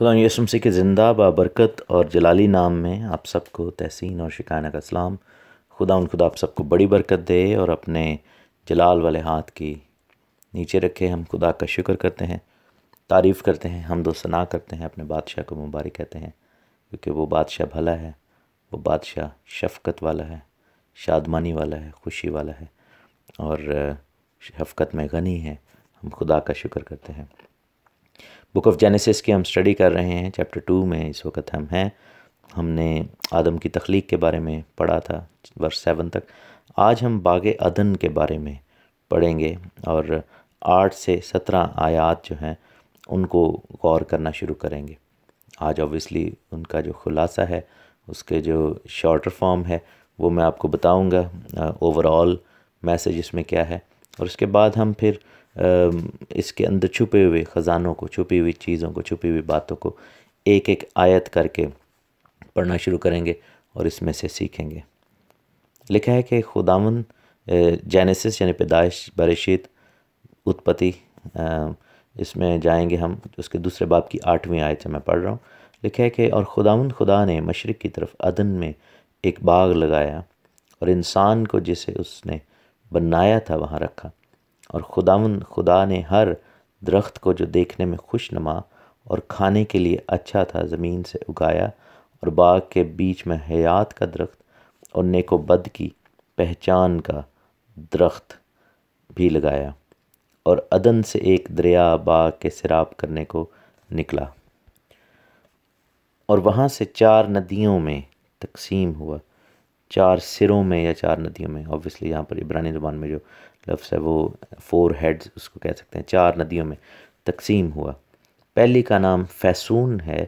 خدا یسم یشمسی کہ زندہ با برکت اور جلالی نام میں آپ سب کو تحسین اور شکائنہ کا اسلام خدا ان خدا آپ سب کو بڑی برکت دے اور اپنے جلال والے ہاتھ کی نیچے رکھے ہم خدا کا شکر کرتے ہیں تعریف کرتے ہیں ہم دو صنع کرتے ہیں اپنے بادشاہ کو مبارک کہتے ہیں کیونکہ وہ بادشاہ بھلا ہے وہ بادشاہ شفقت والا ہے شادمانی والا ہے خوشی والا ہے اور شفقت میں غنی ہے ہم خدا کا شکر کرتے ہیں بک آف جینیسس کی ہم اسٹڈی کر رہے ہیں چیپٹر ٹو میں اس وقت ہم ہیں ہم نے آدم کی تخلیق کے بارے میں پڑھا تھا ورس سیون تک آج ہم باغ عدن کے بارے میں پڑھیں گے اور آٹھ سے سترہ آیات جو ہیں ان کو غور کرنا شروع کریں گے آج اوبویسلی ان کا جو خلاصہ ہے اس کے جو شارٹر فارم ہے وہ میں آپ کو بتاؤں گا اوور آل میسج اس میں کیا ہے اور اس کے بعد ہم پھر اس کے اندر چھپے ہوئے خزانوں کو چھپی ہوئی چیزوں کو چھپی ہوئی باتوں کو ایک ایک آیت کر کے پڑھنا شروع کریں گے اور اس میں سے سیکھیں گے لکھا ہے کہ خداون جینیسس یعنی پیدائش برشید اتپتی اس میں جائیں گے ہم اس کے دوسرے باپ کی آٹھویں آیت سے میں پڑھ رہا ہوں لکھا ہے کہ اور خداون خدا نے مشرق کی طرف ادن میں ایک باغ لگایا اور انسان کو جسے اس نے بنایا تھا وہاں رکھا اور خدا خدا نے ہر درخت کو جو دیکھنے میں خوش نما اور کھانے کے لیے اچھا تھا زمین سے اگایا اور باغ کے بیچ میں حیات کا درخت اور نیک و بد کی پہچان کا درخت بھی لگایا اور ادن سے ایک دریا باغ کے سراب کرنے کو نکلا اور وہاں سے چار ندیوں میں تقسیم ہوا چار سروں میں یا چار ندیوں میں آبویسلی یہاں پر عبرانی زبان میں جو لفظ ہے وہ فور ہیڈز اس کو کہہ سکتے ہیں چار ندیوں میں تقسیم ہوا پہلی کا نام فیسون ہے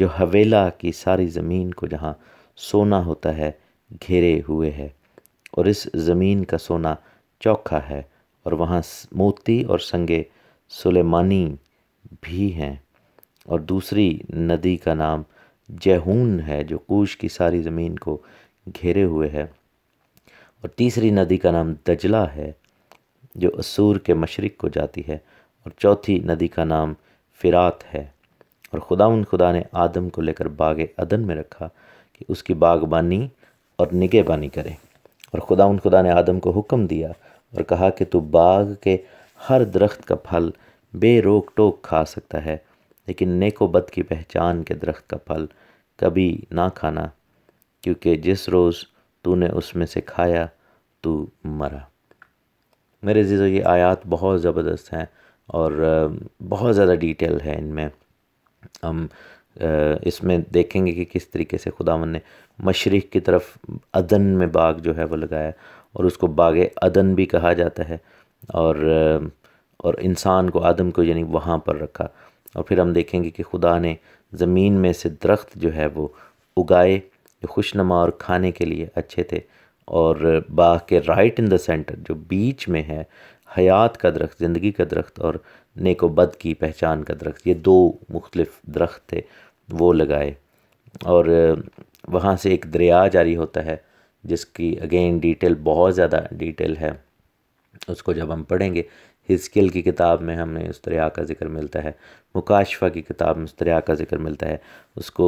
جو حویلہ کی ساری زمین کو جہاں سونا ہوتا ہے گھیرے ہوئے ہے اور اس زمین کا سونا چوکھا ہے اور وہاں موتی اور سنگے سلیمانی بھی ہیں اور دوسری ندی کا نام جہون ہے جو کوش کی ساری زمین کو گھیرے ہوئے ہے اور تیسری ندی کا نام دجلہ ہے جو اسور کے مشرق کو جاتی ہے اور چوتھی ندی کا نام فرات ہے اور خدا خدا نے آدم کو لے کر باغ ادن میں رکھا کہ اس کی باغبانی اور نگہ بانی کرے اور خدا خدا نے آدم کو حکم دیا اور کہا کہ تو باغ کے ہر درخت کا پھل بے روک ٹوک کھا سکتا ہے لیکن نیک و بد کی پہچان کے درخت کا پھل کبھی نہ کھانا کیونکہ جس روز تو نے اس میں سے کھایا تو مرا میرے عزیزو یہ آیات بہت زبردست ہیں اور بہت زیادہ ڈیٹیل ہے ان میں ہم اس میں دیکھیں گے کہ کس طریقے سے خدا من نے مشرق کی طرف ادن میں باغ جو ہے وہ لگایا اور اس کو باغ ادن بھی کہا جاتا ہے اور اور انسان کو آدم کو یعنی وہاں پر رکھا اور پھر ہم دیکھیں گے کہ خدا نے زمین میں سے درخت جو ہے وہ اگائے جو خوشنما اور کھانے کے لیے اچھے تھے اور باغ کے رائٹ ان دا سینٹر جو بیچ میں ہے حیات کا درخت زندگی کا درخت اور نیک و بد کی پہچان کا درخت یہ دو مختلف درخت تھے وہ لگائے اور وہاں سے ایک دریا جاری ہوتا ہے جس کی اگین ڈیٹیل بہت زیادہ ڈیٹیل ہے اس کو جب ہم پڑھیں گے ہسکل کی کتاب میں ہمیں اس دریا کا ذکر ملتا ہے مکاشفہ کی کتاب میں اس دریا کا ذکر ملتا ہے اس کو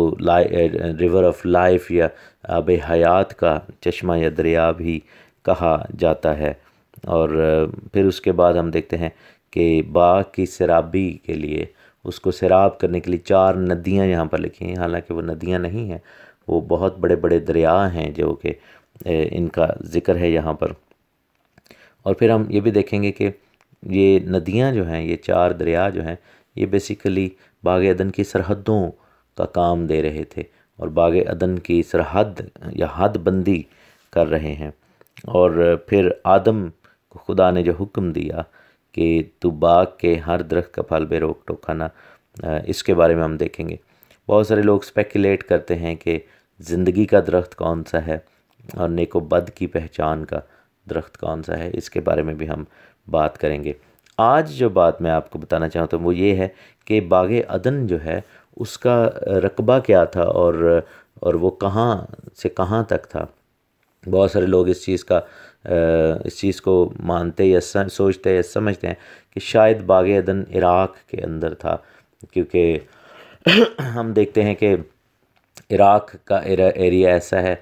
ریور آف لائف یا آب حیات کا چشمہ یا دریا بھی کہا جاتا ہے اور پھر اس کے بعد ہم دیکھتے ہیں کہ باغ کی سرابی کے لیے اس کو سراب کرنے کے لیے چار ندیاں یہاں پر لکھی ہیں حالانکہ وہ ندیاں نہیں ہیں وہ بہت بڑے بڑے دریا ہیں جو کہ ان کا ذکر ہے یہاں پر اور پھر ہم یہ بھی دیکھیں گے کہ یہ ندیاں جو ہیں یہ چار دریا جو ہیں یہ بیسیکلی باغ ادن کی سرحدوں کا کام دے رہے تھے اور باغ ادن کی سرحد یا حد بندی کر رہے ہیں اور پھر آدم کو خدا نے جو حکم دیا کہ تو باغ کے ہر درخت کا پھل بے روک کھانا اس کے بارے میں ہم دیکھیں گے بہت سارے لوگ اسپیکولیٹ کرتے ہیں کہ زندگی کا درخت کون سا ہے اور نیک و بد کی پہچان کا درخت کون سا ہے اس کے بارے میں بھی ہم بات کریں گے آج جو بات میں آپ کو بتانا چاہتا ہوں وہ یہ ہے کہ باغ ادن جو ہے اس کا رقبہ کیا تھا اور اور وہ کہاں سے کہاں تک تھا بہت سارے لوگ اس چیز کا اس چیز کو مانتے یا سوچتے یا سمجھتے ہیں کہ شاید باغ عدن عراق کے اندر تھا کیونکہ ہم دیکھتے ہیں کہ عراق کا ایریا ایسا ہے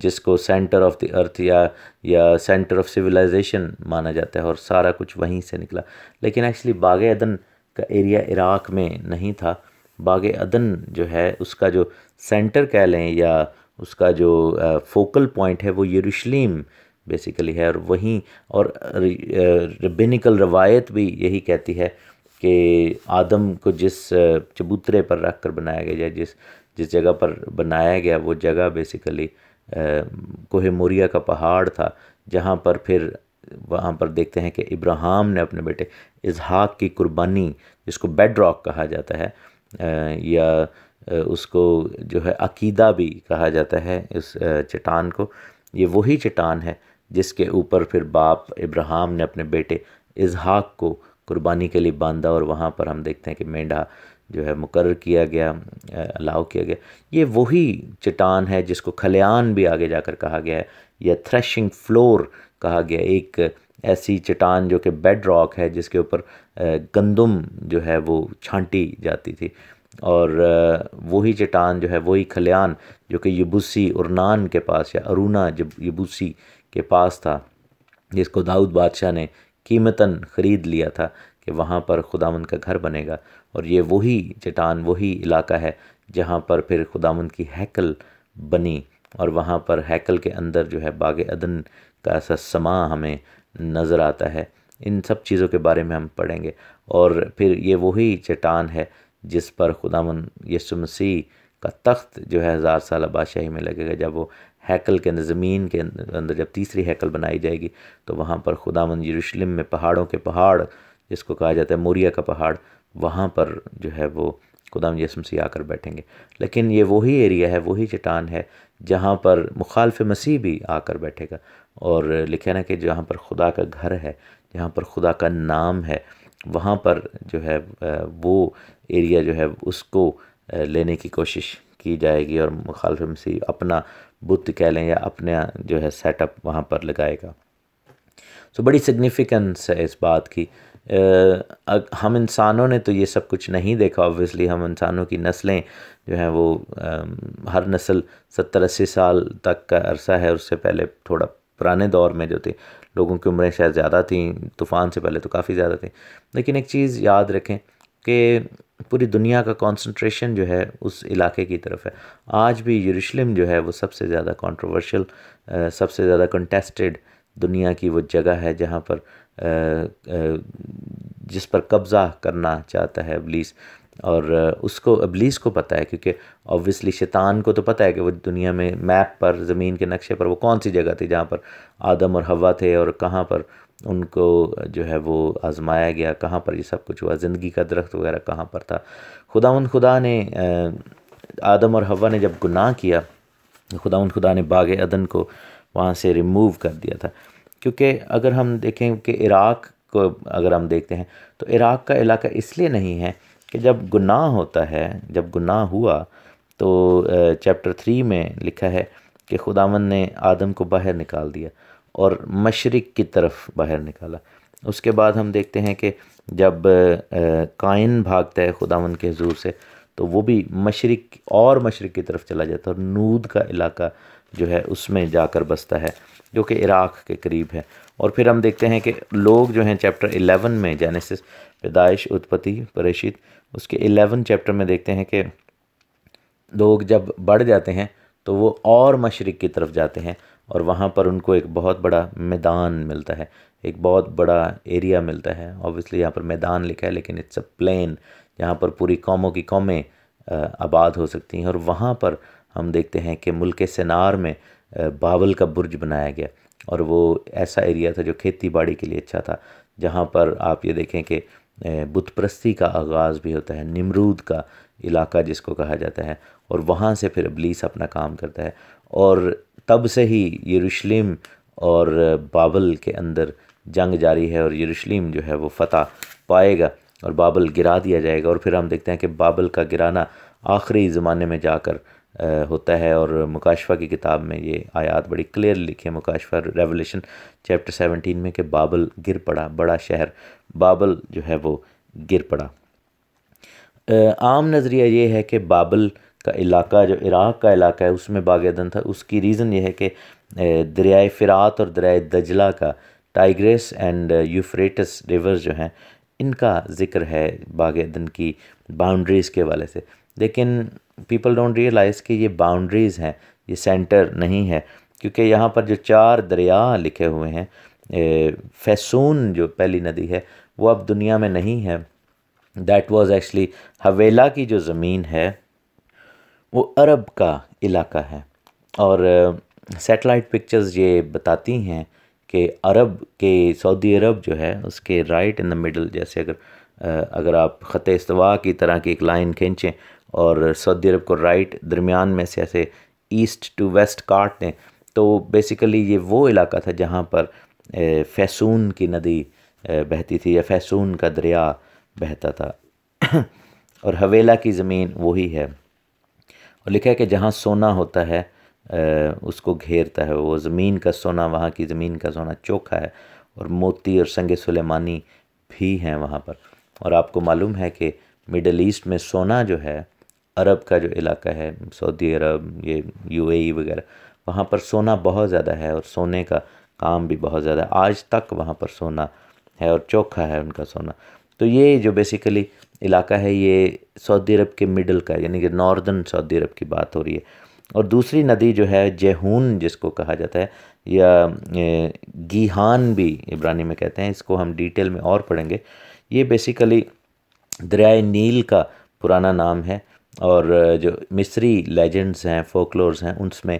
جس کو سینٹر آف دی ارتھ یا یا سینٹر آف سویلائزیشن مانا جاتا ہے اور سارا کچھ وہیں سے نکلا لیکن ایکچولی باغ ادن کا ایریا عراق میں نہیں تھا باغ ادن جو ہے اس کا جو سینٹر کہہ لیں یا اس کا جو فوکل پوائنٹ ہے وہ یروشلیم بیسیکلی ہے اور وہیں اور ربینیکل روایت بھی یہی کہتی ہے کہ آدم کو جس چبوترے پر رکھ کر بنایا گیا جس جس جگہ پر بنایا گیا وہ جگہ بیسیکلی کوہ موریا کا پہاڑ تھا جہاں پر پھر وہاں پر دیکھتے ہیں کہ ابراہم نے اپنے بیٹے اظہاق کی قربانی جس کو بیڈ راک کہا جاتا ہے یا اس کو جو ہے عقیدہ بھی کہا جاتا ہے اس چٹان کو یہ وہی چٹان ہے جس کے اوپر پھر باپ ابراہم نے اپنے بیٹے اظہاق کو قربانی کے لیے باندھا اور وہاں پر ہم دیکھتے ہیں کہ مینڈا جو ہے مقرر کیا گیا الاؤ کیا گیا یہ وہی چٹان ہے جس کو کھلیان بھی آگے جا کر کہا گیا ہے یا تھریشنگ فلور کہا گیا ایک ایسی چٹان جو کہ بیڈ راک ہے جس کے اوپر گندم جو ہے وہ چھانٹی جاتی تھی اور وہی چٹان جو ہے وہی کھلیان جو کہ یبوسی ارنان کے پاس یا ارونا یبوسی کے پاس تھا جس کو داؤد بادشاہ نے قیمتاً خرید لیا تھا کہ وہاں پر خدا مند کا گھر بنے گا اور یہ وہی چٹان وہی علاقہ ہے جہاں پر پھر خداوند کی ہیکل بنی اور وہاں پر ہیکل کے اندر جو ہے باغ عدن کا ایسا سما ہمیں نظر آتا ہے ان سب چیزوں کے بارے میں ہم پڑھیں گے اور پھر یہ وہی چٹان ہے جس پر خدام یسو مسیح کا تخت جو ہے ہزار سال بادشاہی میں لگے گا جب وہ ہیکل کے زمین کے اندر جب تیسری ہیکل بنائی جائے گی تو وہاں پر خدا یروشلم میں پہاڑوں کے پہاڑ جس کو کہا جاتا ہے موریا کا پہاڑ وہاں پر جو ہے وہ قدام یس مسیح آ کر بیٹھیں گے لیکن یہ وہی ایریا ہے وہی چٹان ہے جہاں پر مخالف مسیح بھی آ کر بیٹھے گا اور لکھے نا کہ جہاں پر خدا کا گھر ہے جہاں پر خدا کا نام ہے وہاں پر جو ہے وہ ایریا جو ہے اس کو لینے کی کوشش کی جائے گی اور مخالف مسیح اپنا بت کہہ لیں یا اپنا جو ہے سیٹ اپ وہاں پر لگائے گا تو بڑی سگنیفیکنس ہے اس بات کی ہم انسانوں نے تو یہ سب کچھ نہیں دیکھا اوبیسلی ہم انسانوں کی نسلیں جو ہیں وہ ہر نسل ستر اسی سال تک کا عرصہ ہے اس سے پہلے تھوڑا پرانے دور میں جو تھی لوگوں کی عمریں شاید زیادہ تھیں طوفان سے پہلے تو کافی زیادہ تھیں لیکن ایک چیز یاد رکھیں کہ پوری دنیا کا کانسنٹریشن جو ہے اس علاقے کی طرف ہے آج بھی یروشلم جو ہے وہ سب سے زیادہ کانٹروورشل سب سے زیادہ کنٹیسٹڈ دنیا کی وہ جگہ ہے جہاں پر جس پر قبضہ کرنا چاہتا ہے ابلیس اور اس کو ابلیس کو پتہ ہے کیونکہ اوبیسلی شیطان کو تو پتہ ہے کہ وہ دنیا میں میپ پر زمین کے نقشے پر وہ کون سی جگہ تھی جہاں پر آدم اور ہوا تھے اور کہاں پر ان کو جو ہے وہ آزمایا گیا کہاں پر یہ سب کچھ ہوا زندگی کا درخت وغیرہ کہاں پر تھا خدا ان خدا نے آدم اور ہوا نے جب گناہ کیا خدا ان خدا نے باغ ادن کو وہاں سے ریموو کر دیا تھا کیونکہ اگر ہم دیکھیں کہ عراق کو اگر ہم دیکھتے ہیں تو عراق کا علاقہ اس لیے نہیں ہے کہ جب گناہ ہوتا ہے جب گناہ ہوا تو چیپٹر تھری میں لکھا ہے کہ خداون نے آدم کو باہر نکال دیا اور مشرق کی طرف باہر نکالا اس کے بعد ہم دیکھتے ہیں کہ جب کائن بھاگتا ہے خداون کے حضور سے تو وہ بھی مشرق اور مشرق کی طرف چلا جاتا ہے اور نود کا علاقہ جو ہے اس میں جا کر بستا ہے جو کہ عراق کے قریب ہے اور پھر ہم دیکھتے ہیں کہ لوگ جو ہیں چیپٹر 11 میں جینیسس پیدائش اتپتی پریشید اس کے 11 چیپٹر میں دیکھتے ہیں کہ لوگ جب بڑھ جاتے ہیں تو وہ اور مشرق کی طرف جاتے ہیں اور وہاں پر ان کو ایک بہت بڑا میدان ملتا ہے ایک بہت بڑا ایریا ملتا ہے اوبیسلی یہاں پر میدان لکھا ہے لیکن اٹس اے پلین جہاں پر پوری قوموں کی قومیں آباد ہو سکتی ہیں اور وہاں پر ہم دیکھتے ہیں کہ ملک سنار میں باول کا برج بنایا گیا اور وہ ایسا ایریا تھا جو کھیتی باڑی کے لیے اچھا تھا جہاں پر آپ یہ دیکھیں کہ بت پرستی کا آغاز بھی ہوتا ہے نمرود کا علاقہ جس کو کہا جاتا ہے اور وہاں سے پھر ابلیس اپنا کام کرتا ہے اور تب سے ہی یروشلم اور بابل کے اندر جنگ جاری ہے اور یروشلم جو ہے وہ فتح پائے گا اور بابل گرا دیا جائے گا اور پھر ہم دیکھتے ہیں کہ بابل کا گرانا آخری زمانے میں جا کر ہوتا ہے اور مکاشفہ کی کتاب میں یہ آیات بڑی کلیئر لکھی مکاشفہ ریولیشن چیپٹر سیونٹین میں کہ بابل گر پڑا بڑا شہر بابل جو ہے وہ گر پڑا عام نظریہ یہ ہے کہ بابل کا علاقہ جو عراق کا علاقہ ہے اس میں باغن تھا اس کی ریزن یہ ہے کہ دریائے فرات اور دریائے دجلہ کا ٹائگریس اینڈ یوفریٹس ریورز جو ہیں ان کا ذکر ہے باغن کی باؤنڈریز کے والے سے لیکن پیپل ڈونٹ ریئلائز کہ یہ باؤنڈریز ہیں یہ سینٹر نہیں ہے کیونکہ یہاں پر جو چار دریا لکھے ہوئے ہیں فیسون جو پہلی ندی ہے وہ اب دنیا میں نہیں ہے دیٹ واز ایکچولی حویلہ کی جو زمین ہے وہ عرب کا علاقہ ہے اور سیٹلائٹ پکچرز یہ بتاتی ہیں کہ عرب کے سعودی عرب جو ہے اس کے رائٹ ان دا مڈل جیسے اگر اگر آپ خط استوا کی طرح کی ایک لائن کھینچیں اور سعودی عرب کو رائٹ درمیان میں سے ایسے ایسٹ ٹو ویسٹ دیں تو بیسیکلی یہ وہ علاقہ تھا جہاں پر فیسون کی ندی بہتی تھی یا فیسون کا دریا بہتا تھا اور حویلہ کی زمین وہی ہے اور لکھا ہے کہ جہاں سونا ہوتا ہے اس کو گھیرتا ہے وہ زمین کا سونا وہاں کی زمین کا سونا چوکھا ہے اور موتی اور سنگ سلیمانی بھی ہیں وہاں پر اور آپ کو معلوم ہے کہ مڈل ایسٹ میں سونا جو ہے عرب کا جو علاقہ ہے سعودی عرب یہ یو اے ای وغیرہ وہاں پر سونا بہت زیادہ ہے اور سونے کا کام بھی بہت زیادہ ہے آج تک وہاں پر سونا ہے اور چوکھا ہے ان کا سونا تو یہ جو بیسیکلی علاقہ ہے یہ سعودی عرب کے مڈل کا یعنی کہ ناردن سعودی عرب کی بات ہو رہی ہے اور دوسری ندی جو ہے جیہون جس کو کہا جاتا ہے یا گیہان بھی عبرانی میں کہتے ہیں اس کو ہم ڈیٹیل میں اور پڑھیں گے یہ بیسیکلی دریائے نیل کا پرانا نام ہے اور جو مصری لیجنڈز ہیں فوکلورز ہیں ان میں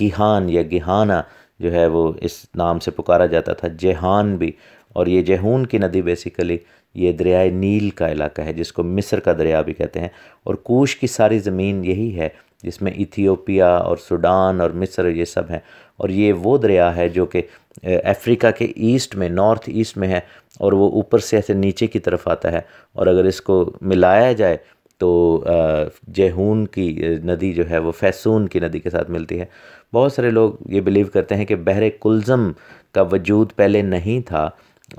گیہان یا گیہانہ جو ہے وہ اس نام سے پکارا جاتا تھا جہان بھی اور یہ جہون کی ندی بیسیکلی یہ دریائے نیل کا علاقہ ہے جس کو مصر کا دریا بھی کہتے ہیں اور کوش کی ساری زمین یہی ہے جس میں ایتھیوپیا اور سوڈان اور مصر یہ سب ہیں اور یہ وہ دریا ہے جو کہ افریقہ کے ایسٹ میں نارتھ ایسٹ میں ہے اور وہ اوپر سے ایسے نیچے کی طرف آتا ہے اور اگر اس کو ملایا جائے تو جہون کی ندی جو ہے وہ فیسون کی ندی کے ساتھ ملتی ہے بہت سارے لوگ یہ بلیو کرتے ہیں کہ بحر کلزم کا وجود پہلے نہیں تھا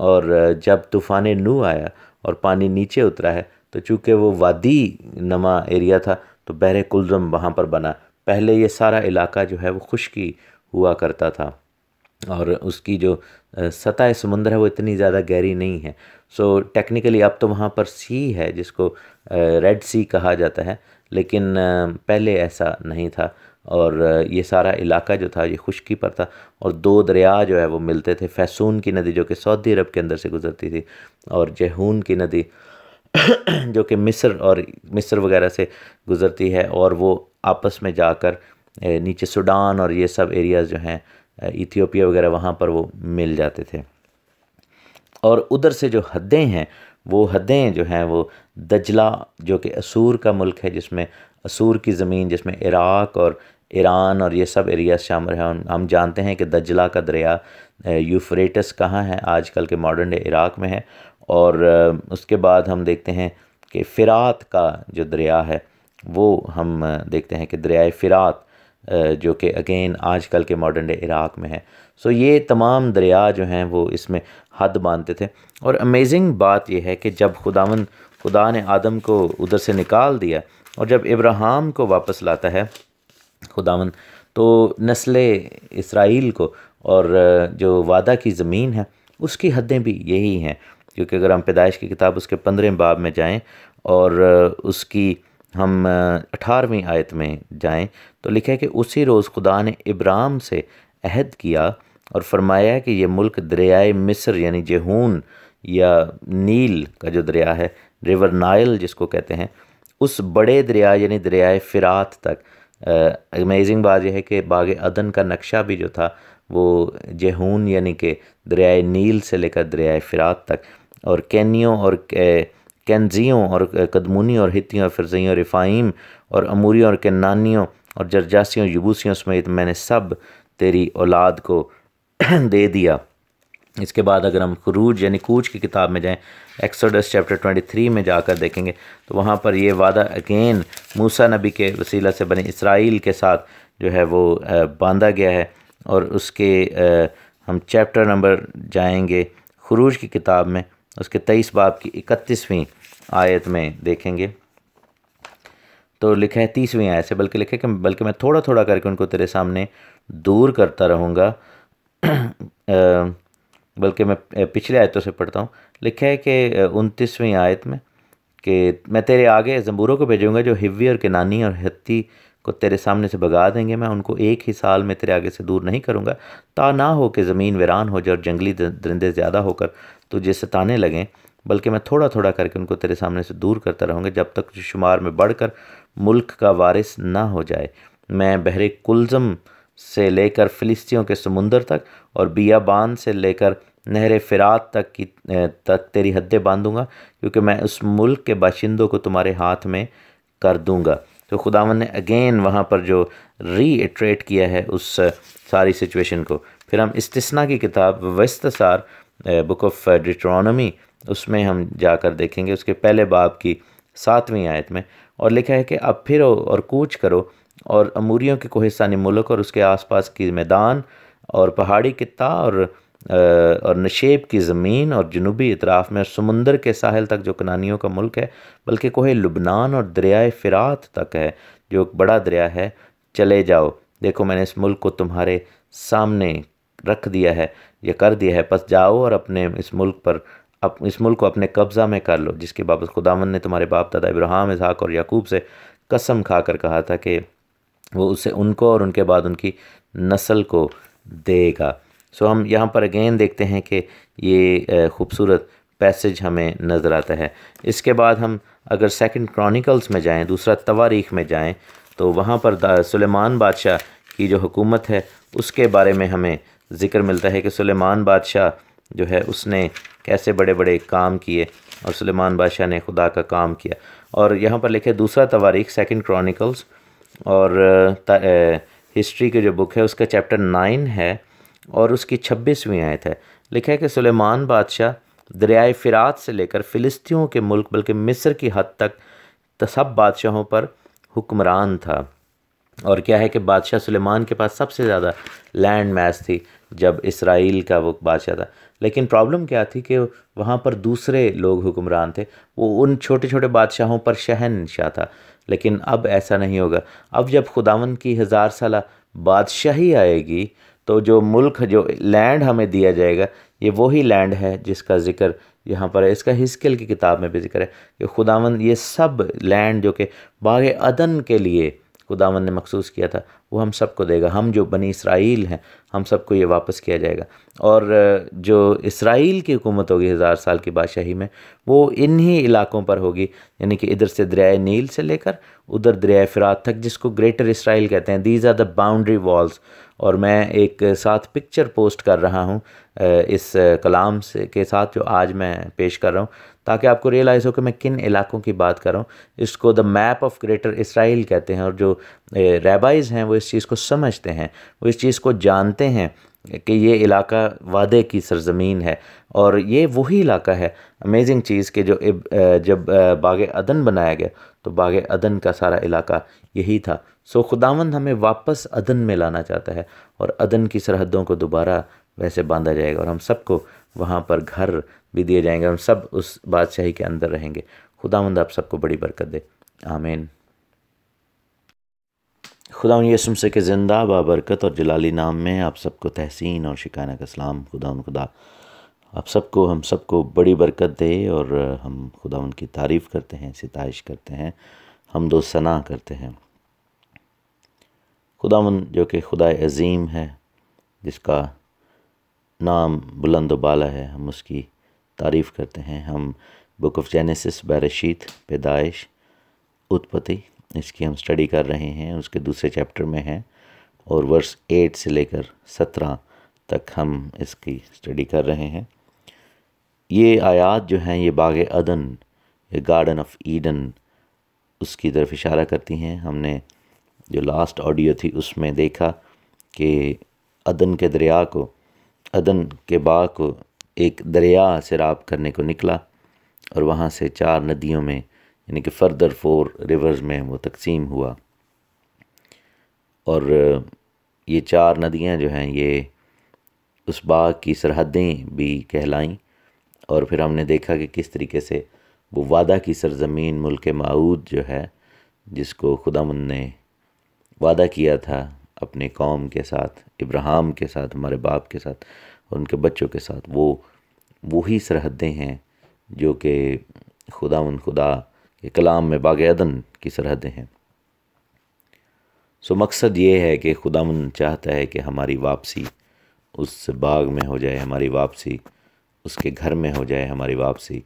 اور جب طوفان نو آیا اور پانی نیچے اترا ہے تو چونکہ وہ وادی نما ایریا تھا تو بحر کلزم وہاں پر بنا پہلے یہ سارا علاقہ جو ہے وہ خشکی ہوا کرتا تھا اور اس کی جو سطح سمندر ہے وہ اتنی زیادہ گہری نہیں ہے سو ٹیکنیکلی اب تو وہاں پر سی ہے جس کو ریڈ سی کہا جاتا ہے لیکن پہلے ایسا نہیں تھا اور یہ سارا علاقہ جو تھا یہ خشکی پر تھا اور دو دریا جو ہے وہ ملتے تھے فیسون کی ندی جو کہ سعودی عرب کے اندر سے گزرتی تھی اور جہون کی ندی جو کہ مصر اور مصر وغیرہ سے گزرتی ہے اور وہ آپس میں جا کر نیچے سوڈان اور یہ سب ایریاز جو ہیں ایتھیوپیا وغیرہ وہاں پر وہ مل جاتے تھے اور ادھر سے جو حدیں ہیں وہ حدیں جو ہیں وہ دجلہ جو کہ اسور کا ملک ہے جس میں اسور کی زمین جس میں عراق اور ایران اور یہ سب ایریاز شامل ہیں ہم جانتے ہیں کہ دجلہ کا دریا یوفریٹس کہاں ہے آج کل کے ڈے عراق میں ہے اور اس کے بعد ہم دیکھتے ہیں کہ فرات کا جو دریا ہے وہ ہم دیکھتے ہیں کہ دریائے فرات جو کہ اگین آج کل کے ڈے عراق میں ہے سو یہ تمام دریا جو ہیں وہ اس میں حد باندھتے تھے اور امیزنگ بات یہ ہے کہ جب خداون خدا نے آدم کو ادھر سے نکال دیا اور جب ابراہم کو واپس لاتا ہے خداون تو نسل اسرائیل کو اور جو وعدہ کی زمین ہے اس کی حدیں بھی یہی ہیں کیونکہ اگر ہم پیدائش کی کتاب اس کے پندرہ باب میں جائیں اور اس کی ہم اٹھارہویں آیت میں جائیں تو لکھے کہ اسی روز خدا نے ابراہم سے عہد کیا اور فرمایا ہے کہ یہ ملک دریائے مصر یعنی جہون یا نیل کا جو دریا ہے ریور نائل جس کو کہتے ہیں اس بڑے دریا یعنی دریائے فرات تک امیزنگ بات یہ ہے کہ باغ ادن کا نقشہ بھی جو تھا وہ جہون یعنی کہ دریائے نیل سے لے کر دریائے فرات تک اور کینیوں اور کینزیوں اور قدمونی اور ہتیوں اور فرزیوں اور رفائیم اور اموریوں اور کینانیوں اور جرجاسیوں یبوسیوں سمیت میں نے سب تیری اولاد کو دے دیا اس کے بعد اگر ہم خروج یعنی کوچ کی کتاب میں جائیں ایکسوڈس چیپٹر ٹوئنٹی تھری میں جا کر دیکھیں گے تو وہاں پر یہ وعدہ اگین موسیٰ نبی کے وسیلہ سے بنے اسرائیل کے ساتھ جو ہے وہ باندھا گیا ہے اور اس کے ہم چیپٹر نمبر جائیں گے خروج کی کتاب میں اس کے تیئیس باب کی اکتیسویں آیت میں دیکھیں گے تو لکھے تیسویں آیت سے بلکہ لکھے کہ بلکہ میں تھوڑا تھوڑا کر کے ان کو تیرے سامنے دور کرتا رہوں گا بلکہ میں پچھلے آیتوں سے پڑھتا ہوں لکھا ہے کہ انتیسویں آیت میں کہ میں تیرے آگے زمبوروں کو بھیجوں گا جو ہیوی اور کنانی اور ہتھی کو تیرے سامنے سے بگا دیں گے میں ان کو ایک ہی سال میں تیرے آگے سے دور نہیں کروں گا تا نہ ہو کہ زمین ویران ہو جائے اور جنگلی درندے زیادہ ہو کر تجھے ستانے لگیں بلکہ میں تھوڑا تھوڑا کر کے ان کو تیرے سامنے سے دور کرتا رہوں گا جب تک شمار میں بڑھ کر ملک کا وارث نہ ہو جائے میں بحر کلزم سے لے کر فلسطیوں کے سمندر تک اور بیا بان سے لے کر نہر فرات تک کی تک تیری حدیں باندھوں گا کیونکہ میں اس ملک کے باشندوں کو تمہارے ہاتھ میں کر دوں گا تو خداون نے اگین وہاں پر جو ری ایٹریٹ کیا ہے اس ساری سچویشن کو پھر ہم استثنا کی کتاب وستسار سار بک آف ڈیٹرانومی اس میں ہم جا کر دیکھیں گے اس کے پہلے باب کی ساتویں آیت میں اور لکھا ہے کہ اب پھرو اور کوچ کرو اور اموریوں کے کوہستانی ملک اور اس کے آس پاس کی میدان اور پہاڑی کتا اور اور نشیب کی زمین اور جنوبی اطراف میں سمندر کے ساحل تک جو کنانیوں کا ملک ہے بلکہ کوہ لبنان اور دریائے فرات تک ہے جو ایک بڑا دریا ہے چلے جاؤ دیکھو میں نے اس ملک کو تمہارے سامنے رکھ دیا ہے یا کر دیا ہے پس جاؤ اور اپنے اس ملک پر اپ اس ملک کو اپنے قبضہ میں کر لو جس کے باپس خداون نے تمہارے باپ دادا ابراہم اظہاق اور یعقوب سے قسم کھا کر کہا تھا کہ وہ اسے ان کو اور ان کے بعد ان کی نسل کو دے گا سو ہم یہاں پر اگین دیکھتے ہیں کہ یہ خوبصورت پیسج ہمیں نظر آتا ہے اس کے بعد ہم اگر سیکنڈ کرونیکلز میں جائیں دوسرا تواریخ میں جائیں تو وہاں پر سلیمان بادشاہ کی جو حکومت ہے اس کے بارے میں ہمیں ذکر ملتا ہے کہ سلیمان بادشاہ جو ہے اس نے کیسے بڑے بڑے کام کیے اور سلیمان بادشاہ نے خدا کا کام کیا اور یہاں پر لکھے دوسرا تواریخ سیکنڈ کرونیکلز اور ہسٹری کی جو بک ہے اس کا چیپٹر نائن ہے اور اس کی چھبیسویں آیت ہے لکھا ہے کہ سلیمان بادشاہ دریائے فرات سے لے کر فلسطیوں کے ملک بلکہ مصر کی حد تک سب بادشاہوں پر حکمران تھا اور کیا ہے کہ بادشاہ سلیمان کے پاس سب سے زیادہ لینڈ میس تھی جب اسرائیل کا وہ بادشاہ تھا لیکن پرابلم کیا تھی کہ وہاں پر دوسرے لوگ حکمران تھے وہ ان چھوٹے چھوٹے بادشاہوں پر شہنشاہ تھا لیکن اب ایسا نہیں ہوگا اب جب خداون کی ہزار سالہ بادشاہی آئے گی تو جو ملک جو لینڈ ہمیں دیا جائے گا یہ وہی لینڈ ہے جس کا ذکر یہاں پر ہے اس کا ہسکل کی کتاب میں بھی ذکر ہے کہ خداون یہ سب لینڈ جو کہ باغ عدن کے لیے خداون نے مخصوص کیا تھا وہ ہم سب کو دے گا ہم جو بنی اسرائیل ہیں ہم سب کو یہ واپس کیا جائے گا اور جو اسرائیل کی حکومت ہوگی ہزار سال کی بادشاہی میں وہ انہی علاقوں پر ہوگی یعنی کہ ادھر سے دریائے نیل سے لے کر ادھر دریائے فرات تک جس کو گریٹر اسرائیل کہتے ہیں these are the boundary walls اور میں ایک ساتھ پکچر پوسٹ کر رہا ہوں اس کلام سے کے ساتھ جو آج میں پیش کر رہا ہوں تاکہ آپ کو ریئلائز ہو کہ میں کن علاقوں کی بات کر رہا ہوں اس کو the map of greater Israel کہتے ہیں اور جو ریبائز ہیں وہ اس چیز کو سمجھتے ہیں وہ اس چیز کو جانتے ہیں کہ یہ علاقہ وعدے کی سرزمین ہے اور یہ وہی علاقہ ہے امیزنگ چیز کہ جو جب باغ ادن بنایا گیا تو باغ عدن کا سارا علاقہ یہی تھا سو خداون ہمیں واپس ادن میں لانا چاہتا ہے اور عدن کی سرحدوں کو دوبارہ ویسے باندھا جائے گا اور ہم سب کو وہاں پر گھر بھی دیے جائیں گے ہم سب اس بادشاہی کے اندر رہیں گے خدا مند آپ سب کو بڑی برکت دے آمین خدا یسم سے کہ زندہ بابرکت اور جلالی نام میں آپ سب کو تحسین اور شکانہ کا سلام خدا ان خدا آپ سب کو ہم سب کو بڑی برکت دے اور ہم خدا ان کی تعریف کرتے ہیں ستائش کرتے ہیں ہم دو ثنا کرتے ہیں خدا من جو کہ خدا عظیم ہے جس کا نام بلند و بالا ہے ہم اس کی تعریف کرتے ہیں ہم بک آف جینیسس برشیت پیدائش اتپتی اس کی ہم سٹڈی کر رہے ہیں اس کے دوسرے چیپٹر میں ہیں اور ورس ایٹ سے لے کر سترہ تک ہم اس کی سٹڈی کر رہے ہیں یہ آیات جو ہیں یہ باغ ادن یہ گارڈن آف ایڈن اس کی طرف اشارہ کرتی ہیں ہم نے جو لاسٹ آڈیو تھی اس میں دیکھا کہ ادن کے دریا کو ادن کے باغ کو ایک دریا سے راب کرنے کو نکلا اور وہاں سے چار ندیوں میں یعنی کہ فردر فور ریورز میں وہ تقسیم ہوا اور یہ چار ندیاں جو ہیں یہ اس باغ کی سرحدیں بھی کہلائیں اور پھر ہم نے دیکھا کہ کس طریقے سے وہ وعدہ کی سرزمین ملک معود جو ہے جس کو خدا من نے وعدہ کیا تھا اپنے قوم کے ساتھ ابراہم کے ساتھ ہمارے باپ کے ساتھ ان کے بچوں کے ساتھ وہ وہی سرحدیں ہیں جو کہ خدا من خدا کے کلام میں باغ عدن کی سرحدیں ہیں سو مقصد یہ ہے کہ خدا من چاہتا ہے کہ ہماری واپسی اس باغ میں ہو جائے ہماری واپسی اس کے گھر میں ہو جائے ہماری واپسی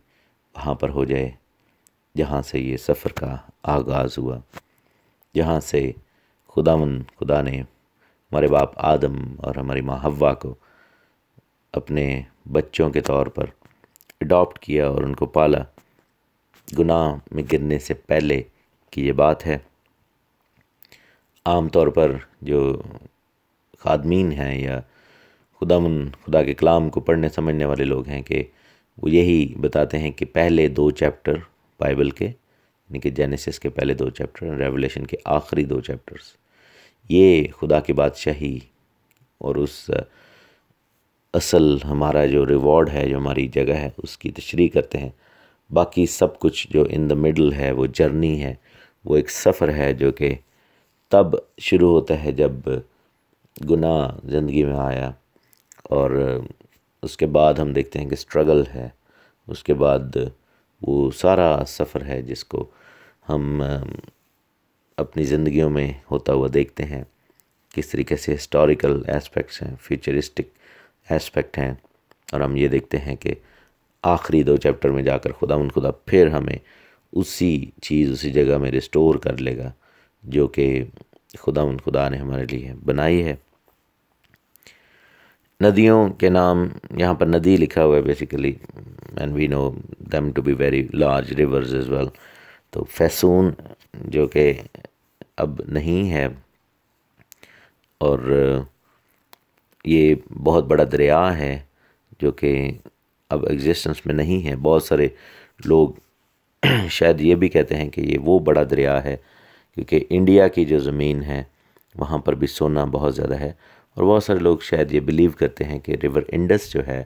وہاں پر ہو جائے جہاں سے یہ سفر کا آغاز ہوا جہاں سے خدا من خدا نے ہمارے باپ آدم اور ہماری ماں ہوا کو اپنے بچوں کے طور پر اڈاپٹ کیا اور ان کو پالا گناہ میں گرنے سے پہلے کی یہ بات ہے عام طور پر جو خادمین ہیں یا خدا من خدا کے کلام کو پڑھنے سمجھنے والے لوگ ہیں کہ وہ یہی بتاتے ہیں کہ پہلے دو چیپٹر بائبل کے یعنی کہ جینیسس کے پہلے دو چیپٹر ریولیشن کے آخری دو چیپٹرز یہ خدا کے بادشاہی اور اس اصل ہمارا جو ریوارڈ ہے جو ہماری جگہ ہے اس کی تشریح کرتے ہیں باقی سب کچھ جو ان دا مڈل ہے وہ جرنی ہے وہ ایک سفر ہے جو کہ تب شروع ہوتا ہے جب گناہ زندگی میں آیا اور اس کے بعد ہم دیکھتے ہیں کہ سٹرگل ہے اس کے بعد وہ سارا سفر ہے جس کو ہم اپنی زندگیوں میں ہوتا ہوا دیکھتے ہیں کس طریقے سے ہسٹوریکل اسپیکٹس ہیں فیوچرسٹک اسپیکٹ ہیں اور ہم یہ دیکھتے ہیں کہ آخری دو چیپٹر میں جا کر خدا خدا پھر ہمیں اسی چیز اسی جگہ میں ریسٹور کر لے گا جو کہ خدا خدا نے ہمارے لیے بنائی ہے ندیوں کے نام یہاں پر ندی لکھا ہوا ہے basically and we know them to be very large rivers as well تو فیسون جو کہ اب نہیں ہے اور یہ بہت بڑا دریا ہے جو کہ اب ایگزسٹنس میں نہیں ہے بہت سارے لوگ شاید یہ بھی کہتے ہیں کہ یہ وہ بڑا دریا ہے کیونکہ انڈیا کی جو زمین ہے وہاں پر بھی سونا بہت زیادہ ہے اور بہت سارے لوگ شاید یہ بلیو کرتے ہیں کہ ریور انڈس جو ہے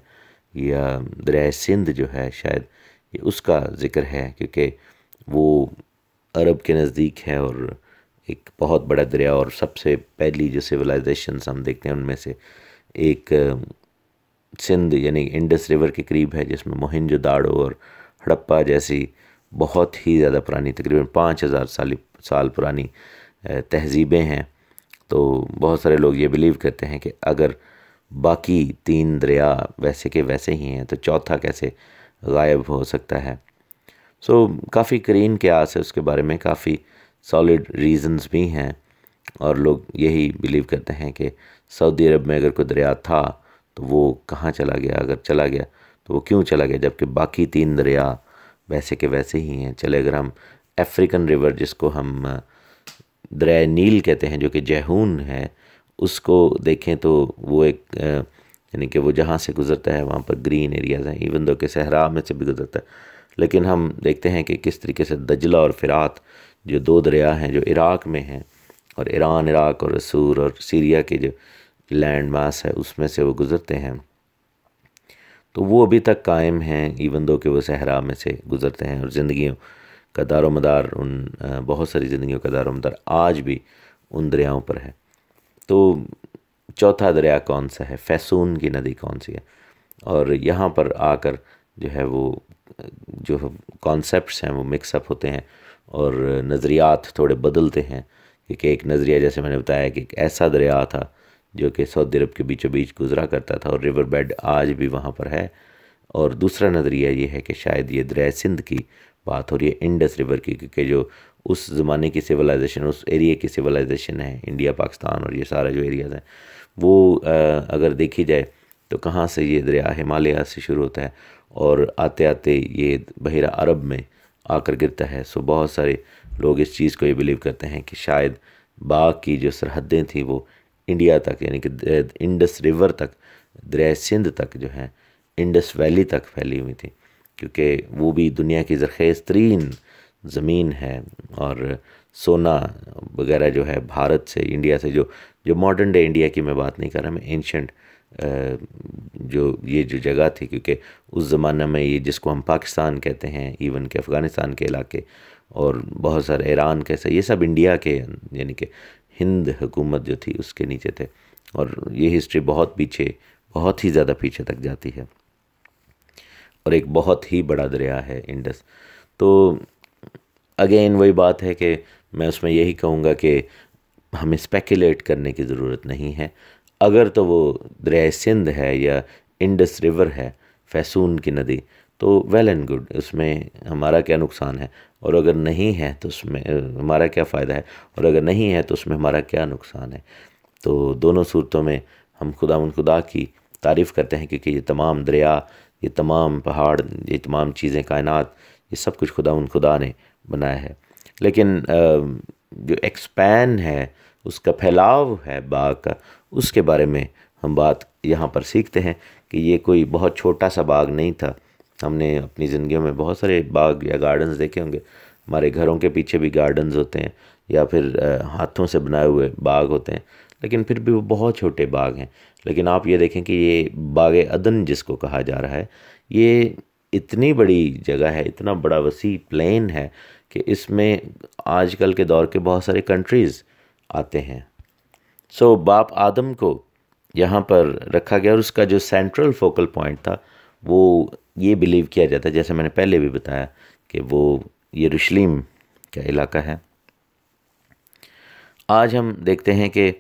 یا دریائے سندھ جو ہے شاید یہ اس کا ذکر ہے کیونکہ وہ عرب کے نزدیک ہے اور ایک بہت بڑا دریا اور سب سے پہلی جو سویلائزیشنز ہم دیکھتے ہیں ان میں سے ایک سندھ یعنی انڈس ریور کے قریب ہے جس میں داڑو اور ہڑپا جیسی بہت ہی زیادہ پرانی تقریباً پانچ ہزار سال سال پرانی تہذیبیں ہیں تو بہت سارے لوگ یہ بلیو کرتے ہیں کہ اگر باقی تین دریا ویسے کے ویسے ہی ہیں تو چوتھا کیسے غائب ہو سکتا ہے سو کافی کرین کے آس ہے اس کے بارے میں کافی سالڈ ریزنز بھی ہیں اور لوگ یہی بلیو کرتے ہیں کہ سعودی عرب میں اگر کوئی دریا تھا تو وہ کہاں چلا گیا اگر چلا گیا تو وہ کیوں چلا گیا جبکہ باقی تین دریا ویسے کے ویسے ہی ہیں چلے اگر ہم افریقن ریور جس کو ہم دریا نیل کہتے ہیں جو کہ جہون ہے اس کو دیکھیں تو وہ ایک یعنی کہ وہ جہاں سے گزرتا ہے وہاں پر گرین ایریاز ہیں ایون دو کہ صحرا میں سے بھی گزرتا ہے لیکن ہم دیکھتے ہیں کہ کس طریقے سے دجلہ اور فرات جو دو دریا ہیں جو عراق میں ہیں اور ایران عراق اور رسور اور سیریا کے جو لینڈ ماس ہے اس میں سے وہ گزرتے ہیں تو وہ ابھی تک قائم ہیں ایون دو کہ وہ صحرا میں سے گزرتے ہیں اور زندگیوں کا دار و مدار ان بہت ساری زندگیوں کا دار و مدار آج بھی ان دریاؤں پر ہے تو چوتھا دریا کون سا ہے فیسون کی ندی کون سی ہے اور یہاں پر آ کر جو ہے وہ جو کانسیپٹس ہیں وہ مکس اپ ہوتے ہیں اور نظریات تھوڑے بدلتے ہیں کیونکہ ایک نظریہ جیسے میں نے بتایا کہ ایک ایسا دریا تھا جو کہ سعودی عرب کے بیچو بیچ گزرا کرتا تھا اور ریور بیڈ آج بھی وہاں پر ہے اور دوسرا نظریہ یہ ہے کہ شاید یہ دریا سندھ کی بات ہو رہی ہے انڈس ریور کی کیونکہ جو اس زمانے کی سویلائزیشن اس ایریے کی سوالائزیشن ہے انڈیا پاکستان اور یہ سارا جو ایریاز ہیں وہ اگر دیکھی جائے تو کہاں سے یہ دریا ہمالیہ سے شروع ہوتا ہے اور آتے آتے یہ بحیرہ عرب میں آ کر گرتا ہے سو بہت سارے لوگ اس چیز کو یہ بلیو کرتے ہیں کہ شاید باغ کی جو سرحدیں تھیں وہ انڈیا تک یعنی کہ انڈس ریور تک دریا سندھ تک جو ہے انڈس ویلی تک پھیلی ہوئی تھیں کیونکہ وہ بھی دنیا کی زرخیز ترین زمین ہے اور سونا وغیرہ جو ہے بھارت سے انڈیا سے جو جو ماڈرن ڈے انڈیا کی میں بات نہیں کر رہا میں اینشنٹ جو یہ جو جگہ تھی کیونکہ اس زمانہ میں یہ جس کو ہم پاکستان کہتے ہیں ایون کہ افغانستان کے علاقے اور بہت سارے ایران کیسے یہ سب انڈیا کے یعنی کہ ہند حکومت جو تھی اس کے نیچے تھے اور یہ ہسٹری بہت پیچھے بہت ہی زیادہ پیچھے تک جاتی ہے اور ایک بہت ہی بڑا دریا ہے انڈس تو اگین وہی بات ہے کہ میں اس میں یہی کہوں گا کہ ہمیں اسپیکولیٹ کرنے کی ضرورت نہیں ہے اگر تو وہ دریائے سندھ ہے یا انڈس ریور ہے فیسون کی ندی تو ویل اینڈ گڈ اس میں ہمارا کیا نقصان ہے اور اگر نہیں ہے تو اس میں ہمارا کیا فائدہ ہے اور اگر نہیں ہے تو اس میں ہمارا کیا نقصان ہے تو دونوں صورتوں میں ہم خدا من خدا کی تعریف کرتے ہیں کیونکہ یہ تمام دریا یہ تمام پہاڑ یہ تمام چیزیں کائنات یہ سب کچھ خدا خدا نے بنایا ہے لیکن جو ایکسپین ہے اس کا پھیلاؤ ہے باغ کا اس کے بارے میں ہم بات یہاں پر سیکھتے ہیں کہ یہ کوئی بہت چھوٹا سا باغ نہیں تھا ہم نے اپنی زندگیوں میں بہت سارے باغ یا گارڈنز دیکھے ہوں گے ہمارے گھروں کے پیچھے بھی گارڈنز ہوتے ہیں یا پھر ہاتھوں سے بنائے ہوئے باغ ہوتے ہیں لیکن پھر بھی وہ بہت چھوٹے باغ ہیں لیکن آپ یہ دیکھیں کہ یہ باغ عدن جس کو کہا جا رہا ہے یہ اتنی بڑی جگہ ہے اتنا بڑا وسیع پلین ہے کہ اس میں آج کل کے دور کے بہت سارے کنٹریز آتے ہیں سو باپ آدم کو یہاں پر رکھا گیا اور اس کا جو سینٹرل فوکل پوائنٹ تھا وہ یہ بلیو کیا جاتا ہے جیسے میں نے پہلے بھی بتایا کہ وہ یہ رشلیم کا علاقہ ہے آج ہم دیکھتے ہیں کہ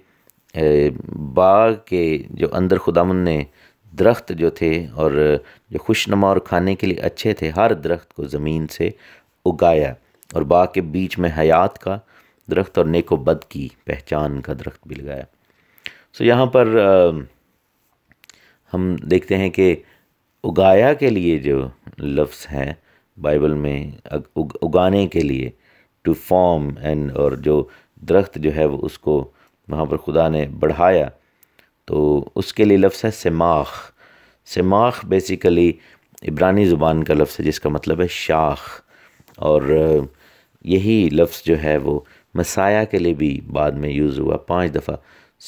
باغ کے جو اندر خدامن نے درخت جو تھے اور جو خوش نما اور کھانے کے لیے اچھے تھے ہر درخت کو زمین سے اگایا اور باغ کے بیچ میں حیات کا درخت اور نیک و بد کی پہچان کا درخت بھی لگایا سو یہاں پر ہم دیکھتے ہیں کہ اگایا کے لیے جو لفظ ہیں بائبل میں اگانے کے لیے ٹو فارم اینڈ اور جو درخت جو ہے وہ اس کو وہاں پر خدا نے بڑھایا تو اس کے لیے لفظ ہے سماخ سماخ بیسیکلی عبرانی زبان کا لفظ ہے جس کا مطلب ہے شاخ اور یہی لفظ جو ہے وہ مسایہ کے لیے بھی بعد میں یوز ہوا پانچ دفعہ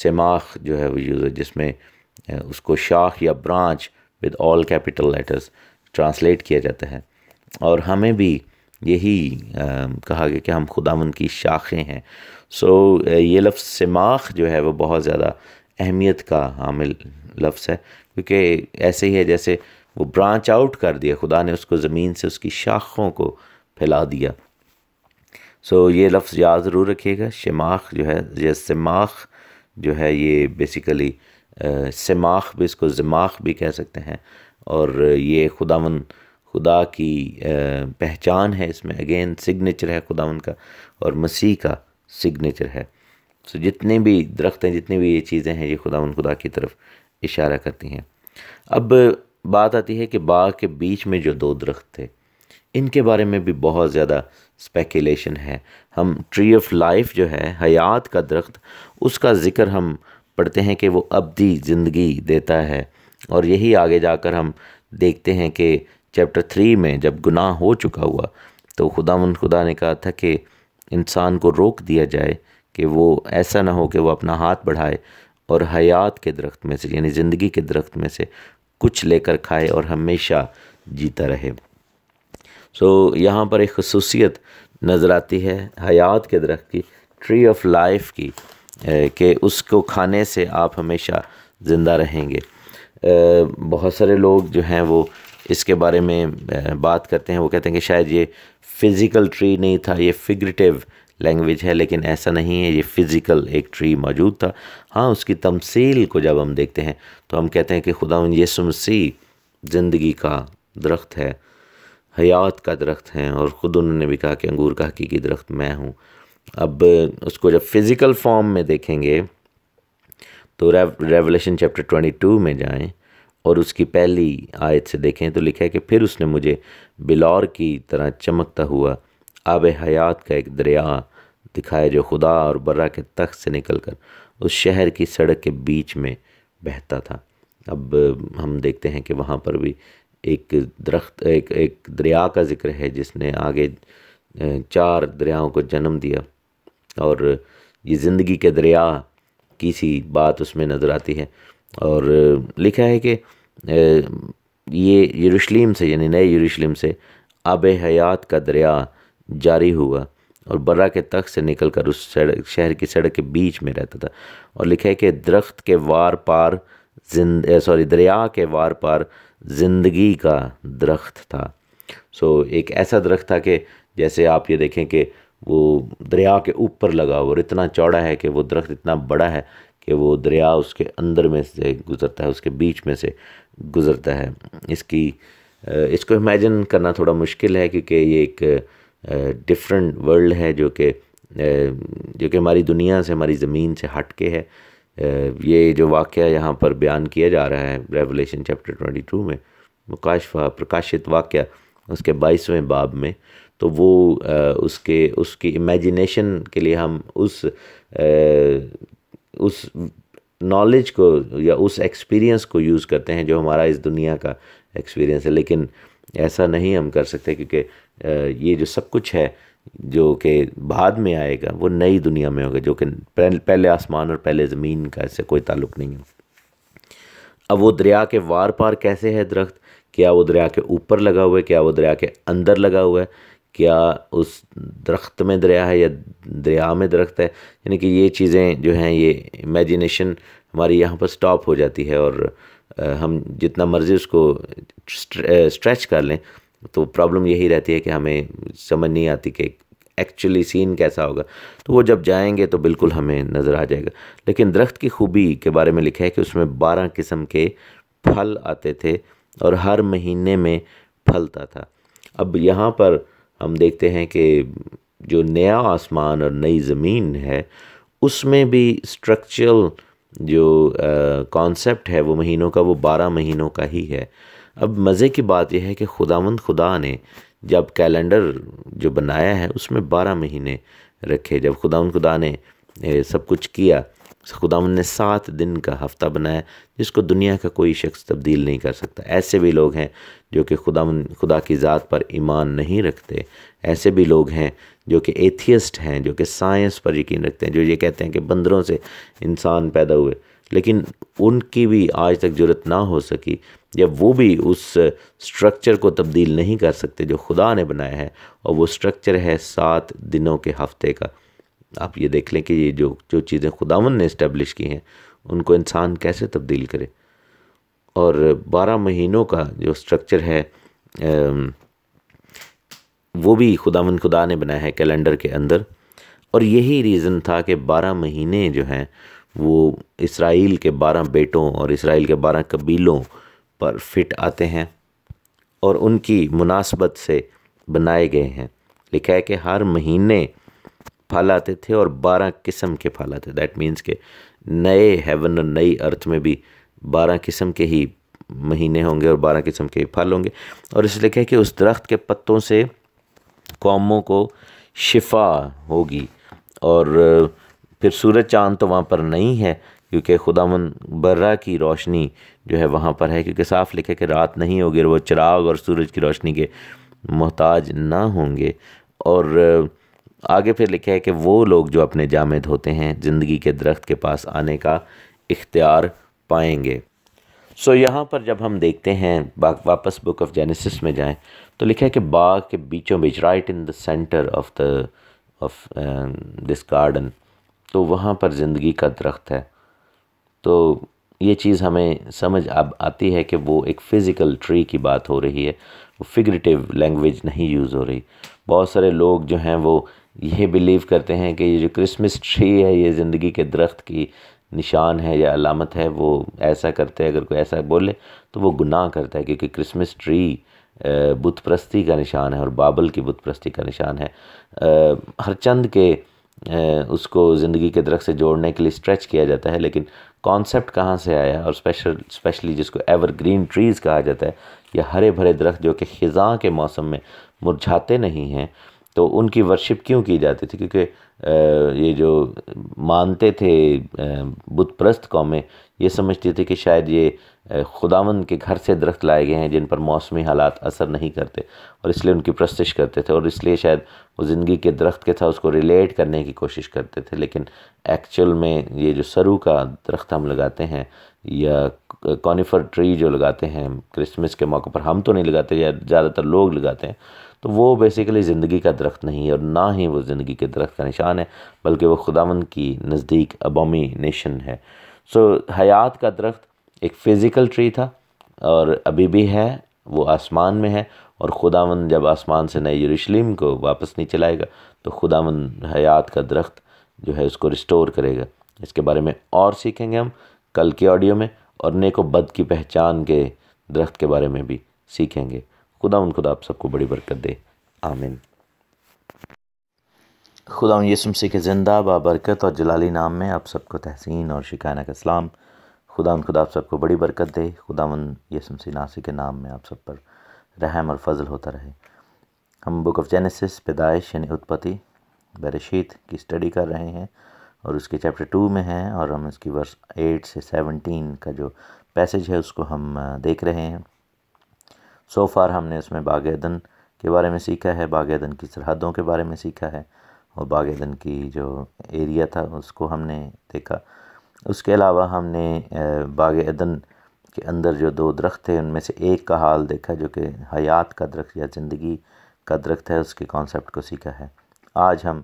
سماخ جو ہے وہ یوز ہوا جس میں اس کو شاخ یا branch with all capital letters translate کیا جاتا ہے اور ہمیں بھی یہی کہا گیا کہ ہم خداون کی شاخیں ہیں سو یہ لفظ سماخ جو ہے وہ بہت زیادہ اہمیت کا حامل لفظ ہے کیونکہ ایسے ہی ہے جیسے وہ برانچ آؤٹ کر دیا خدا نے اس کو زمین سے اس کی شاخوں کو پھیلا دیا سو یہ لفظ یاد ضرور رکھیے گا شماخ جو ہے یہ سماخ جو ہے یہ بیسیکلی سماخ بھی اس کو زماخ بھی کہہ سکتے ہیں اور یہ خداون خدا کی پہچان ہے اس میں اگین سگنیچر ہے خداون کا اور مسیح کا سگنیچر ہے سو جتنے بھی درخت ہیں جتنی بھی یہ چیزیں ہیں یہ خداون خدا کی طرف اشارہ کرتی ہیں اب بات آتی ہے کہ باغ کے بیچ میں جو دو درخت تھے ان کے بارے میں بھی بہت زیادہ اسپیکولیشن ہے ہم ٹری آف لائف جو ہے حیات کا درخت اس کا ذکر ہم پڑھتے ہیں کہ وہ ابدی زندگی دیتا ہے اور یہی آگے جا کر ہم دیکھتے ہیں کہ چیپٹر تھری میں جب گناہ ہو چکا ہوا تو خدا من خدا نے کہا تھا کہ انسان کو روک دیا جائے کہ وہ ایسا نہ ہو کہ وہ اپنا ہاتھ بڑھائے اور حیات کے درخت میں سے یعنی زندگی کے درخت میں سے کچھ لے کر کھائے اور ہمیشہ جیتا رہے سو یہاں پر ایک خصوصیت نظر آتی ہے حیات کے درخت کی ٹری آف لائف کی کہ اس کو کھانے سے آپ ہمیشہ زندہ رہیں گے بہت سارے لوگ جو ہیں وہ اس کے بارے میں بات کرتے ہیں وہ کہتے ہیں کہ شاید یہ فزیکل ٹری نہیں تھا یہ فگریٹیو لینگویج ہے لیکن ایسا نہیں ہے یہ فزیکل ایک ٹری موجود تھا ہاں اس کی تمثیل کو جب ہم دیکھتے ہیں تو ہم کہتے ہیں کہ خدا مسیح زندگی کا درخت ہے حیات کا درخت ہے اور خود انہوں نے بھی کہا کہ انگور کا حقیقی درخت میں ہوں اب اس کو جب فزیکل فارم میں دیکھیں گے تو ریولیشن چیپٹر ٹوئنٹی ٹو میں جائیں اور اس کی پہلی آیت سے دیکھیں تو لکھا ہے کہ پھر اس نے مجھے بلور کی طرح چمکتا ہوا آب حیات کا ایک دریا دکھایا جو خدا اور برہ کے تخت سے نکل کر اس شہر کی سڑک کے بیچ میں بہتا تھا اب ہم دیکھتے ہیں کہ وہاں پر بھی ایک درخت ایک ایک دریا کا ذکر ہے جس نے آگے چار دریاؤں کو جنم دیا اور یہ زندگی کے دریا کی سی بات اس میں نظر آتی ہے اور لکھا ہے کہ یہ یروشلیم سے یعنی نئے یروشلیم سے آب حیات کا دریا جاری ہوا اور برا کے تخت سے نکل کر اس سڑک شہر کی سڑک کے بیچ میں رہتا تھا اور لکھا ہے کہ درخت کے وار پار سوری دریا کے وار پار زندگی کا درخت تھا سو ایک ایسا درخت تھا کہ جیسے آپ یہ دیکھیں کہ وہ دریا کے اوپر لگا اور اتنا چوڑا ہے کہ وہ درخت اتنا بڑا ہے کہ وہ دریا اس کے اندر میں سے گزرتا ہے اس کے بیچ میں سے گزرتا ہے اس کی اس کو امیجن کرنا تھوڑا مشکل ہے کیونکہ یہ ایک ڈفرینٹ ورلڈ ہے جو کہ جو کہ ہماری دنیا سے ہماری زمین سے ہٹ کے ہے یہ جو واقعہ یہاں پر بیان کیا جا رہا ہے ریولیشن چیپٹر ٹوئنٹی ٹو میں مکاشفہ پرکاشت واقعہ اس کے بائیسویں باب میں تو وہ اس کے اس کی امیجینیشن کے لیے ہم اس اس نالج کو یا اس ایکسپیرینس کو یوز کرتے ہیں جو ہمارا اس دنیا کا ایکسپیرینس ہے لیکن ایسا نہیں ہم کر سکتے کیونکہ یہ جو سب کچھ ہے جو کہ بعد میں آئے گا وہ نئی دنیا میں ہوگا جو کہ پہلے آسمان اور پہلے زمین کا اس سے کوئی تعلق نہیں ہے اب وہ دریا کے وار پار کیسے ہے درخت کیا وہ دریا کے اوپر لگا ہوا ہے کیا وہ دریا کے اندر لگا ہوا ہے کیا اس درخت میں دریا ہے یا دریا میں درخت ہے یعنی کہ یہ چیزیں جو ہیں یہ امیجنیشن ہماری یہاں پر سٹاپ ہو جاتی ہے اور ہم جتنا مرضی اس کو سٹریچ کر لیں تو پرابلم یہی رہتی ہے کہ ہمیں سمجھ نہیں آتی کہ ایکچولی سین کیسا ہوگا تو وہ جب جائیں گے تو بالکل ہمیں نظر آ جائے گا لیکن درخت کی خوبی کے بارے میں لکھا ہے کہ اس میں بارہ قسم کے پھل آتے تھے اور ہر مہینے میں پھلتا تھا اب یہاں پر ہم دیکھتے ہیں کہ جو نیا آسمان اور نئی زمین ہے اس میں بھی اسٹرکچرل جو کانسیپٹ ہے وہ مہینوں کا وہ بارہ مہینوں کا ہی ہے اب مزے کی بات یہ ہے کہ خدا نے جب کیلنڈر جو بنایا ہے اس میں بارہ مہینے رکھے جب خدا نے سب کچھ کیا خدا نے سات دن کا ہفتہ بنایا جس کو دنیا کا کوئی شخص تبدیل نہیں کر سکتا ایسے بھی لوگ ہیں جو کہ خدا خدا کی ذات پر ایمان نہیں رکھتے ایسے بھی لوگ ہیں جو کہ ایتھیسٹ ہیں جو کہ سائنس پر یقین رکھتے ہیں جو یہ کہتے ہیں کہ بندروں سے انسان پیدا ہوئے لیکن ان کی بھی آج تک جرت نہ ہو سکی جب وہ بھی اس سٹرکچر کو تبدیل نہیں کر سکتے جو خدا نے بنایا ہے اور وہ سٹرکچر ہے سات دنوں کے ہفتے کا آپ یہ دیکھ لیں کہ یہ جو جو چیزیں خداون نے اسٹیبلش کی ہیں ان کو انسان کیسے تبدیل کرے اور بارہ مہینوں کا جو اسٹرکچر ہے وہ بھی خدا خدا نے بنایا ہے کیلنڈر کے اندر اور یہی ریزن تھا کہ بارہ مہینے جو ہیں وہ اسرائیل کے بارہ بیٹوں اور اسرائیل کے بارہ قبیلوں پر فٹ آتے ہیں اور ان کی مناسبت سے بنائے گئے ہیں لکھا ہے کہ ہر مہینے پھل آتے تھے اور بارہ قسم کے پھل آتے دیٹ مینس کہ نئے ہیون اور نئی ارتھ میں بھی بارہ قسم کے ہی مہینے ہوں گے اور بارہ قسم کے ہی پھل ہوں گے اور اس لکھے کہ اس درخت کے پتوں سے قوموں کو شفا ہوگی اور پھر سورج چاند تو وہاں پر نہیں ہے کیونکہ خدا من برہ کی روشنی جو ہے وہاں پر ہے کیونکہ صاف لکھے کہ رات نہیں ہوگی اور وہ چراغ اور سورج کی روشنی کے محتاج نہ ہوں گے اور آگے پھر لکھا ہے کہ وہ لوگ جو اپنے جامع دھوتے ہیں زندگی کے درخت کے پاس آنے کا اختیار پائیں گے سو یہاں پر جب ہم دیکھتے ہیں واپس بک آف جینیسس میں جائیں تو لکھا ہے کہ باغ کے بیچوں بیچ right in the center of the this garden تو وہاں پر زندگی کا درخت ہے تو یہ چیز ہمیں سمجھ اب آتی ہے کہ وہ ایک فزیکل ٹری کی بات ہو رہی ہے وہ فگریٹیو لینگویج نہیں یوز ہو رہی بہت سارے لوگ جو ہیں وہ یہ بلیو کرتے ہیں کہ یہ جو کرسمس ٹری ہے یہ زندگی کے درخت کی نشان ہے یا علامت ہے وہ ایسا کرتے ہیں اگر کوئی ایسا بولے تو وہ گناہ کرتا ہے کیونکہ کرسمس ٹری بت پرستی کا نشان ہے اور بابل کی بت پرستی کا نشان ہے ہر چند کے اس کو زندگی کے درخت سے جوڑنے کے لیے اسٹریچ کیا جاتا ہے لیکن کانسیپٹ کہاں سے آیا اور اسپیشل اسپیشلی جس کو ایور گرین ٹریز کہا جاتا ہے یا ہرے بھرے درخت جو کہ خزاں کے موسم میں مرجھاتے نہیں ہیں تو ان کی ورشپ کیوں کی جاتی تھی کیونکہ یہ جو مانتے تھے بت پرست قومیں یہ سمجھتی تھی کہ شاید یہ خداون کے گھر سے درخت لائے گئے ہیں جن پر موسمی حالات اثر نہیں کرتے اور اس لیے ان کی پرستش کرتے تھے اور اس لیے شاید وہ زندگی کے درخت کے تھا اس کو ریلیٹ کرنے کی کوشش کرتے تھے لیکن ایکچول میں یہ جو سرو کا درخت ہم لگاتے ہیں یا کونیفر ٹری جو لگاتے ہیں کرسمس کے موقع پر ہم تو نہیں لگاتے یا زیادہ تر لوگ لگاتے ہیں تو وہ بیسیکلی زندگی کا درخت نہیں ہے اور نہ ہی وہ زندگی کے درخت کا نشان ہے بلکہ وہ خداون کی نزدیک ابومی نیشن ہے سو حیات کا درخت ایک فزیکل ٹری تھا اور ابھی بھی ہے وہ آسمان میں ہے اور خداون جب آسمان سے نئے یوشلم کو واپس نہیں چلائے گا تو خداون حیات کا درخت جو ہے اس کو ریسٹور کرے گا اس کے بارے میں اور سیکھیں گے ہم کل کے آڈیو میں اور نیک و بد کی پہچان کے درخت کے بارے میں بھی سیکھیں گے خدا ان خدا آپ سب کو بڑی برکت دے آمین خدا ان یسم سے کے زندہ بابرکت اور جلالی نام میں آپ سب کو تحسین اور شکانہ کا اسلام خدا ان خدا آپ سب کو بڑی برکت دے خدا ان یسم سے ناسی کے نام میں آپ سب پر رحم اور فضل ہوتا رہے ہم بک آف جینیسس پیدائش یعنی اتپتی برشید کی اسٹڈی کر رہے ہیں اور اس کے چیپٹر ٹو میں ہیں اور ہم اس کی ورس ایٹ سے سیونٹین کا جو پیسج ہے اس کو ہم دیکھ رہے ہیں سو فار ہم نے اس میں باغ عدن کے بارے میں سیکھا ہے باغ عدن کی سرحدوں کے بارے میں سیکھا ہے اور باغ عدن کی جو ایریا تھا اس کو ہم نے دیکھا اس کے علاوہ ہم نے باغ عیدن کے اندر جو دو درخت تھے ان میں سے ایک کا حال دیکھا جو کہ حیات کا درخت یا زندگی کا درخت ہے اس کے کانسیپٹ کو سیکھا ہے آج ہم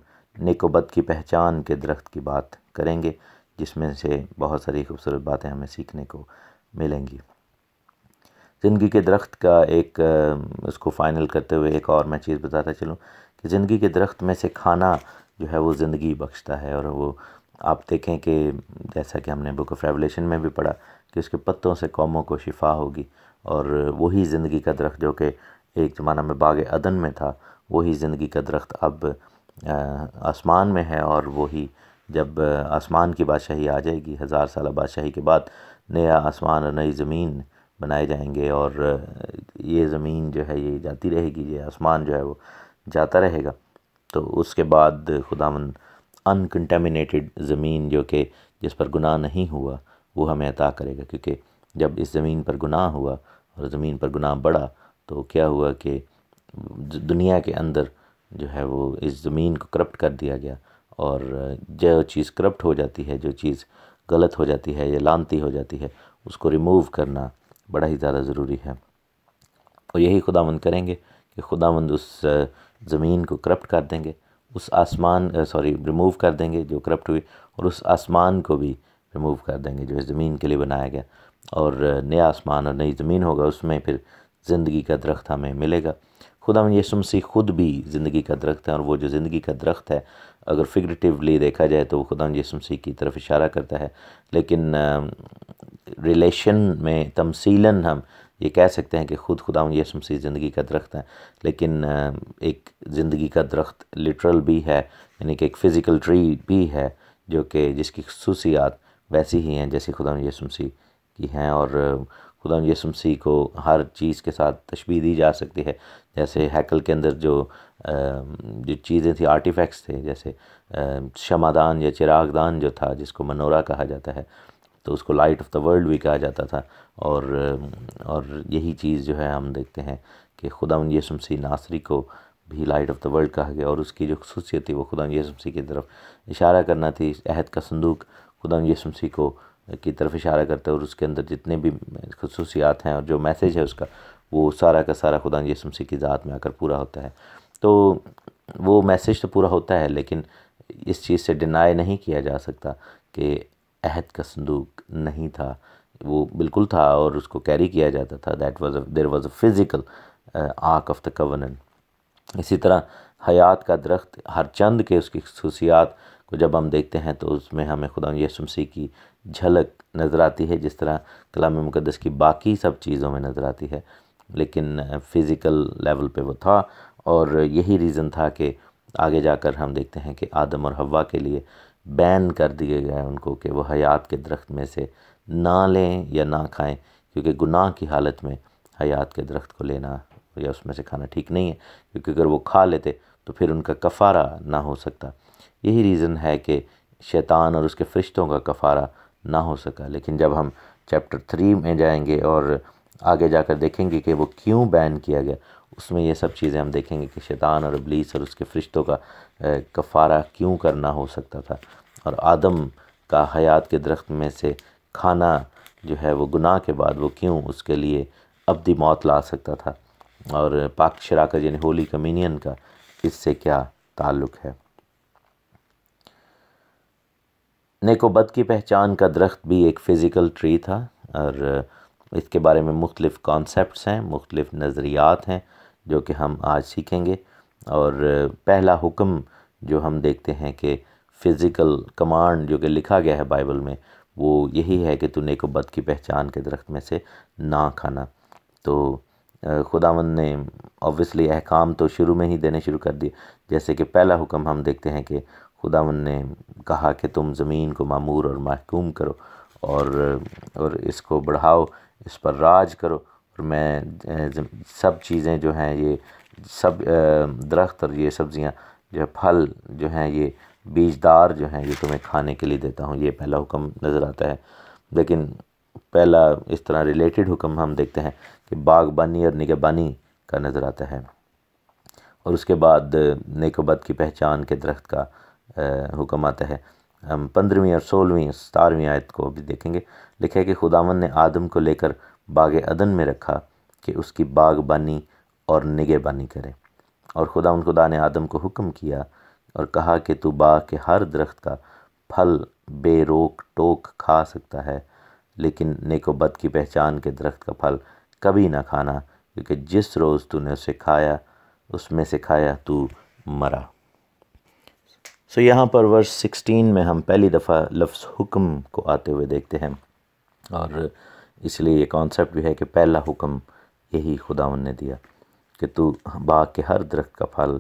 بد کی پہچان کے درخت کی بات کریں گے جس میں سے بہت ساری خوبصورت باتیں ہمیں سیکھنے کو ملیں گی زندگی کے درخت کا ایک اس کو فائنل کرتے ہوئے ایک اور میں چیز بتاتا چلوں کہ زندگی کے درخت میں سے کھانا جو ہے وہ زندگی بخشتا ہے اور وہ آپ دیکھیں کہ جیسا کہ ہم نے بک آف ریولیشن میں بھی پڑھا کہ اس کے پتوں سے قوموں کو شفا ہوگی اور وہی زندگی کا درخت جو کہ ایک زمانہ میں باغ عدن میں تھا وہی زندگی کا درخت اب آسمان میں ہے اور وہی جب آسمان کی بادشاہی آ جائے گی ہزار سالہ بادشاہی کے بعد نیا آسمان اور نئی زمین بنائے جائیں گے اور یہ زمین جو ہے یہ جاتی رہے گی یہ آسمان جو ہے وہ جاتا رہے گا تو اس کے بعد خدا من انکنٹیمنیٹڈ زمین جو کہ جس پر گناہ نہیں ہوا وہ ہمیں عطا کرے گا کیونکہ جب اس زمین پر گناہ ہوا اور زمین پر گناہ بڑھا تو کیا ہوا کہ دنیا کے اندر جو ہے وہ اس زمین کو کرپٹ کر دیا گیا اور جو چیز کرپٹ ہو جاتی ہے جو چیز غلط ہو جاتی ہے یا لانتی ہو جاتی ہے اس کو ریموو کرنا بڑا ہی زیادہ ضروری ہے اور یہی خدا مند کریں گے کہ خدا مند اس زمین کو کرپٹ کر دیں گے اس آسمان سوری ریموو کر دیں گے جو کرپٹ ہوئی اور اس آسمان کو بھی ریموو کر دیں گے جو اس زمین کے لیے بنایا گیا اور نیا آسمان اور نئی زمین ہوگا اس میں پھر زندگی کا درخت ہمیں ملے گا خدا یسم مسیح خود بھی زندگی کا درخت ہے اور وہ جو زندگی کا درخت ہے اگر فگریٹیولی دیکھا جائے تو وہ خدا یسم مسیح کی طرف اشارہ کرتا ہے لیکن ریلیشن میں تمثیلاً ہم یہ کہہ سکتے ہیں کہ خود خدا سمسی زندگی کا درخت ہے لیکن ایک زندگی کا درخت لٹرل بھی ہے یعنی کہ ایک فزیکل ٹری بھی ہے جو کہ جس کی خصوصیات ویسی ہی ہیں جیسی خدا سمسی کی ہیں اور خدا سمسی کو ہر چیز کے ساتھ تشبیح دی جا سکتی ہے جیسے ہیکل کے اندر جو جو چیزیں تھیں آرٹیفیکٹس تھے جیسے شمادان یا چراغ دان جو تھا جس کو منورہ کہا جاتا ہے تو اس کو لائٹ آف دا ورلڈ بھی کہا جاتا تھا اور اور یہی چیز جو ہے ہم دیکھتے ہیں کہ خدا یسمسی ناصری کو بھی لائٹ آف دا ورلڈ کہا گیا اور اس کی جو خصوصیت تھی وہ خدا خدان یسمسی کی طرف اشارہ کرنا تھی عہد کا صندوق خدا خدان یسمسی کو کی طرف اشارہ کرتا ہے اور اس کے اندر جتنے بھی خصوصیات ہیں اور جو میسیج ہے اس کا وہ سارا کا سارا خدا یسمسی کی ذات میں آ کر پورا ہوتا ہے تو وہ میسیج تو پورا ہوتا ہے لیکن اس چیز سے ڈینائی نہیں کیا جا سکتا کہ عہد کا صندوق نہیں تھا وہ بالکل تھا اور اس کو کیری کیا جاتا تھا that was there was a physical آنکھ آف دا کورنن اسی طرح حیات کا درخت ہر چند کے اس کی خصوصیات کو جب ہم دیکھتے ہیں تو اس میں ہمیں خدا یشمسی کی جھلک نظر آتی ہے جس طرح کلام مقدس کی باقی سب چیزوں میں نظر آتی ہے لیکن فزیکل لیول پہ وہ تھا اور یہی ریزن تھا کہ آگے جا کر ہم دیکھتے ہیں کہ آدم اور ہوا کے لیے بین کر دیے گئے ان کو کہ وہ حیات کے درخت میں سے نہ لیں یا نہ کھائیں کیونکہ گناہ کی حالت میں حیات کے درخت کو لینا یا اس میں سے کھانا ٹھیک نہیں ہے کیونکہ اگر وہ کھا لیتے تو پھر ان کا کفارہ نہ ہو سکتا یہی ریزن ہے کہ شیطان اور اس کے فرشتوں کا کفارہ نہ ہو سکا لیکن جب ہم چیپٹر تھری میں جائیں گے اور آگے جا کر دیکھیں گے کہ وہ کیوں بین کیا گیا اس میں یہ سب چیزیں ہم دیکھیں گے کہ شیطان اور ابلیس اور اس کے فرشتوں کا کفارہ کیوں کرنا ہو سکتا تھا اور آدم کا حیات کے درخت میں سے کھانا جو ہے وہ گناہ کے بعد وہ کیوں اس کے لیے عبدی موت لا سکتا تھا اور پاک شراکا یعنی ہولی کمینین کا اس سے کیا تعلق ہے نیک و بد کی پہچان کا درخت بھی ایک فزیکل ٹری تھا اور اس کے بارے میں مختلف کانسیپٹس ہیں مختلف نظریات ہیں جو کہ ہم آج سیکھیں گے اور پہلا حکم جو ہم دیکھتے ہیں کہ فزیکل کمانڈ جو کہ لکھا گیا ہے بائبل میں وہ یہی ہے کہ نیک و بد کی پہچان کے درخت میں سے نہ کھانا تو خداوند نے اوبیسلی احکام تو شروع میں ہی دینے شروع کر دیے جیسے کہ پہلا حکم ہم دیکھتے ہیں کہ خداوند نے کہا کہ تم زمین کو معمور اور محکوم کرو اور اور اس کو بڑھاؤ اس پر راج کرو اور میں سب چیزیں جو ہیں یہ سب درخت اور یہ سبزیاں جو ہے پھل جو ہیں یہ بیجدار جو ہیں یہ تمہیں کھانے کے لیے دیتا ہوں یہ پہلا حکم نظر آتا ہے لیکن پہلا اس طرح ریلیٹڈ حکم ہم دیکھتے ہیں کہ باغبانی اور نگہبانی کا نظر آتا ہے اور اس کے بعد نیک و بد کی پہچان کے درخت کا حکم آتا ہے ہم پندرہویں اور سولہویں ستارہویں آیت کو بھی دیکھیں گے لکھے کہ خداون نے آدم کو لے کر باغ عدن میں رکھا کہ اس کی باغ بانی اور نگہ بانی کرے اور خدا ان خدا نے آدم کو حکم کیا اور کہا کہ تو باغ کے ہر درخت کا پھل بے روک ٹوک کھا سکتا ہے لیکن نیک و بد کی پہچان کے درخت کا پھل کبھی نہ کھانا کیونکہ جس روز تو نے اسے کھایا اس میں سے کھایا تو مرا سو یہاں پر ورس سکسٹین میں ہم پہلی دفعہ لفظ حکم کو آتے ہوئے دیکھتے ہیں اور اس لیے یہ کانسیپٹ بھی ہے کہ پہلا حکم یہی خداون نے دیا کہ تو باغ کے ہر درخت کا پھل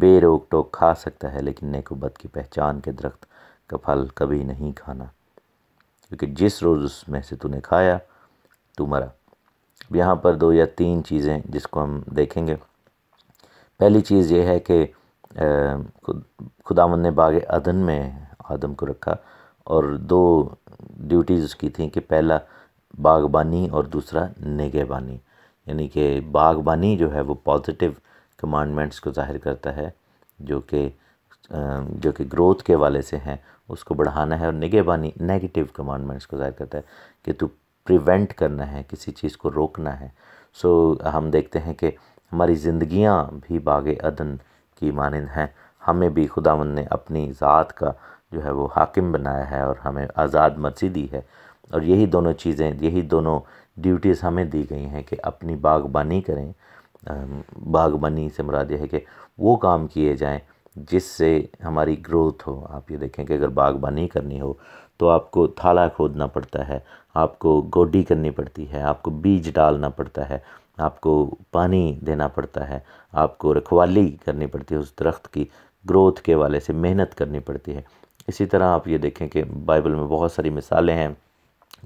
بے روک ٹوک کھا سکتا ہے لیکن نیک و بد کی پہچان کے درخت کا پھل کبھی نہیں کھانا کیونکہ جس روز اس میں سے تو نے کھایا تو مرا اب یہاں پر دو یا تین چیزیں جس کو ہم دیکھیں گے پہلی چیز یہ ہے کہ خداون نے باغ ادن میں آدم کو رکھا اور دو ڈیوٹیز اس کی تھیں کہ پہلا باغبانی اور دوسرا نگہبانی بانی یعنی کہ باغبانی جو ہے وہ پازیٹیو کمانڈمنٹس کو ظاہر کرتا ہے جو کہ جو کہ گروتھ کے حوالے سے ہیں اس کو بڑھانا ہے اور نگہبانی بانی نگیٹیو کمانڈمنٹس کو ظاہر کرتا ہے کہ تو پریونٹ کرنا ہے کسی چیز کو روکنا ہے سو ہم دیکھتے ہیں کہ ہماری زندگیاں بھی باغ عدن کی مانند ہیں ہمیں بھی خدا نے اپنی ذات کا جو ہے وہ حاکم بنایا ہے اور ہمیں آزاد مرضی دی ہے اور یہی دونوں چیزیں یہی دونوں ڈیوٹیز ہمیں دی گئی ہیں کہ اپنی باغبانی کریں باغبانی سے مراد یہ ہے کہ وہ کام کیے جائیں جس سے ہماری گروتھ ہو آپ یہ دیکھیں کہ اگر باغبانی کرنی ہو تو آپ کو تھالا کھودنا پڑتا ہے آپ کو گوڈی کرنی پڑتی ہے آپ کو بیج ڈالنا پڑتا ہے آپ کو پانی دینا پڑتا ہے آپ کو رکھوالی کرنی پڑتی ہے اس درخت کی گروتھ کے والے سے محنت کرنی پڑتی ہے اسی طرح آپ یہ دیکھیں کہ بائبل میں بہت ساری مثالیں ہیں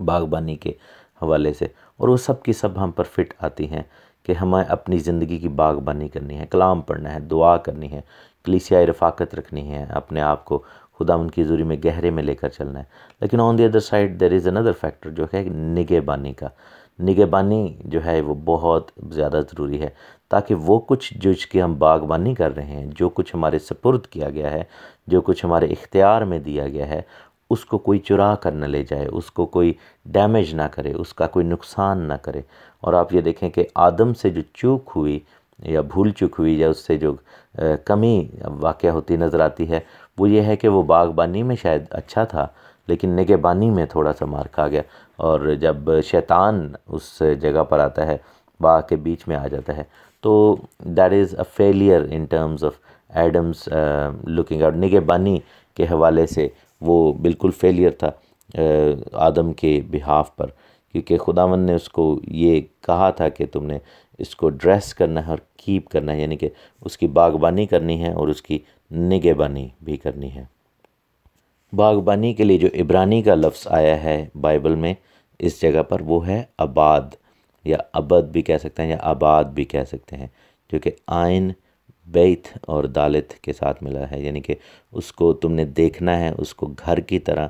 باغبانی کے حوالے سے اور وہ سب کی سب ہم پر فٹ آتی ہیں کہ ہمیں اپنی زندگی کی باغبانی کرنی ہے کلام پڑھنا ہے دعا کرنی ہے کلیسیائی رفاقت رکھنی ہے اپنے آپ کو خدا ان کی زوری میں گہرے میں لے کر چلنا ہے لیکن on the other side there is another factor factor جو ہے نگہ بانی کا نگہ بانی جو ہے وہ بہت زیادہ ضروری ہے تاکہ وہ کچھ جو اس کی ہم باغبانی کر رہے ہیں جو کچھ ہمارے سپرد کیا گیا ہے جو کچھ ہمارے اختیار میں دیا گیا ہے اس کو کوئی چرا کر نہ لے جائے اس کو کوئی ڈیمیج نہ کرے اس کا کوئی نقصان نہ کرے اور آپ یہ دیکھیں کہ آدم سے جو چوک ہوئی یا بھول چوک ہوئی یا اس سے جو کمی واقعہ ہوتی نظر آتی ہے وہ یہ ہے کہ وہ باغبانی میں شاید اچھا تھا لیکن نگے بانی میں تھوڑا سا مار کھا گیا اور جب شیطان اس جگہ پر آتا ہے باغ کے بیچ میں آ جاتا ہے تو that is a failure in terms of Adam's looking out نگے بانی کے حوالے سے وہ بالکل فیلئر تھا آدم کے بحاف پر کیونکہ خداون نے اس کو یہ کہا تھا کہ تم نے اس کو ڈریس کرنا ہے اور کیپ کرنا ہے یعنی کہ اس کی باغبانی کرنی ہے اور اس کی نگہبانی بانی بھی کرنی ہے باغبانی کے لیے جو عبرانی کا لفظ آیا ہے بائبل میں اس جگہ پر وہ ہے آباد یا ابد بھی کہہ سکتے ہیں یا آباد بھی کہہ سکتے ہیں کیونکہ آئین بیت اور دالت کے ساتھ ملا ہے یعنی کہ اس کو تم نے دیکھنا ہے اس کو گھر کی طرح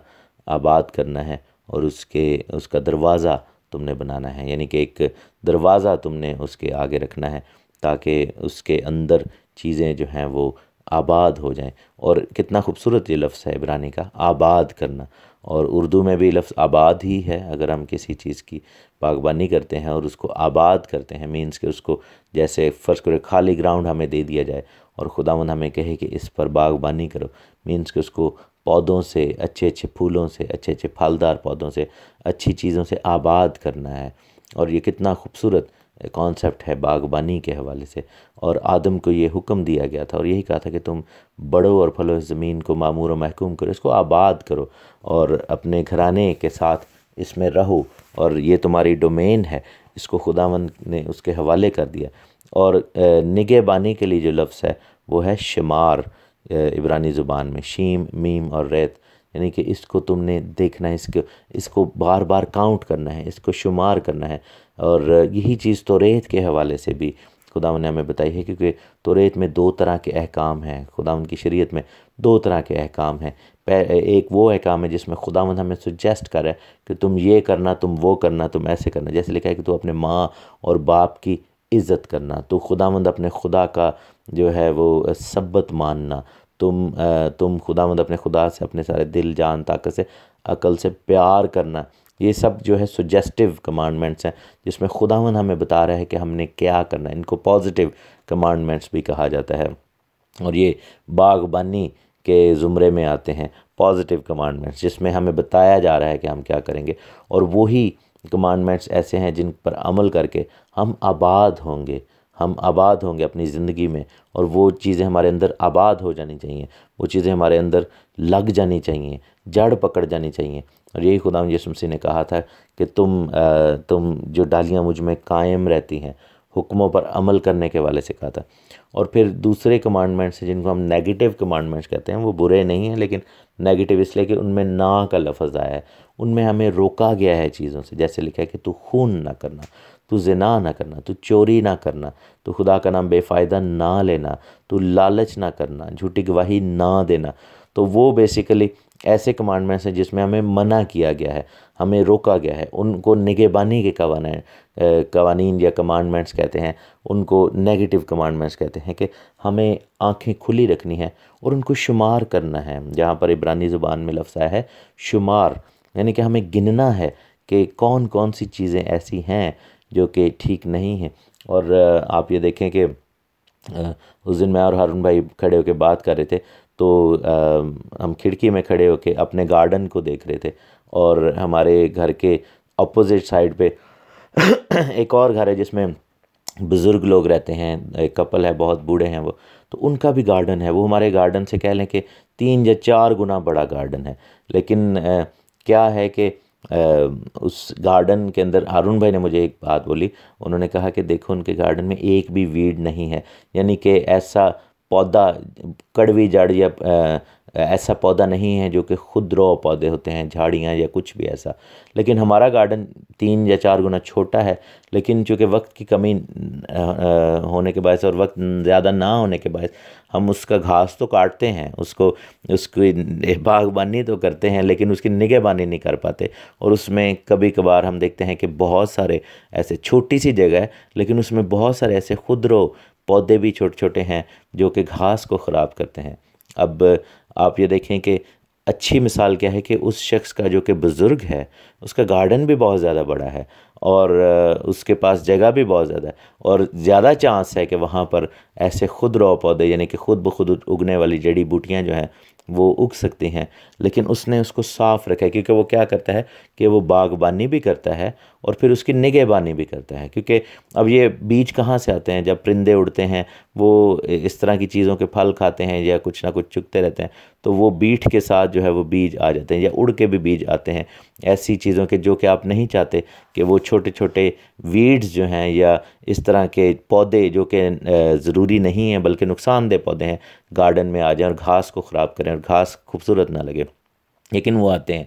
آباد کرنا ہے اور اس کے اس کا دروازہ تم نے بنانا ہے یعنی کہ ایک دروازہ تم نے اس کے آگے رکھنا ہے تاکہ اس کے اندر چیزیں جو ہیں وہ آباد ہو جائیں اور کتنا خوبصورت یہ لفظ ہے عبرانی کا آباد کرنا اور اردو میں بھی لفظ آباد ہی ہے اگر ہم کسی چیز کی باغبانی کرتے ہیں اور اس کو آباد کرتے ہیں مینس کہ اس کو جیسے فرض کرے خالی گراؤنڈ ہمیں دے دیا جائے اور خدا ہمیں کہے کہ اس پر باغبانی کرو مینس کہ اس کو پودوں سے اچھے اچھے پھولوں سے اچھے اچھے پھلدار پودوں سے اچھی چیزوں سے آباد کرنا ہے اور یہ کتنا خوبصورت کانسیپٹ ہے باغبانی کے حوالے سے اور آدم کو یہ حکم دیا گیا تھا اور یہی کہا تھا کہ تم بڑو اور اس زمین کو معمور و محکوم کرو اس کو آباد کرو اور اپنے گھرانے کے ساتھ اس میں رہو اور یہ تمہاری ڈومین ہے اس کو خداون نے اس کے حوالے کر دیا اور نگہ بانی کے لیے جو لفظ ہے وہ ہے شمار عبرانی زبان میں شیم میم اور ریت یعنی کہ اس کو تم نے دیکھنا ہے اس کو اس کو بار بار کاؤنٹ کرنا ہے اس کو شمار کرنا ہے اور یہی چیز تو ریت کے حوالے سے بھی خدا نے ہمیں بتائی ہے کیونکہ تو ریت میں دو طرح کے احکام ہیں خدا ان کی شریعت میں دو طرح کے احکام ہیں ایک وہ احکام ہے جس میں خدا مند ہمیں سجیسٹ کرے کہ تم یہ کرنا تم وہ کرنا تم ایسے کرنا جیسے لکھا ہے کہ تو اپنے ماں اور باپ کی عزت کرنا تو خدا مند اپنے خدا کا جو ہے وہ سبت ماننا تم تم خدا مند اپنے خدا سے اپنے سارے دل جان طاقت سے عقل سے پیار کرنا یہ سب جو ہے سجیسٹیو کمانڈمنٹس ہیں جس میں خداون ہمیں بتا رہا ہے کہ ہم نے کیا کرنا ہے ان کو پازیٹیو کمانڈمنٹس بھی کہا جاتا ہے اور یہ باغبانی کے زمرے میں آتے ہیں پازیٹیو کمانڈمنٹس جس میں ہمیں بتایا جا رہا ہے کہ ہم کیا کریں گے اور وہی کمانڈمنٹس ایسے ہیں جن پر عمل کر کے ہم آباد ہوں گے ہم آباد ہوں گے اپنی زندگی میں اور وہ چیزیں ہمارے اندر آباد ہو جانی چاہیے وہ چیزیں ہمارے اندر لگ جانی چاہئیں جڑ پکڑ جانی چاہئیں اور یہی خدا یسم سی نے کہا تھا کہ تم تم جو ڈالیاں مجھ میں قائم رہتی ہیں حکموں پر عمل کرنے کے والے سے کہا تھا اور پھر دوسرے کمانڈمنٹس جن کو ہم نگیٹیو کمانڈمنٹس کہتے ہیں وہ برے نہیں ہیں لیکن نگیٹو اس لیے کہ ان میں نا کا لفظ آیا ہے ان میں ہمیں روکا گیا ہے چیزوں سے جیسے لکھا ہے کہ تو خون نہ کرنا تو زنا نہ کرنا تو چوری نہ کرنا تو خدا کا نام بے فائدہ نہ لینا تو لالچ نہ کرنا جھوٹی گواہی نہ دینا تو وہ بیسیکلی ایسے کمانڈمنٹس ہیں جس میں ہمیں منع کیا گیا ہے ہمیں روکا گیا ہے ان کو نگہبانی بانی کے قوانین قوانین یا کمانڈمنٹس کہتے ہیں ان کو نگیٹیو کمانڈمنٹس کہتے ہیں کہ ہمیں آنکھیں کھلی رکھنی ہیں اور ان کو شمار کرنا ہے جہاں پر عبرانی زبان میں لفظ ہے شمار یعنی کہ ہمیں گننا ہے کہ کون کون سی چیزیں ایسی ہیں جو کہ ٹھیک نہیں ہے اور آپ یہ دیکھیں کہ اس دن میں اور ہارون بھائی کھڑے ہو کے بات کر رہے تھے تو ہم کھڑکی میں کھڑے ہو کے اپنے گارڈن کو دیکھ رہے تھے اور ہمارے گھر کے اپوزٹ سائڈ پہ ایک اور گھر ہے جس میں بزرگ لوگ رہتے ہیں ایک کپل ہے بہت بوڑھے ہیں وہ تو ان کا بھی گارڈن ہے وہ ہمارے گارڈن سے کہہ لیں کہ تین یا چار گنا بڑا گارڈن ہے لیکن کیا ہے کہ اس گارڈن کے اندر ہارون بھائی نے مجھے ایک بات بولی انہوں نے کہا کہ دیکھو ان کے گارڈن میں ایک بھی ویڈ نہیں ہے یعنی کہ ایسا پودا کڑوی جڑ یا ایسا پودا نہیں ہے جو کہ خود رو پودے ہوتے ہیں جھاڑیاں یا کچھ بھی ایسا لیکن ہمارا گارڈن تین یا چار گنا چھوٹا ہے لیکن چونکہ وقت کی کمی ہونے کے باعث اور وقت زیادہ نہ ہونے کے باعث ہم اس کا گھاس تو کاٹتے ہیں اس کو اس کی باغبانی تو کرتے ہیں لیکن اس کی نگہ بانی نہیں کر پاتے اور اس میں کبھی کبھار ہم دیکھتے ہیں کہ بہت سارے ایسے چھوٹی سی جگہ ہے لیکن اس میں بہت سارے ایسے خود رو پودے بھی چھوٹے چھوٹے ہیں جو کہ گھاس کو خراب کرتے ہیں اب آپ یہ دیکھیں کہ اچھی مثال کیا ہے کہ اس شخص کا جو کہ بزرگ ہے اس کا گارڈن بھی بہت زیادہ بڑا ہے اور اس کے پاس جگہ بھی بہت زیادہ ہے اور زیادہ چانس ہے کہ وہاں پر ایسے خود رو پودے یعنی کہ خود بخود اگنے والی جڑی بوٹیاں جو ہیں وہ اگ سکتی ہیں لیکن اس نے اس کو صاف رکھا ہے کیونکہ وہ کیا کرتا ہے کہ وہ باغبانی بھی کرتا ہے اور پھر اس کی نگہ بانی بھی کرتا ہے کیونکہ اب یہ بیج کہاں سے آتے ہیں جب پرندے اڑتے ہیں وہ اس طرح کی چیزوں کے پھل کھاتے ہیں یا کچھ نہ کچھ چگتے رہتے ہیں تو وہ بیٹھ کے ساتھ جو ہے وہ بیج آ جاتے ہیں یا اڑ کے بھی بیج آتے ہیں ایسی چیزوں کے جو کہ آپ نہیں چاہتے کہ وہ چھوٹے چھوٹے ویڈز جو ہیں یا اس طرح کے پودے جو کہ ضروری نہیں ہیں بلکہ نقصان دہ پودے ہیں گارڈن میں آ جائیں اور گھاس کو خراب کریں اور گھاس خوبصورت نہ لگے لیکن وہ آتے ہیں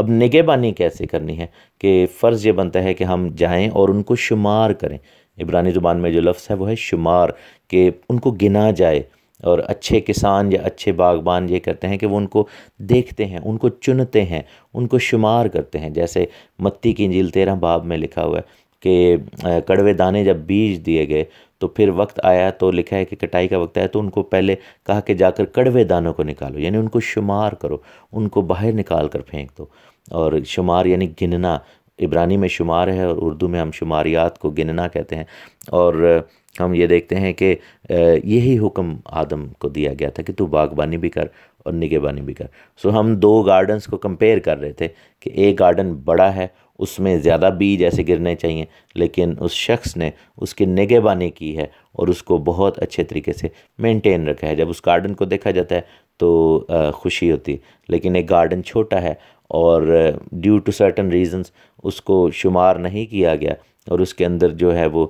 اب نگہبانی بانی کیسے کرنی ہے کہ فرض یہ بنتا ہے کہ ہم جائیں اور ان کو شمار کریں عبرانی زبان میں جو لفظ ہے وہ ہے شمار کہ ان کو گنا جائے اور اچھے کسان یا اچھے باغبان یہ کرتے ہیں کہ وہ ان کو دیکھتے ہیں ان کو چنتے ہیں ان کو شمار کرتے ہیں جیسے متی کی انجیل تیرہ باب میں لکھا ہوا ہے کہ کڑوے دانے جب بیج دیے گئے تو پھر وقت آیا تو لکھا ہے کہ کٹائی کا وقت آیا تو ان کو پہلے کہا کہ جا کر کڑوے دانوں کو نکالو یعنی ان کو شمار کرو ان کو باہر نکال کر پھینک دو اور شمار یعنی گننا عبرانی میں شمار ہے اور اردو میں ہم شماریات کو گننا کہتے ہیں اور ہم یہ دیکھتے ہیں کہ یہی حکم آدم کو دیا گیا تھا کہ تو باغبانی بھی کر اور نگہبانی بانی بھی کر سو ہم دو گارڈنز کو کمپیئر کر رہے تھے کہ ایک گارڈن بڑا ہے اس میں زیادہ بیج ایسے گرنے چاہیے لیکن اس شخص نے اس کی نگہبانی بانی کی ہے اور اس کو بہت اچھے طریقے سے مینٹین رکھا ہے جب اس گارڈن کو دیکھا جاتا ہے تو خوشی ہوتی ہے لیکن ایک گارڈن چھوٹا ہے اور ڈیو ٹو سرٹن ریزنز اس کو شمار نہیں کیا گیا اور اس کے اندر جو ہے وہ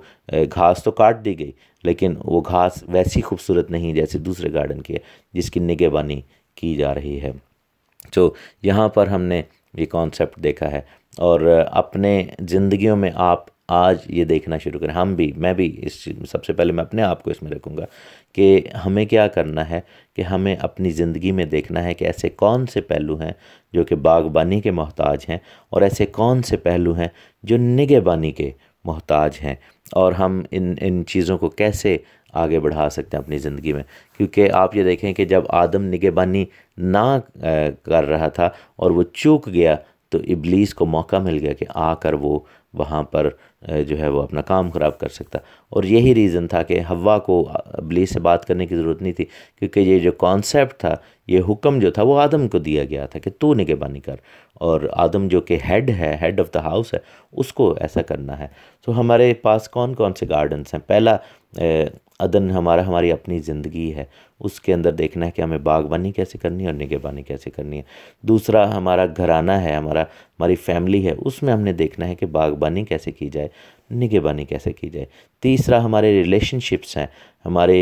گھاس تو کاٹ دی گئی لیکن وہ گھاس ویسی خوبصورت نہیں جیسے دوسرے گارڈن کی ہے جس کی نگہبانی بانی کی جا رہی ہے تو یہاں پر ہم نے یہ کانسیپٹ دیکھا ہے اور اپنے زندگیوں میں آپ آج یہ دیکھنا شروع کریں ہم بھی میں بھی اس سب سے پہلے میں اپنے آپ کو اس میں رکھوں گا کہ ہمیں کیا کرنا ہے کہ ہمیں اپنی زندگی میں دیکھنا ہے کہ ایسے کون سے پہلو ہیں جو کہ باغبانی کے محتاج ہیں اور ایسے کون سے پہلو ہیں جو نگہ بانی کے محتاج ہیں اور ہم ان ان چیزوں کو کیسے آگے بڑھا سکتے ہیں اپنی زندگی میں کیونکہ آپ یہ دیکھیں کہ جب آدم نگہ بانی نہ کر رہا تھا اور وہ چوک گیا تو ابلیس کو موقع مل گیا کہ آ کر وہ وہاں پر جو ہے وہ اپنا کام خراب کر سکتا اور یہی ریزن تھا کہ ہوا کو ابلیس سے بات کرنے کی ضرورت نہیں تھی کیونکہ یہ جو کانسیپٹ تھا یہ حکم جو تھا وہ آدم کو دیا گیا تھا کہ تو نگہبانی بانی کر اور آدم جو کہ ہیڈ ہے ہیڈ آف دا ہاؤس ہے اس کو ایسا کرنا ہے تو ہمارے پاس کون کون سے گارڈنس ہیں پہلا عدن ہمارا ہماری اپنی زندگی ہے اس کے اندر دیکھنا ہے کہ ہمیں باغبانی کیسے کرنی ہے اور نگہبانی بانی کیسے کرنی ہے دوسرا ہمارا گھرانہ ہے ہمارا ہماری فیملی ہے اس میں ہم نے دیکھنا ہے کہ باغبانی کیسے کی جائے نگہبانی بانی کیسے کی جائے تیسرا ہمارے ریلیشن شپس ہیں ہمارے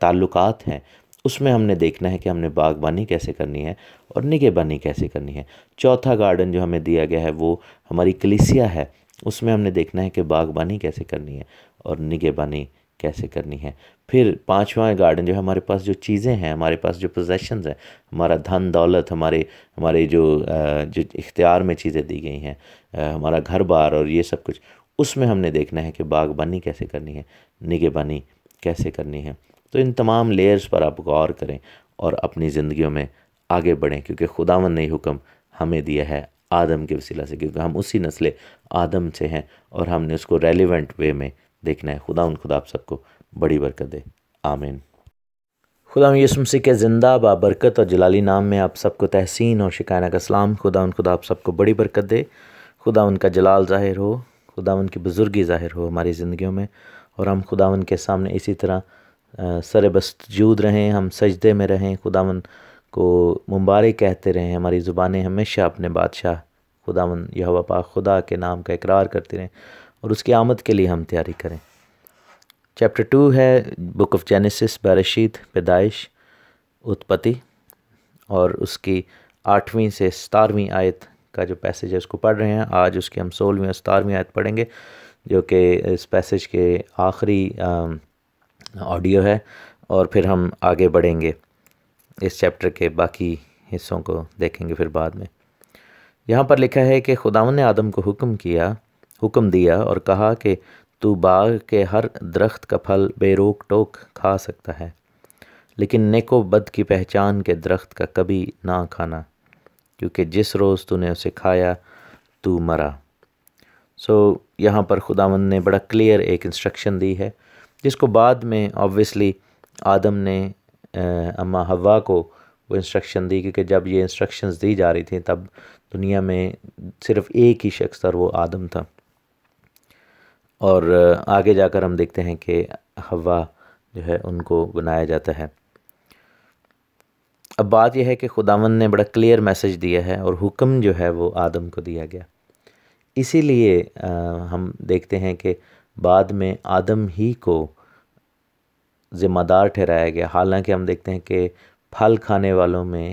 تعلقات ہیں اس میں ہم نے دیکھنا ہے کہ ہم نے باغبانی کیسے کرنی ہے اور نگہبانی بانی کیسے کرنی ہے چوتھا گارڈن جو ہمیں دیا گیا ہے وہ ہماری کلیسیا ہے اس میں ہم نے دیکھنا ہے کہ باغبانی کیسے کرنی ہے اور نگہبانی بانی کیسے کرنی ہے پھر پانچواں گارڈن جو ہے ہمارے پاس جو چیزیں ہیں ہمارے پاس جو پوزیشنز ہیں ہمارا دھن دولت ہمارے ہمارے جو جو اختیار میں چیزیں دی گئی ہیں ہمارا گھر بار اور یہ سب کچھ اس میں ہم نے دیکھنا ہے کہ باغبانی کیسے کرنی ہے نگہ بانی کیسے کرنی ہے تو ان تمام لیئرز پر آپ غور کریں اور اپنی زندگیوں میں آگے بڑھیں کیونکہ خداون نے حکم ہمیں دیا ہے آدم کے وسیلہ سے کیونکہ ہم اسی نسل آدم سے ہیں اور ہم نے اس کو ریلیونٹ وے میں دیکھنا ہے خدا ان خدا آپ سب کو بڑی برکت دے آمین خدا یسم کے زندہ با برکت اور جلالی نام میں آپ سب کو تحسین اور شکائنہ کا سلام خدا ان خدا آپ سب کو بڑی برکت دے خدا ان کا جلال ظاہر ہو خدا ان کی بزرگی ظاہر ہو ہماری زندگیوں میں اور ہم خدا ان کے سامنے اسی طرح سر بستجود رہیں ہم سجدے میں رہیں خدا ان کو ممبارک کہتے رہیں ہماری زبانیں ہمیشہ اپنے بادشاہ خداون یہ پاک خدا کے نام کا اقرار کرتے رہیں اور اس کی آمد کے لیے ہم تیاری کریں چیپٹر ٹو ہے بک آف جینیسس برشید پیدائش اتپتی اور اس کی آٹھویں سے ستارویں آیت کا جو پیسج ہے اس کو پڑھ رہے ہیں آج اس کی ہم سولہویں اور ستارویں آیت پڑھیں گے جو کہ اس پیسج کے آخری آڈیو ہے اور پھر ہم آگے بڑھیں گے اس چیپٹر کے باقی حصوں کو دیکھیں گے پھر بعد میں یہاں پر لکھا ہے کہ خداون نے آدم کو حکم کیا حکم دیا اور کہا کہ تو باغ کے ہر درخت کا پھل بے روک ٹوک کھا سکتا ہے لیکن نیک و بد کی پہچان کے درخت کا کبھی نہ کھانا کیونکہ جس روز تو نے اسے کھایا تو مرا سو یہاں پر خداوند نے بڑا کلیئر ایک انسٹرکشن دی ہے جس کو بعد میں آبویسلی آدم نے اما ہوا کو وہ انسٹرکشن دی کیونکہ جب یہ انسٹرکشنز دی جا رہی تھیں تب دنیا میں صرف ایک ہی شخص تھا وہ آدم تھا اور آگے جا کر ہم دیکھتے ہیں کہ ہوا جو ہے ان کو بنایا جاتا ہے اب بات یہ ہے کہ خداون نے بڑا کلیئر میسج دیا ہے اور حکم جو ہے وہ آدم کو دیا گیا اسی لیے ہم دیکھتے ہیں کہ بعد میں آدم ہی کو ذمہ دار ٹھہرایا گیا حالانکہ ہم دیکھتے ہیں کہ پھل کھانے والوں میں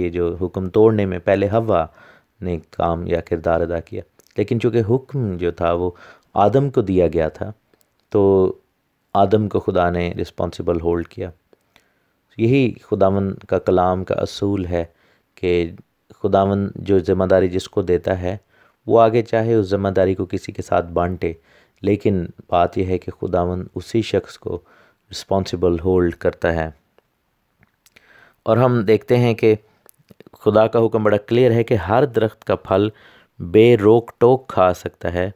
یہ جو حکم توڑنے میں پہلے ہوا نے کام یا کردار ادا کیا لیکن چونکہ حکم جو تھا وہ آدم کو دیا گیا تھا تو آدم کو خدا نے رسپانسیبل ہولڈ کیا یہی خداون کا کلام کا اصول ہے کہ خداون جو ذمہ داری جس کو دیتا ہے وہ آگے چاہے اس ذمہ داری کو کسی کے ساتھ بانٹے لیکن بات یہ ہے کہ خداون اسی شخص کو رسپانسیبل ہولڈ کرتا ہے اور ہم دیکھتے ہیں کہ خدا کا حکم بڑا کلیئر ہے کہ ہر درخت کا پھل بے روک ٹوک کھا سکتا ہے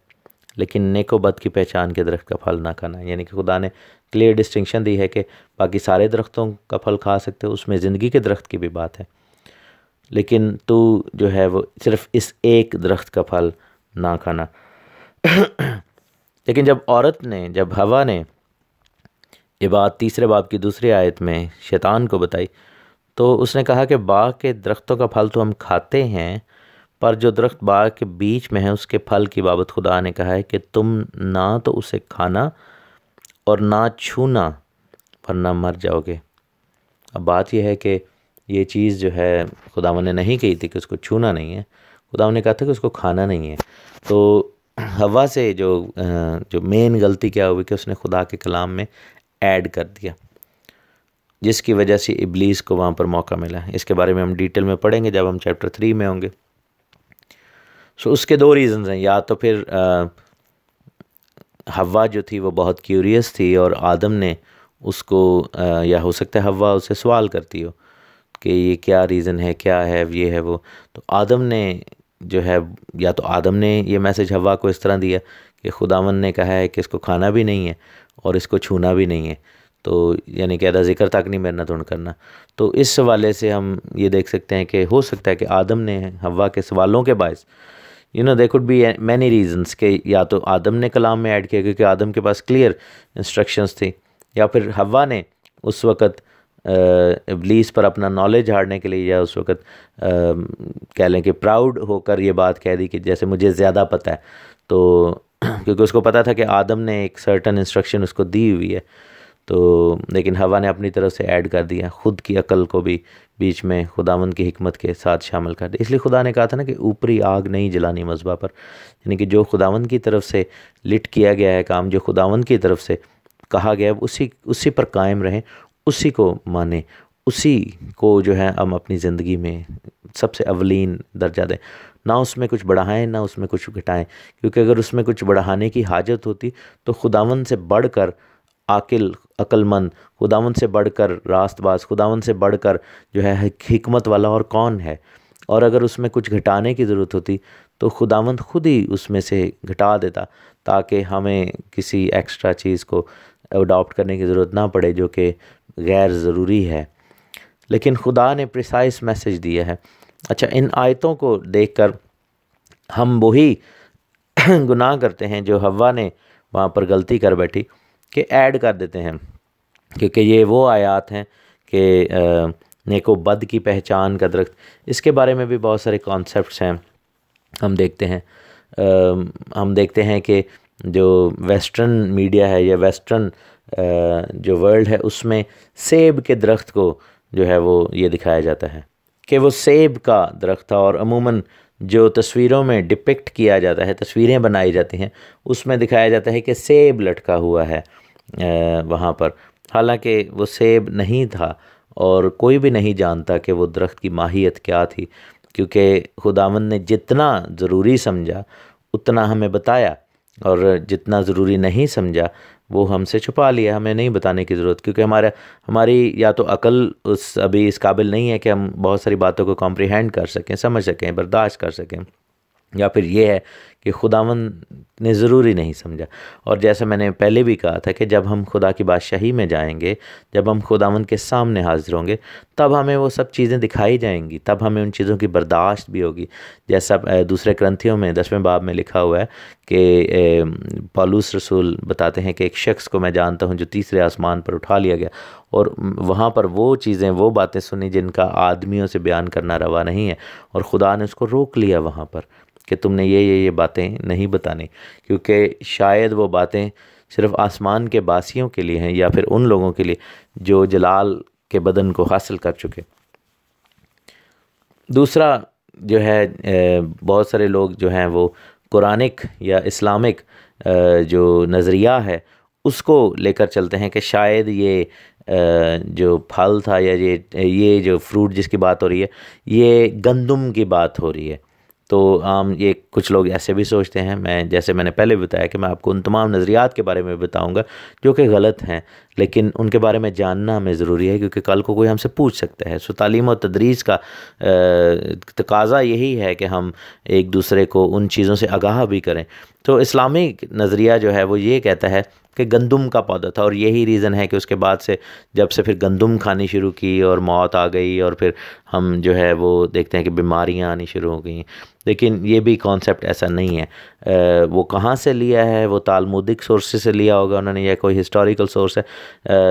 لیکن نیک و بد کی پہچان کے درخت کا پھل نہ کھانا یعنی کہ خدا نے کلیئر ڈسٹنکشن دی ہے کہ باقی سارے درختوں کا پھل کھا سکتے اس میں زندگی کے درخت کی بھی بات ہے لیکن تو جو ہے وہ صرف اس ایک درخت کا پھل نہ کھانا لیکن جب عورت نے جب ہوا نے یہ بات تیسرے باپ کی دوسری آیت میں شیطان کو بتائی تو اس نے کہا کہ باغ کے درختوں کا پھل تو ہم کھاتے ہیں پر جو درخت باغ کے بیچ میں ہے اس کے پھل کی بابت خدا نے کہا ہے کہ تم نہ تو اسے کھانا اور نہ چھونا ورنہ مر جاؤ گے اب بات یہ ہے کہ یہ چیز جو ہے خدا نے نہیں کہی تھی کہ اس کو چھونا نہیں ہے خدا نے کہا تھا کہ اس کو کھانا نہیں ہے تو ہوا سے جو جو مین غلطی کیا ہوئی کہ اس نے خدا کے کلام میں ایڈ کر دیا جس کی وجہ سے ابلیس کو وہاں پر موقع ملا اس کے بارے میں ہم ڈیٹیل میں پڑھیں گے جب ہم چیپٹر تھری میں ہوں گے سو اس کے دو ریزنز ہیں یا تو پھر ہوا جو تھی وہ بہت کیوریس تھی اور آدم نے اس کو یا ہو سکتا ہے ہوا اسے سوال کرتی ہو کہ یہ کیا ریزن ہے کیا ہے یہ ہے وہ تو آدم نے جو ہے یا تو آدم نے یہ میسج ہوا کو اس طرح دیا کہ خدا من نے کہا ہے کہ اس کو کھانا بھی نہیں ہے اور اس کو چھونا بھی نہیں ہے تو یعنی کہ ادا ذکر تک نہیں میرنا توڑ کرنا تو اس حوالے سے ہم یہ دیکھ سکتے ہیں کہ ہو سکتا ہے کہ آدم نے ہوا کے سوالوں کے باعث you know there could be many reasons کہ یا تو آدم نے کلام میں ایڈ کیا کیونکہ آدم کے پاس کلیئر انسٹرکشنس تھی یا پھر ہوا نے اس وقت ابلیس پر اپنا نالج ہارنے کے لیے یا اس وقت کہہ لیں کہ پراؤڈ ہو کر یہ بات کہہ دی کہ جیسے مجھے زیادہ پتہ ہے تو کیونکہ اس کو پتا تھا کہ آدم نے ایک سرٹن انسٹرکشن اس کو دی ہوئی ہے تو لیکن ہوا نے اپنی طرف سے ایڈ کر دیا خود کی عقل کو بھی بیچ میں خداون کی حکمت کے ساتھ شامل کر دیا اس لیے خدا نے کہا تھا نا کہ اوپری آگ نہیں جلانی مذبح پر یعنی کہ جو خداون کی طرف سے لٹ کیا گیا ہے کام جو خداون کی طرف سے کہا گیا ہے اسی اسی پر قائم رہیں اسی کو مانیں اسی کو جو ہے ہم اپنی زندگی میں سب سے اولین درجہ دیں نہ اس میں کچھ بڑھائیں نہ اس میں کچھ گھٹائیں کیونکہ اگر اس میں کچھ بڑھانے کی حاجت ہوتی تو خداون سے بڑھ کر عاقل عقل مند خداون سے بڑھ کر راست باز خداون سے بڑھ کر جو ہے حکمت والا اور کون ہے اور اگر اس میں کچھ گھٹانے کی ضرورت ہوتی تو خداون خود ہی اس میں سے گھٹا دیتا تاکہ ہمیں کسی ایکسٹرا چیز کو اڈاپٹ کرنے کی ضرورت نہ پڑے جو کہ غیر ضروری ہے لیکن خدا نے پریسائس میسج دیا ہے اچھا ان آیتوں کو دیکھ کر ہم وہی گناہ کرتے ہیں جو ہوا نے وہاں پر غلطی کر بیٹھی کہ ایڈ کر دیتے ہیں کیونکہ یہ وہ آیات ہیں کہ نیک و بد کی پہچان کا درخت اس کے بارے میں بھی بہت سارے کانسیپٹس ہیں ہم دیکھتے ہیں ہم دیکھتے ہیں کہ جو ویسٹرن میڈیا ہے یا ویسٹرن جو ورلڈ ہے اس میں سیب کے درخت کو جو ہے وہ یہ دکھایا جاتا ہے کہ وہ سیب کا درخت تھا اور عموماً جو تصویروں میں ڈپکٹ کیا جاتا ہے تصویریں بنائی جاتی ہیں اس میں دکھایا جاتا ہے کہ سیب لٹکا ہوا ہے وہاں پر حالانکہ وہ سیب نہیں تھا اور کوئی بھی نہیں جانتا کہ وہ درخت کی ماہیت کیا تھی کیونکہ خداون نے جتنا ضروری سمجھا اتنا ہمیں بتایا اور جتنا ضروری نہیں سمجھا وہ ہم سے چھپا لیا ہمیں نہیں بتانے کی ضرورت کیونکہ ہمارا ہماری یا تو عقل اس ابھی اس قابل نہیں ہے کہ ہم بہت ساری باتوں کو کمپریہینڈ کر سکیں سمجھ سکیں برداشت کر سکیں یا پھر یہ ہے کہ خداون نے ضروری نہیں سمجھا اور جیسے میں نے پہلے بھی کہا تھا کہ جب ہم خدا کی بادشاہی میں جائیں گے جب ہم خداون کے سامنے حاضر ہوں گے تب ہمیں وہ سب چیزیں دکھائی جائیں گی تب ہمیں ان چیزوں کی برداشت بھی ہوگی جیسا دوسرے کرنتھیوں میں دسویں باب میں لکھا ہوا ہے کہ پالوس رسول بتاتے ہیں کہ ایک شخص کو میں جانتا ہوں جو تیسرے آسمان پر اٹھا لیا گیا اور وہاں پر وہ چیزیں وہ باتیں سنی جن کا آدمیوں سے بیان کرنا روا نہیں ہے اور خدا نے اس کو روک لیا وہاں پر کہ تم نے یہ یہ یہ باتیں نہیں بتانی کیونکہ شاید وہ باتیں صرف آسمان کے باسیوں کے لیے ہیں یا پھر ان لوگوں کے لیے جو جلال کے بدن کو حاصل کر چکے دوسرا جو ہے بہت سارے لوگ جو ہیں وہ قرآنک یا اسلامک جو نظریہ ہے اس کو لے کر چلتے ہیں کہ شاید یہ جو پھل تھا یا یہ یہ جو فروٹ جس کی بات ہو رہی ہے یہ گندم کی بات ہو رہی ہے تو عام یہ کچھ لوگ ایسے بھی سوچتے ہیں میں جیسے میں نے پہلے بتایا کہ میں آپ کو ان تمام نظریات کے بارے میں بتاؤں گا جو کہ غلط ہیں لیکن ان کے بارے میں جاننا ہمیں ضروری ہے کیونکہ کل کو کوئی ہم سے پوچھ سکتا ہے سو تعلیم و تدریس کا تقاضہ یہی ہے کہ ہم ایک دوسرے کو ان چیزوں سے آگاہ بھی کریں تو اسلامی نظریہ جو ہے وہ یہ کہتا ہے کہ گندم کا پودا تھا اور یہی ریزن ہے کہ اس کے بعد سے جب سے پھر گندم کھانی شروع کی اور موت آ گئی اور پھر ہم جو ہے وہ دیکھتے ہیں کہ بیماریاں آنی شروع ہو گئیں لیکن یہ بھی کانسیپٹ ایسا نہیں ہے وہ کہاں سے لیا ہے وہ تالمودک سورس سے لیا ہوگا انہوں نے یہ کوئی ہسٹوریکل سورس ہے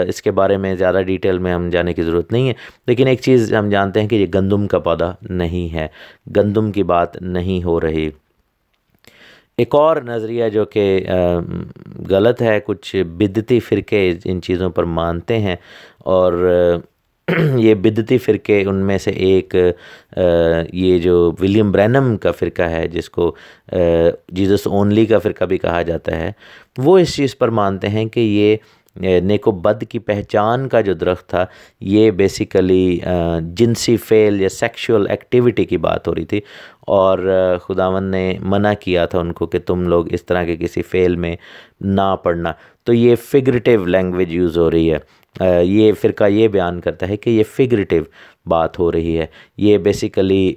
اس کے بارے میں زیادہ ڈیٹیل میں ہم جانے کی ضرورت نہیں ہے لیکن ایک چیز ہم جانتے ہیں کہ یہ گندم کا پودا نہیں ہے گندم کی بات نہیں ہو رہی ایک اور نظریہ جو کہ غلط ہے کچھ بدتی فرقے ان چیزوں پر مانتے ہیں اور یہ بدتی فرقے ان میں سے ایک یہ جو ولیم برینم کا فرقہ ہے جس کو جیزس اونلی کا فرقہ بھی کہا جاتا ہے وہ اس چیز پر مانتے ہیں کہ یہ نیک و بد کی پہچان کا جو درخت تھا یہ بیسیکلی جنسی فیل یا سیکشول ایکٹیویٹی کی بات ہو رہی تھی اور خداون نے منع کیا تھا ان کو کہ تم لوگ اس طرح کے کسی فیل میں نہ پڑھنا تو یہ فگریٹیو لینگویج یوز ہو رہی ہے یہ فرقہ یہ بیان کرتا ہے کہ یہ فگریٹیو بات ہو رہی ہے یہ بیسیکلی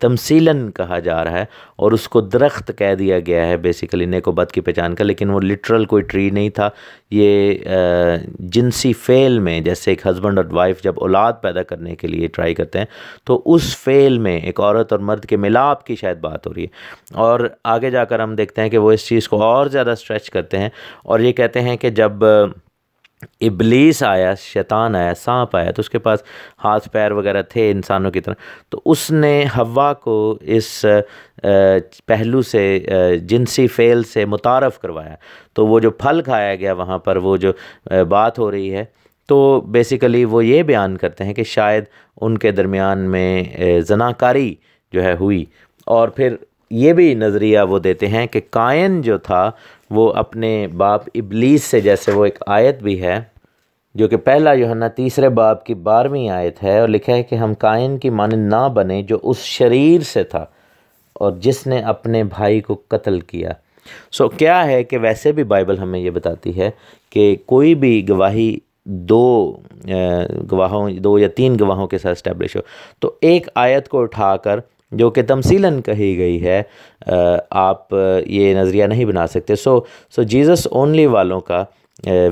تمثیلن کہا جا رہا ہے اور اس کو درخت کہہ دیا گیا ہے بیسیکلی نیک و بد کی پہچان کا لیکن وہ لٹرل کوئی ٹری نہیں تھا یہ جنسی فیل میں جیسے ایک ہسبینڈ اور وائف جب اولاد پیدا کرنے کے لیے ٹرائی کرتے ہیں تو اس فیل میں ایک عورت اور مرد کے ملاپ کی شاید بات ہو رہی ہے اور آگے جا کر ہم دیکھتے ہیں کہ وہ اس چیز کو اور زیادہ سٹریچ کرتے ہیں اور یہ کہتے ہیں کہ جب ابلیس آیا شیطان آیا سانپ آیا تو اس کے پاس ہاتھ پیر وغیرہ تھے انسانوں کی طرح تو اس نے ہوا کو اس پہلو سے جنسی فعل سے متعارف کروایا تو وہ جو پھل کھایا گیا وہاں پر وہ جو بات ہو رہی ہے تو بیسیکلی وہ یہ بیان کرتے ہیں کہ شاید ان کے درمیان میں زناکاری جو ہے ہوئی اور پھر یہ بھی نظریہ وہ دیتے ہیں کہ کائن جو تھا وہ اپنے باپ ابلیس سے جیسے وہ ایک آیت بھی ہے جو کہ پہلا جو ہے نا تیسرے باپ کی بارہویں آیت ہے اور لکھا ہے کہ ہم کائن کی مانند نہ بنے جو اس شریر سے تھا اور جس نے اپنے بھائی کو قتل کیا سو کیا ہے کہ ویسے بھی بائبل ہمیں یہ بتاتی ہے کہ کوئی بھی گواہی دو گواہوں دو یا تین گواہوں کے ساتھ اسٹیبلش ہو تو ایک آیت کو اٹھا کر جو کہ تمثیلاً کہی گئی ہے آپ یہ نظریہ نہیں بنا سکتے سو سو جیزس اونلی والوں کا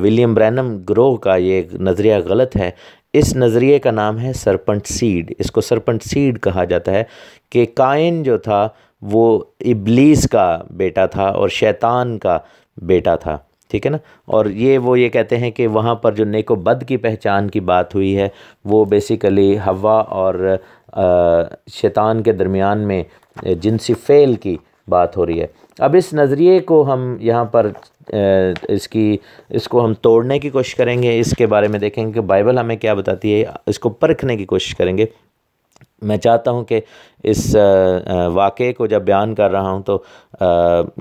ولیم برینم گروہ کا یہ نظریہ غلط ہے اس نظریے کا نام ہے سرپنٹ سیڈ اس کو سرپنٹ سیڈ کہا جاتا ہے کہ کائن جو تھا وہ ابلیس کا بیٹا تھا اور شیطان کا بیٹا تھا ٹھیک ہے نا اور یہ وہ یہ کہتے ہیں کہ وہاں پر جو نیک و بد کی پہچان کی بات ہوئی ہے وہ بیسیکلی ہوا اور شیطان کے درمیان میں جنسی فعل کی بات ہو رہی ہے اب اس نظریے کو ہم یہاں پر اس کی اس کو ہم توڑنے کی کوشش کریں گے اس کے بارے میں دیکھیں گے کہ بائبل ہمیں کیا بتاتی ہے اس کو پرکھنے کی کوشش کریں گے میں چاہتا ہوں کہ اس واقعے کو جب بیان کر رہا ہوں تو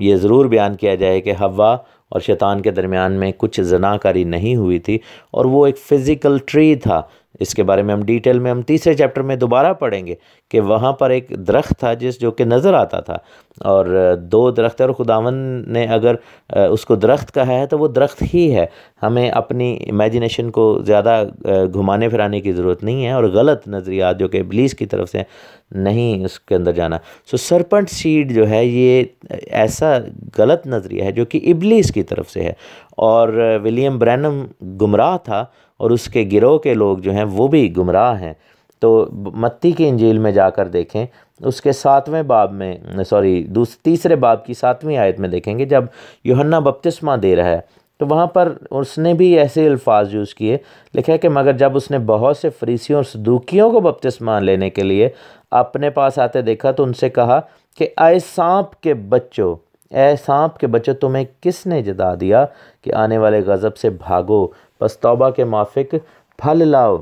یہ ضرور بیان کیا جائے کہ ہوا اور شیطان کے درمیان میں کچھ زنا کاری نہیں ہوئی تھی اور وہ ایک فزیکل ٹری تھا اس کے بارے میں ہم ڈیٹیل میں ہم تیسرے چیپٹر میں دوبارہ پڑھیں گے کہ وہاں پر ایک درخت تھا جس جو کہ نظر آتا تھا اور دو درخت اور خداون نے اگر اس کو درخت کہا ہے تو وہ درخت ہی ہے ہمیں اپنی امیجنیشن کو زیادہ گھمانے پھرانے کی ضرورت نہیں ہے اور غلط نظریات جو کہ ابلیس کی طرف سے نہیں اس کے اندر جانا سو سرپنٹ سیڈ جو ہے یہ ایسا غلط نظریہ ہے جو کہ ابلیس کی طرف سے ہے اور ولیم برینم گمراہ تھا اور اس کے گروہ کے لوگ جو ہیں وہ بھی گمراہ ہیں تو متی کی انجیل میں جا کر دیکھیں اس کے ساتویں باب میں سوری تیسرے باب کی ساتویں آیت میں دیکھیں گے جب یوہنا بپتسمہ دے رہا ہے تو وہاں پر اس نے بھی ایسے الفاظ یوز کیے لکھا ہے کہ مگر جب اس نے بہت سے فریسیوں اور صدوقیوں کو بپتسمہ لینے کے لیے اپنے پاس آتے دیکھا تو ان سے کہا کہ اے سانپ کے بچوں اے سانپ کے بچوں تمہیں کس نے جتا دیا کہ آنے والے غضب سے بھاگو توبہ کے موافق پھل لاؤ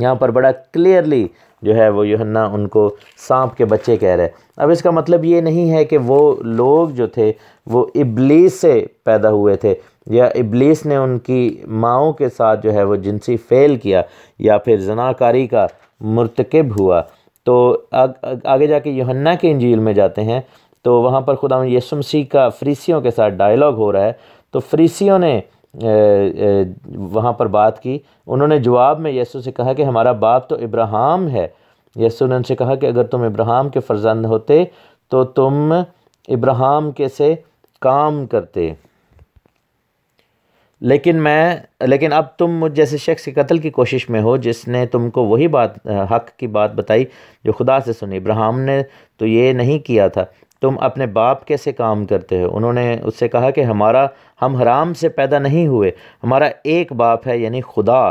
یہاں پر بڑا کلیئرلی جو ہے وہ یوہنہ ان کو سانپ کے بچے کہہ رہے اب اس کا مطلب یہ نہیں ہے کہ وہ لوگ جو تھے وہ ابلیس سے پیدا ہوئے تھے یا ابلیس نے ان کی ماؤں کے ساتھ جو ہے وہ جنسی فیل کیا یا پھر زناکاری کا مرتکب ہوا تو آگے جا کے یوہنہ کے انجیل میں جاتے ہیں تو وہاں پر خدا یسم سی کا فریسیوں کے ساتھ ڈائلوگ ہو رہا ہے تو فریسیوں نے وہاں پر بات کی انہوں نے جواب میں یسو سے کہا کہ ہمارا باپ تو ابراہم ہے یسو نے ان سے کہا کہ اگر تم ابراہم کے فرزند ہوتے تو تم ابراہم کیسے کام کرتے لیکن میں لیکن اب تم مجھ جیسے شخص کے قتل کی کوشش میں ہو جس نے تم کو وہی بات حق کی بات بتائی جو خدا سے سنی ابراہم نے تو یہ نہیں کیا تھا تم اپنے باپ کیسے کام کرتے ہو انہوں نے اس سے کہا کہ ہمارا ہم حرام سے پیدا نہیں ہوئے ہمارا ایک باپ ہے یعنی خدا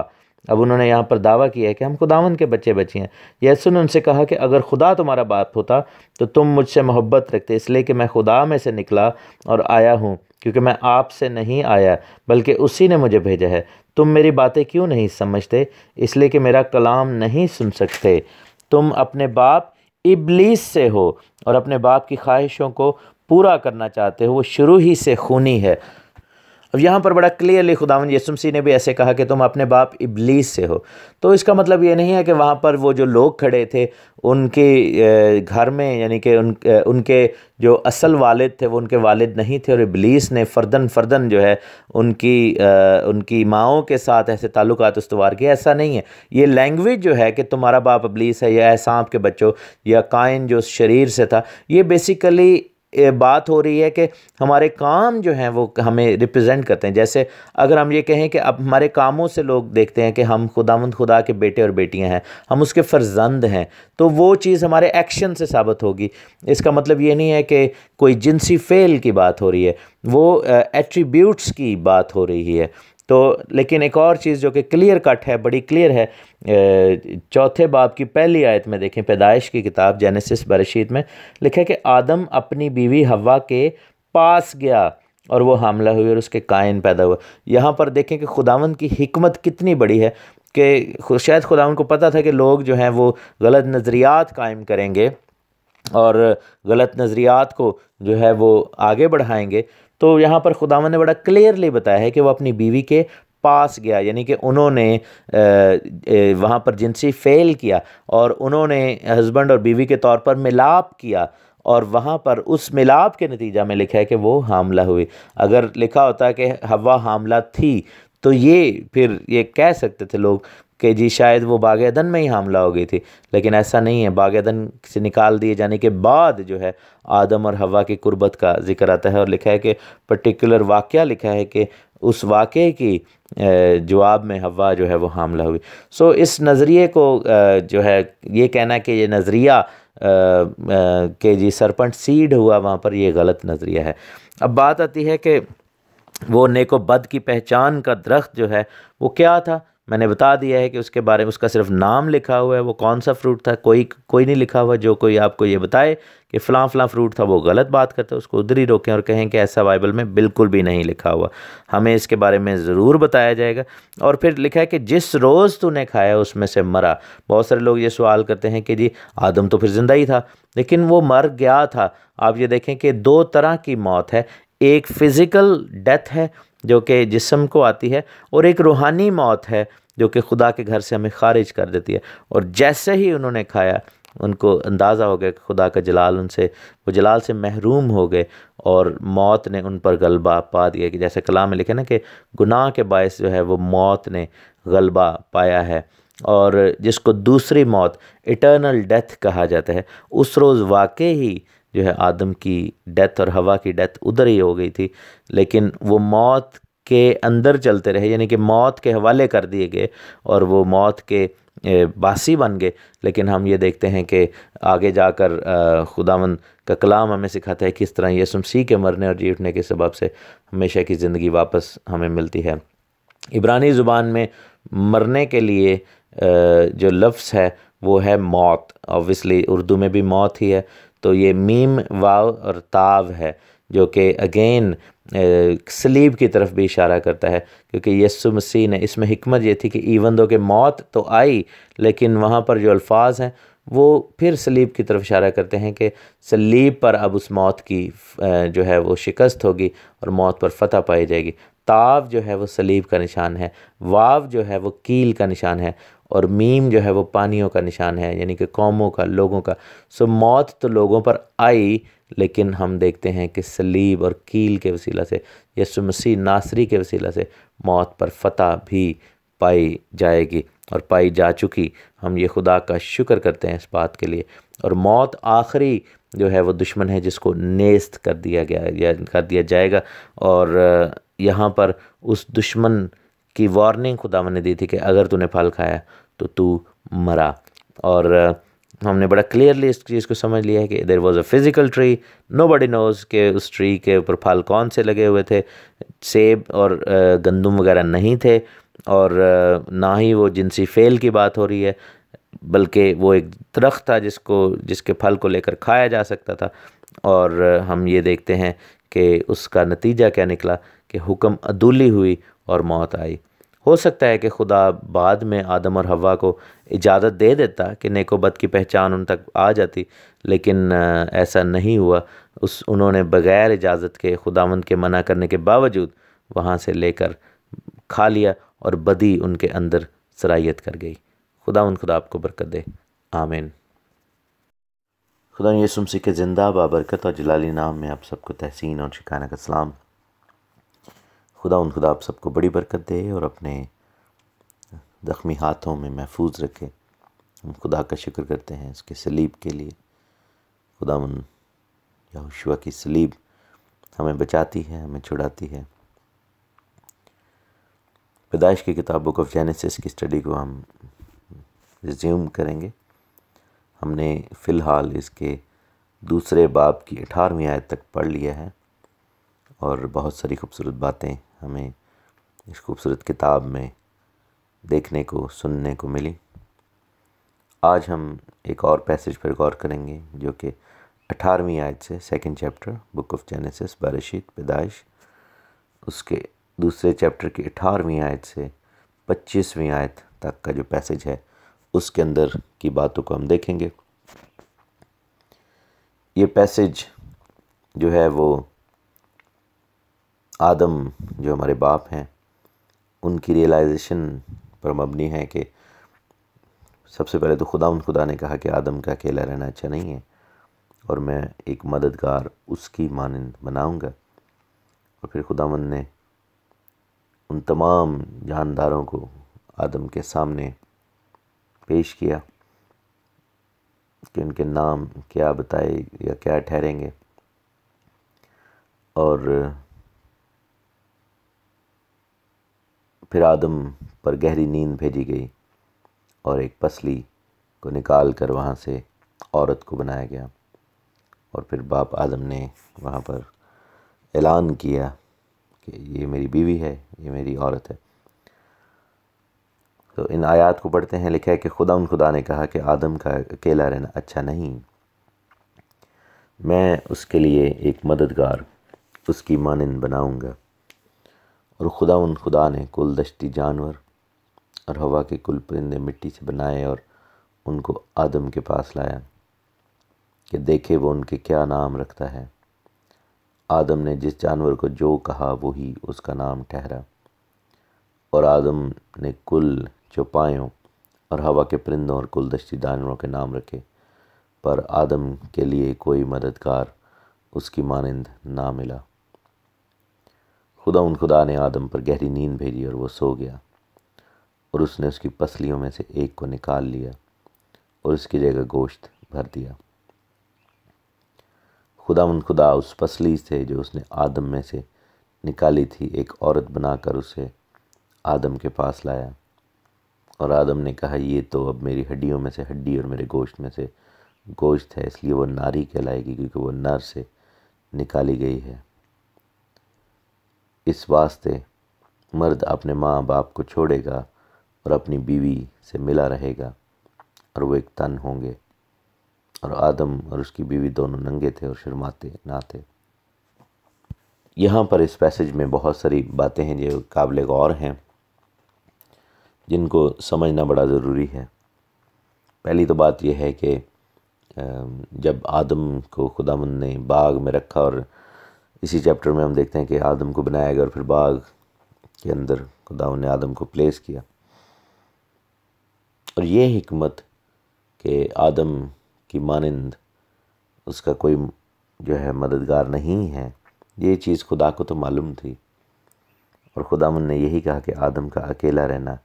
اب انہوں نے یہاں پر دعویٰ کیا ہے کہ ہم خداون کے بچے بچی ہیں یسو نے ان سے کہا کہ اگر خدا تمہارا باپ ہوتا تو تم مجھ سے محبت رکھتے اس لیے کہ میں خدا میں سے نکلا اور آیا ہوں کیونکہ میں آپ سے نہیں آیا بلکہ اسی نے مجھے بھیجا ہے تم میری باتیں کیوں نہیں سمجھتے اس لیے کہ میرا کلام نہیں سن سکتے تم اپنے باپ ابلیس سے ہو اور اپنے باپ کی خواہشوں کو پورا کرنا چاہتے ہو وہ شروع ہی سے خونی ہے اب یہاں پر بڑا کلیئرلی خداون سی نے بھی ایسے کہا کہ تم اپنے باپ ابلیس سے ہو تو اس کا مطلب یہ نہیں ہے کہ وہاں پر وہ جو لوگ کھڑے تھے ان کے گھر میں یعنی کہ ان ان کے جو اصل والد تھے وہ ان کے والد نہیں تھے اور ابلیس نے فردن فردن جو ہے ان کی ان کی ماؤں کے ساتھ ایسے تعلقات استوار کیے ایسا نہیں ہے یہ لینگویج جو ہے کہ تمہارا باپ ابلیس ہے یا احسانپ کے بچوں یا کائن جو شریر سے تھا یہ بیسیکلی بات ہو رہی ہے کہ ہمارے کام جو ہیں وہ ہمیں ریپرزینٹ کرتے ہیں جیسے اگر ہم یہ کہیں کہ اب ہمارے کاموں سے لوگ دیکھتے ہیں کہ ہم خدا مند خدا کے بیٹے اور بیٹیاں ہیں ہم اس کے فرزند ہیں تو وہ چیز ہمارے ایکشن سے ثابت ہوگی اس کا مطلب یہ نہیں ہے کہ کوئی جنسی فیل کی بات ہو رہی ہے وہ ایٹریبیوٹس کی بات ہو رہی ہے تو لیکن ایک اور چیز جو کہ کلیئر کٹ ہے بڑی کلیئر ہے چوتھے باپ کی پہلی آیت میں دیکھیں پیدائش کی کتاب جینیسس برشید میں لکھا کہ آدم اپنی بیوی ہوا کے پاس گیا اور وہ حاملہ ہوئی اور اس کے قائن پیدا ہوا یہاں پر دیکھیں کہ خداون کی حکمت کتنی بڑی ہے کہ شاید خداون کو پتہ تھا کہ لوگ جو ہیں وہ غلط نظریات قائم کریں گے اور غلط نظریات کو جو ہے وہ آگے بڑھائیں گے تو یہاں پر خدا نے بڑا کلیئرلی بتایا ہے کہ وہ اپنی بیوی کے پاس گیا یعنی کہ انہوں نے وہاں پر جنسی فیل کیا اور انہوں نے ہسبینڈ اور بیوی کے طور پر ملاپ کیا اور وہاں پر اس ملاپ کے نتیجہ میں لکھا ہے کہ وہ حاملہ ہوئی اگر لکھا ہوتا ہے کہ ہوا حاملہ تھی تو یہ پھر یہ کہہ سکتے تھے لوگ کہ جی شاید وہ باغ ادن میں ہی حاملہ ہو گئی تھی لیکن ایسا نہیں ہے باغ ادن سے نکال دیے جانے کے بعد جو ہے آدم اور ہوا کی قربت کا ذکر آتا ہے اور لکھا ہے کہ پرٹیکولر واقعہ لکھا ہے کہ اس واقعے کی جواب میں ہوا جو ہے وہ حاملہ ہوئی سو اس نظریے کو جو ہے یہ کہنا کہ یہ نظریہ کہ جی سرپنٹ سیڈ ہوا وہاں پر یہ غلط نظریہ ہے اب بات آتی ہے کہ وہ نیک و بد کی پہچان کا درخت جو ہے وہ کیا تھا میں نے بتا دیا ہے کہ اس کے بارے میں اس کا صرف نام لکھا ہوا ہے وہ کون سا فروٹ تھا کوئی کوئی نہیں لکھا ہوا جو کوئی آپ کو یہ بتائے کہ فلاں فلاں فروٹ تھا وہ غلط بات کرتا ہے اس کو ادھر ہی روکیں اور کہیں کہ ایسا بائبل میں بالکل بھی نہیں لکھا ہوا ہمیں اس کے بارے میں ضرور بتایا جائے گا اور پھر لکھا ہے کہ جس روز تو نے کھایا اس میں سے مرا بہت سارے لوگ یہ سوال کرتے ہیں کہ جی آدم تو پھر زندہ ہی تھا لیکن وہ مر گیا تھا آپ یہ دیکھیں کہ دو طرح کی موت ہے ایک فزیکل ڈیتھ ہے جو کہ جسم کو آتی ہے اور ایک روحانی موت ہے جو کہ خدا کے گھر سے ہمیں خارج کر دیتی ہے اور جیسے ہی انہوں نے کھایا ان کو اندازہ ہو گیا کہ خدا کا جلال ان سے وہ جلال سے محروم ہو گئے اور موت نے ان پر غلبہ پا دیا کہ جیسے کلام میں لکھے نا کہ گناہ کے باعث جو ہے وہ موت نے غلبہ پایا ہے اور جس کو دوسری موت اٹرنل ڈیتھ کہا جاتا ہے اس روز واقعی جو ہے آدم کی ڈیتھ اور ہوا کی ڈیتھ ادھر ہی ہو گئی تھی لیکن وہ موت کے اندر چلتے رہے یعنی کہ موت کے حوالے کر دیے گئے اور وہ موت کے باسی بن گئے لیکن ہم یہ دیکھتے ہیں کہ آگے جا کر خداون کا کلام ہمیں سکھاتا ہے کس طرح یسم مسیح کے مرنے اور جی اٹھنے کے سبب سے ہمیشہ کی زندگی واپس ہمیں ملتی ہے عبرانی زبان میں مرنے کے لیے جو لفظ ہے وہ ہے موت اوویسلی اردو میں بھی موت ہی ہے تو یہ میم واو اور تاو ہے جو کہ اگین سلیب کی طرف بھی اشارہ کرتا ہے کیونکہ یسو مسیح نے اس میں حکمت یہ تھی کہ ایون دو کہ موت تو آئی لیکن وہاں پر جو الفاظ ہیں وہ پھر سلیب کی طرف اشارہ کرتے ہیں کہ سلیب پر اب اس موت کی جو ہے وہ شکست ہوگی اور موت پر فتح پائی جائے گی تاو جو ہے وہ سلیب کا نشان ہے واو جو ہے وہ کیل کا نشان ہے اور میم جو ہے وہ پانیوں کا نشان ہے یعنی کہ قوموں کا لوگوں کا سو موت تو لوگوں پر آئی لیکن ہم دیکھتے ہیں کہ سلیب اور کیل کے وسیلہ سے یسو مسیح ناصری کے وسیلہ سے موت پر فتح بھی پائی جائے گی اور پائی جا چکی ہم یہ خدا کا شکر کرتے ہیں اس بات کے لیے اور موت آخری جو ہے وہ دشمن ہے جس کو نیست کر دیا گیا کر دیا جائے گا اور یہاں پر اس دشمن کی وارننگ خدا نے دی تھی کہ اگر نے پھل کھایا تو تو مرا اور ہم نے بڑا کلیئرلی اس چیز کو سمجھ لیا ہے کہ there was a physical tree nobody knows کہ اس ٹری کے اوپر پھل کون سے لگے ہوئے تھے سیب اور گندم وغیرہ نہیں تھے اور نہ ہی وہ جنسی فیل کی بات ہو رہی ہے بلکہ وہ ایک درخت تھا جس کو جس کے پھل کو لے کر کھایا جا سکتا تھا اور ہم یہ دیکھتے ہیں کہ اس کا نتیجہ کیا نکلا کہ حکم عدولی ہوئی اور موت آئی ہو سکتا ہے کہ خدا بعد میں آدم اور ہوا کو اجازت دے دیتا کہ نیک و بد کی پہچان ان تک آ جاتی لیکن ایسا نہیں ہوا اس انہوں نے بغیر اجازت کے خداون کے منع کرنے کے باوجود وہاں سے لے کر کھا لیا اور بدی ان کے اندر سرائیت کر گئی ان خدا آپ کو برکت دے آمین خدا سمسی کے زندہ بابرکت اور جلالی نام میں آپ سب کو تحسین اور شکانہ کا سلام خدا ان خدا آپ سب کو بڑی برکت دے اور اپنے زخمی ہاتھوں میں محفوظ رکھے ہم خدا کا شکر کرتے ہیں اس کے سلیب کے لیے خدا یا یہوشوا کی سلیب ہمیں بچاتی ہے ہمیں چھڑاتی ہے پیدائش کی کتاب بک آف جینیسس کی اسٹڈی کو ہم ریزیوم کریں گے ہم نے فی الحال اس کے دوسرے باب کی اٹھارہویں آیت تک پڑھ لیا ہے اور بہت ساری خوبصورت باتیں ہمیں اس خوبصورت کتاب میں دیکھنے کو سننے کو ملی آج ہم ایک اور پیسج پر غور کریں گے جو کہ اٹھارہویں آیت سے second chapter book of Genesis بارشید پیدائش اس کے دوسرے چیپٹر کی اٹھارہویں آیت سے پچیسویں آیت تک کا جو پیسج ہے اس کے اندر کی باتوں کو ہم دیکھیں گے یہ پیسج جو ہے وہ آدم جو ہمارے باپ ہیں ان کی ریئلائزیشن پر مبنی ہے کہ سب سے پہلے تو خدا ان خدا نے کہا کہ آدم کا اکیلا رہنا اچھا نہیں ہے اور میں ایک مددگار اس کی مانند بناؤں گا اور پھر خدا مند نے ان تمام جانداروں کو آدم کے سامنے پیش کیا کہ ان کے نام کیا بتائے یا کیا ٹھہریں گے اور پھر آدم پر گہری نیند بھیجی گئی اور ایک پسلی کو نکال کر وہاں سے عورت کو بنایا گیا اور پھر باپ آدم نے وہاں پر اعلان کیا کہ یہ میری بیوی ہے یہ میری عورت ہے تو ان آیات کو پڑھتے ہیں لکھا ہے کہ خدا ان خدا نے کہا کہ آدم کا اکیلا رہنا اچھا نہیں میں اس کے لیے ایک مددگار اس کی مانند بناؤں گا اور خدا ان خدا نے کل دشتی جانور اور ہوا کے کل پرندے مٹی سے بنائے اور ان کو آدم کے پاس لایا کہ دیکھے وہ ان کے کیا نام رکھتا ہے آدم نے جس جانور کو جو کہا وہی اس کا نام ٹھہرا اور آدم نے کل چوپایوں اور ہوا کے پرندوں اور کل دشتی جانوروں کے نام رکھے پر آدم کے لیے کوئی مددگار اس کی مانند نہ ملا خدا ان خدا نے آدم پر گہری نیند بھیجی اور وہ سو گیا اور اس نے اس کی پسلیوں میں سے ایک کو نکال لیا اور اس کی جگہ گوشت بھر دیا خدا خدا اس پسلی سے جو اس نے آدم میں سے نکالی تھی ایک عورت بنا کر اسے آدم کے پاس لایا اور آدم نے کہا یہ تو اب میری ہڈیوں میں سے ہڈی اور میرے گوشت میں سے گوشت ہے اس لیے وہ ناری کہلائے گی کیونکہ وہ نر سے نکالی گئی ہے اس واسطے مرد اپنے ماں باپ کو چھوڑے گا اور اپنی بیوی سے ملا رہے گا اور وہ ایک تن ہوں گے اور آدم اور اس کی بیوی دونوں ننگے تھے اور شرماتے نہ تھے یہاں پر اس پیسج میں بہت ساری باتیں ہیں جو قابل غور ہیں جن کو سمجھنا بڑا ضروری ہے پہلی تو بات یہ ہے کہ جب آدم کو خدا من نے باغ میں رکھا اور اسی چیپٹر میں ہم دیکھتے ہیں کہ آدم کو بنایا گیا اور پھر باغ کے اندر خدا نے آدم کو پلیس کیا اور یہ حکمت کہ آدم کی مانند اس کا کوئی جو ہے مددگار نہیں ہے یہ چیز خدا کو تو معلوم تھی اور خدا من نے یہی کہا کہ آدم کا اکیلا رہنا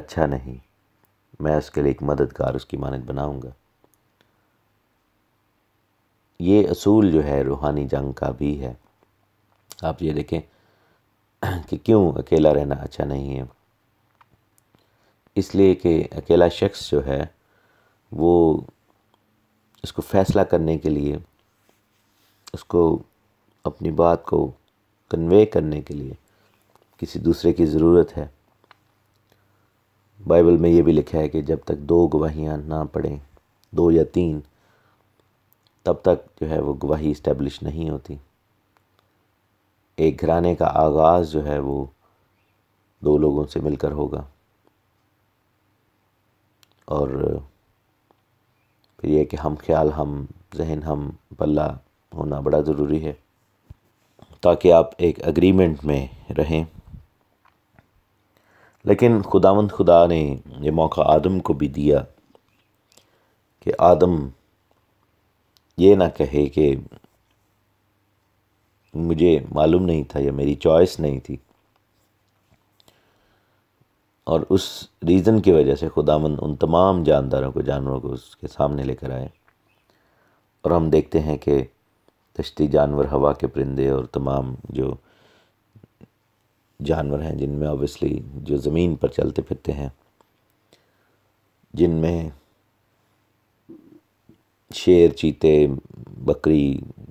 اچھا نہیں میں اس کے لیے ایک مددگار اس کی مانند بناؤں گا یہ اصول جو ہے روحانی جنگ کا بھی ہے آپ یہ دیکھیں کہ کیوں اکیلا رہنا اچھا نہیں ہے اس لیے کہ اکیلا شخص جو ہے وہ اس کو فیصلہ کرنے کے لیے اس کو اپنی بات کو کنوے کرنے کے لیے کسی دوسرے کی ضرورت ہے بائبل میں یہ بھی لکھا ہے کہ جب تک دو گواہیاں نہ پڑھیں دو یا تین تب تک جو ہے وہ گواہی اسٹیبلش نہیں ہوتی ایک گھرانے کا آغاز جو ہے وہ دو لوگوں سے مل کر ہوگا اور پھر یہ کہ ہم خیال ہم ذہن ہم بلا ہونا بڑا ضروری ہے تاکہ آپ ایک اگریمنٹ میں رہیں لیکن خداوند خدا نے یہ موقع آدم کو بھی دیا کہ آدم یہ نہ کہے کہ مجھے معلوم نہیں تھا یا میری چوائس نہیں تھی اور اس ریزن کی وجہ سے خدا مند ان تمام جانداروں کو جانوروں کو اس کے سامنے لے کر آئے اور ہم دیکھتے ہیں کہ تشتی جانور ہوا کے پرندے اور تمام جو جانور ہیں جن میں آبیسلی جو زمین پر چلتے پھرتے ہیں جن میں شیر چیتے بکری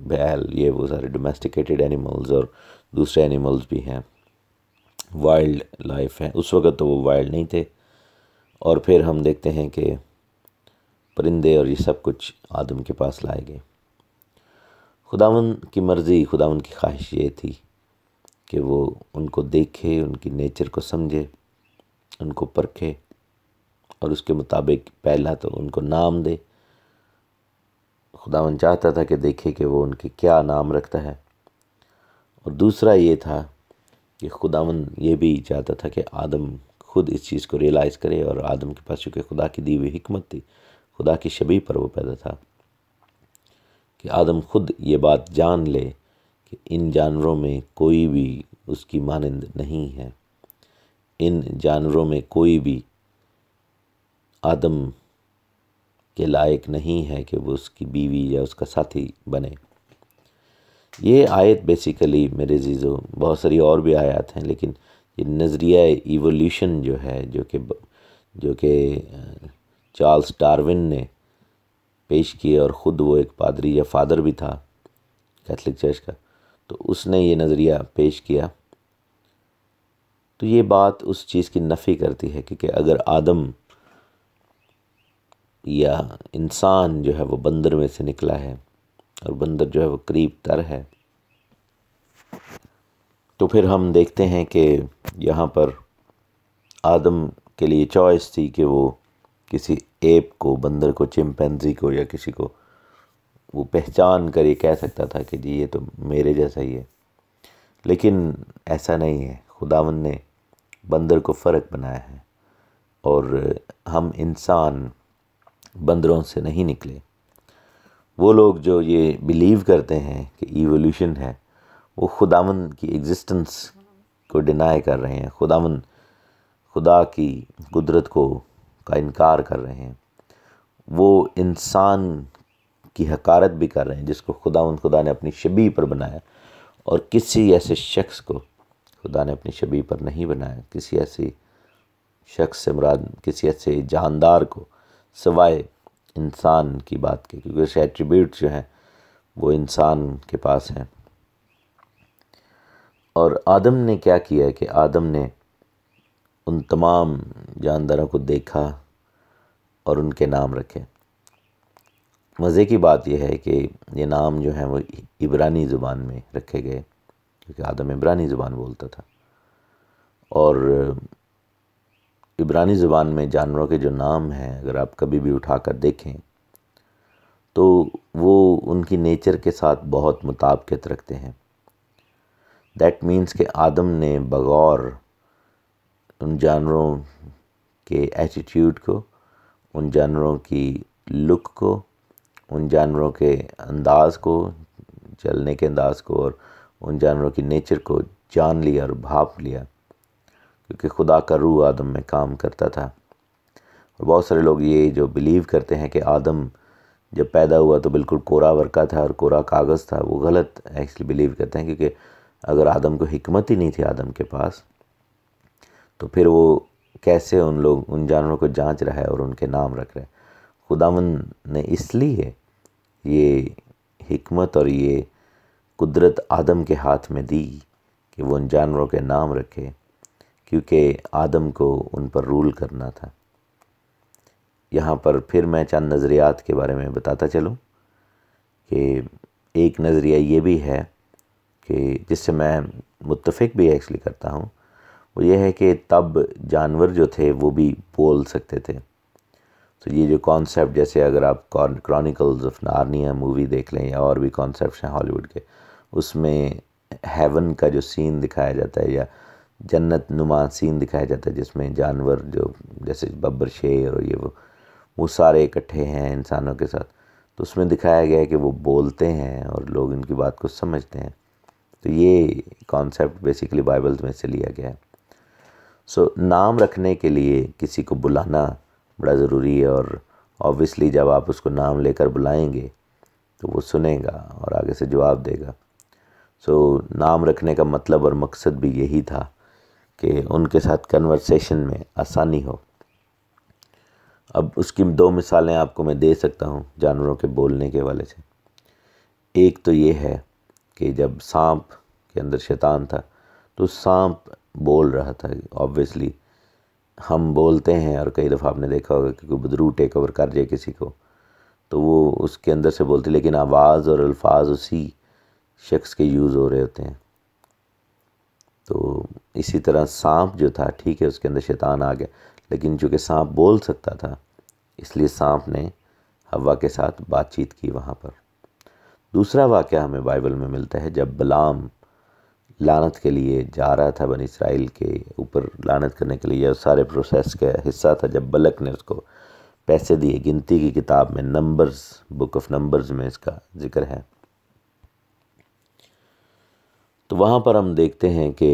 بیل یہ وہ سارے ڈومیسٹیکیٹڈ اینیملز اور دوسرے اینیملز بھی ہیں وائلڈ لائف ہیں اس وقت تو وہ وائلڈ نہیں تھے اور پھر ہم دیکھتے ہیں کہ پرندے اور یہ سب کچھ آدم کے پاس لائے گئے خداون کی مرضی خداون کی خواہش یہ تھی کہ وہ ان کو دیکھے ان کی نیچر کو سمجھے ان کو پرکھے اور اس کے مطابق پہلا تو ان کو نام دے خداون چاہتا تھا کہ دیکھے کہ وہ ان کے کیا نام رکھتا ہے اور دوسرا یہ تھا کہ خداون یہ بھی چاہتا تھا کہ آدم خود اس چیز کو ریئلائز کرے اور آدم کے پاس چونکہ خدا کی دی ہوئی حکمت تھی خدا کی شبی پر وہ پیدا تھا کہ آدم خود یہ بات جان لے کہ ان جانوروں میں کوئی بھی اس کی مانند نہیں ہے ان جانوروں میں کوئی بھی آدم کے لائق نہیں ہے کہ وہ اس کی بیوی یا اس کا ساتھی بنے یہ آیت بیسیکلی میرے زیزو بہت ساری اور بھی آیات ہیں لیکن یہ نظریہ ایولیوشن جو ہے جو کہ جو کہ چارلز ڈارون نے پیش کی اور خود وہ ایک پادری یا فادر بھی تھا کیتھلک چرچ کا تو اس نے یہ نظریہ پیش کیا تو یہ بات اس چیز کی نفی کرتی ہے کیونکہ اگر آدم یا انسان جو ہے وہ بندر میں سے نکلا ہے اور بندر جو ہے وہ قریب تر ہے تو پھر ہم دیکھتے ہیں کہ یہاں پر آدم کے لیے چوائس تھی کہ وہ کسی ایپ کو بندر کو چمپینزی کو یا کسی کو وہ پہچان کر یہ کہہ سکتا تھا کہ جی یہ تو میرے جیسا ہی ہے لیکن ایسا نہیں ہے خداون نے بندر کو فرق بنایا ہے اور ہم انسان بندروں سے نہیں نکلے وہ لوگ جو یہ بلیو کرتے ہیں کہ ایولیوشن ہے وہ خداون کی ایگزسٹنس کو ڈینائی کر رہے ہیں خداون خدا کی قدرت کو کا انکار کر رہے ہیں وہ انسان کی حکارت بھی کر رہے ہیں جس کو خداون خدا نے اپنی شبی پر بنایا اور کسی ایسے شخص کو خدا نے اپنی شبی پر نہیں بنایا کسی ایسی شخص سے مراد کسی ایسے جاندار کو سوائے انسان کی بات کے کیونکہ اس ایٹریبیوٹ جو ہیں وہ انسان کے پاس ہیں اور آدم نے کیا کیا ہے کہ آدم نے ان تمام جانداروں کو دیکھا اور ان کے نام رکھے مزے کی بات یہ ہے کہ یہ نام جو ہیں وہ عبرانی زبان میں رکھے گئے کیونکہ آدم عبرانی زبان بولتا تھا اور عبرانی زبان میں جانوروں کے جو نام ہیں اگر آپ کبھی بھی اٹھا کر دیکھیں تو وہ ان کی نیچر کے ساتھ بہت مطابقت رکھتے ہیں دیٹ مینس کہ آدم نے بغور ان جانوروں کے ایٹیٹیوڈ کو ان جانوروں کی لک کو ان جانوروں کے انداز کو چلنے کے انداز کو اور ان جانوروں کی نیچر کو جان لیا اور بھاپ لیا کیونکہ خدا کا روح آدم میں کام کرتا تھا اور بہت سارے لوگ یہ جو بلیو کرتے ہیں کہ آدم جب پیدا ہوا تو بالکل کورا ورکا تھا اور کورا کاغذ تھا وہ غلط ایکچولی بلیو کرتے ہیں کیونکہ اگر آدم کو حکمت ہی نہیں تھی آدم کے پاس تو پھر وہ کیسے ان لوگ ان جانوروں کو جانچ رہا ہے اور ان کے نام رکھ رہا ہے خدا ون نے اس لیے یہ حکمت اور یہ قدرت آدم کے ہاتھ میں دی کہ وہ ان جانوروں کے نام رکھے کیونکہ آدم کو ان پر رول کرنا تھا یہاں پر پھر میں چند نظریات کے بارے میں بتاتا چلوں کہ ایک نظریہ یہ بھی ہے کہ جس سے میں متفق بھی ایکچولی کرتا ہوں وہ یہ ہے کہ تب جانور جو تھے وہ بھی بول سکتے تھے تو یہ جو کانسیپٹ جیسے اگر آپ کرونیکلز آف نارنیا مووی دیکھ لیں یا اور بھی کانسیپٹس ہیں ہالی ووڈ کے اس میں ہیون کا جو سین دکھایا جاتا ہے یا جنت نما سین دکھایا جاتا ہے جس میں جانور جو جیسے ببر شیر اور یہ وہ وہ سارے اکٹھے ہیں انسانوں کے ساتھ تو اس میں دکھایا گیا ہے کہ وہ بولتے ہیں اور لوگ ان کی بات کو سمجھتے ہیں تو یہ کانسیپٹ بیسیکلی بائبل میں سے لیا گیا ہے سو نام رکھنے کے لیے کسی کو بلانا بڑا ضروری ہے اور آبویسلی جب آپ اس کو نام لے کر بلائیں گے تو وہ سنے گا اور آگے سے جواب دے گا سو نام رکھنے کا مطلب اور مقصد بھی یہی تھا کہ ان کے ساتھ کنورسیشن میں آسانی ہو اب اس کی دو مثالیں آپ کو میں دے سکتا ہوں جانوروں کے بولنے کے والے سے ایک تو یہ ہے کہ جب سانپ کے اندر شیطان تھا تو سانپ بول رہا تھا آبویسلی ہم بولتے ہیں اور کئی دفعہ آپ نے دیکھا ہوگا کہ کوئی بدرو ٹیک اوور کر جائے کسی کو تو وہ اس کے اندر سے بولتی لیکن آواز اور الفاظ اسی شخص کے یوز ہو رہے ہوتے ہیں تو اسی طرح سانپ جو تھا ٹھیک ہے اس کے اندر شیطان آ گیا لیکن چونکہ سانپ بول سکتا تھا اس لیے سانپ نے ہوا کے ساتھ بات چیت کی وہاں پر دوسرا واقعہ ہمیں بائبل میں ملتا ہے جب بلام لانت کے لیے جا رہا تھا بن اسرائیل کے اوپر لانت کرنے کے لیے سارے پروسیس کا حصہ تھا جب بلک نے اس کو پیسے دیے گنتی کی کتاب میں نمبرز بک آف نمبرز میں اس کا ذکر ہے تو وہاں پر ہم دیکھتے ہیں کہ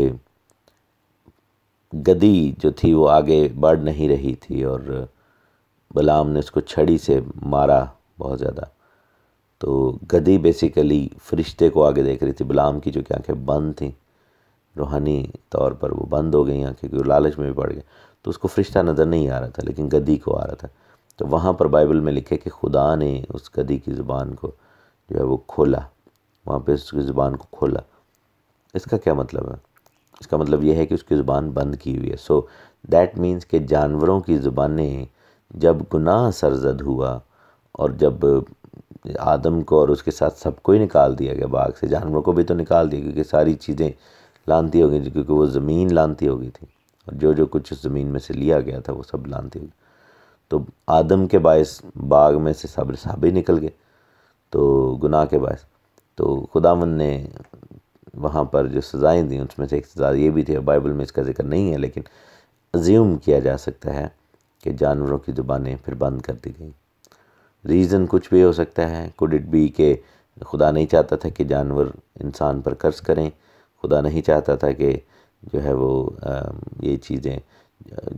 گدی جو تھی وہ آگے بڑھ نہیں رہی تھی اور بلام نے اس کو چھڑی سے مارا بہت زیادہ تو گدی بیسیکلی فرشتے کو آگے دیکھ رہی تھی بلام کی جو کہ آنکھیں بند تھیں روحانی طور پر وہ بند ہو گئی آنکھیں کیونکہ لالچ میں بھی پڑ گیا تو اس کو فرشتہ نظر نہیں آ رہا تھا لیکن گدی کو آ رہا تھا تو وہاں پر بائبل میں لکھے کہ خدا نے اس گدی کی زبان کو جو ہے وہ کھولا وہاں پہ اس کی زبان کو کھولا اس کا کیا مطلب ہے اس کا مطلب یہ ہے کہ اس کی زبان بند کی ہوئی ہے سو دیٹ مینس کہ جانوروں کی زبانیں جب گناہ سرزد ہوا اور جب آدم کو اور اس کے ساتھ سب کو ہی نکال دیا گیا باغ سے جانوروں کو بھی تو نکال دیا کیونکہ ساری چیزیں لانتی ہو گئی کیونکہ وہ زمین لانتی ہو گئی تھی اور جو جو کچھ اس زمین میں سے لیا گیا تھا وہ سب لانتی ہو گئی تو آدم کے باعث باغ میں سے سب صابری نکل گئے تو گناہ کے باعث تو خدا من نے وہاں پر جو سزائیں دیں اس میں سے ایک سزا یہ بھی تھی بائبل میں اس کا ذکر نہیں ہے لیکن ازیوم کیا جا سکتا ہے کہ جانوروں کی زبانیں پھر بند کر دی گئیں ریزن کچھ بھی ہو سکتا ہے کوڈ اٹ بی کہ خدا نہیں چاہتا تھا کہ جانور انسان پر قرض کریں خدا نہیں چاہتا تھا کہ جو ہے وہ یہ چیزیں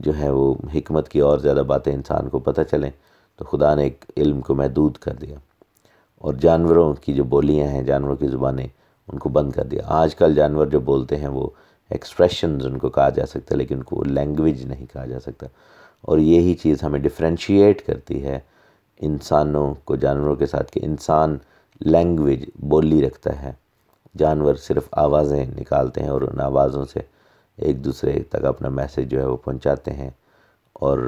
جو ہے وہ حکمت کی اور زیادہ باتیں انسان کو پتہ چلیں تو خدا نے ایک علم کو محدود کر دیا اور جانوروں کی جو بولیاں ہیں جانوروں کی زبانیں ان کو بند کر دیا آج کل جانور جو بولتے ہیں وہ ایکسپریشنز ان کو کہا جا سکتا ہے لیکن ان کو لینگویج نہیں کہا جا سکتا اور یہی چیز ہمیں ڈفرینشیٹ کرتی ہے انسانوں کو جانوروں کے ساتھ کہ انسان لینگویج بولی رکھتا ہے جانور صرف آوازیں نکالتے ہیں اور ان آوازوں سے ایک دوسرے تک اپنا میسج جو ہے وہ پہنچاتے ہیں اور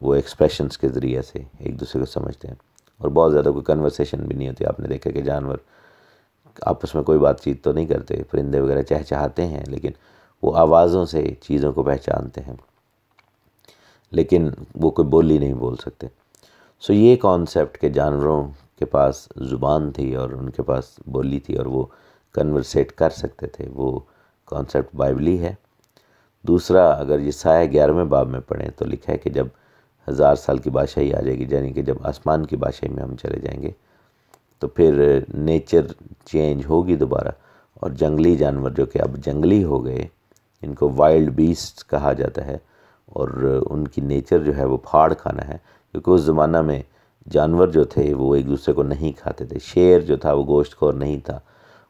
وہ ایکسپریشنز کے ذریعے سے ایک دوسرے کو سمجھتے ہیں اور بہت زیادہ کوئی کنورسیشن بھی نہیں ہوتی آپ نے دیکھا کہ جانور آپس میں کوئی بات چیت تو نہیں کرتے پرندے وغیرہ چہچہاتے ہیں لیکن وہ آوازوں سے چیزوں کو پہچانتے ہیں لیکن وہ کوئی بولی نہیں بول سکتے سو یہ کانسیپٹ کہ جانوروں کے پاس زبان تھی اور ان کے پاس بولی تھی اور وہ کنورسیٹ کر سکتے تھے وہ کانسیپٹ بائبلی ہے دوسرا اگر یہ سائے گیارہویں باب میں پڑھیں تو لکھا ہے کہ جب ہزار سال کی بادشاہی آ جائے گی یعنی کہ جب آسمان کی بادشاہی میں ہم چلے جائیں گے تو پھر نیچر چینج ہوگی دوبارہ اور جنگلی جانور جو کہ اب جنگلی ہو گئے ان کو وائلڈ بیسٹ کہا جاتا ہے اور ان کی نیچر جو ہے وہ پھاڑ کھانا ہے کیونکہ اس زمانہ میں جانور جو تھے وہ ایک دوسرے کو نہیں کھاتے تھے شیر جو تھا وہ گوشت خور نہیں تھا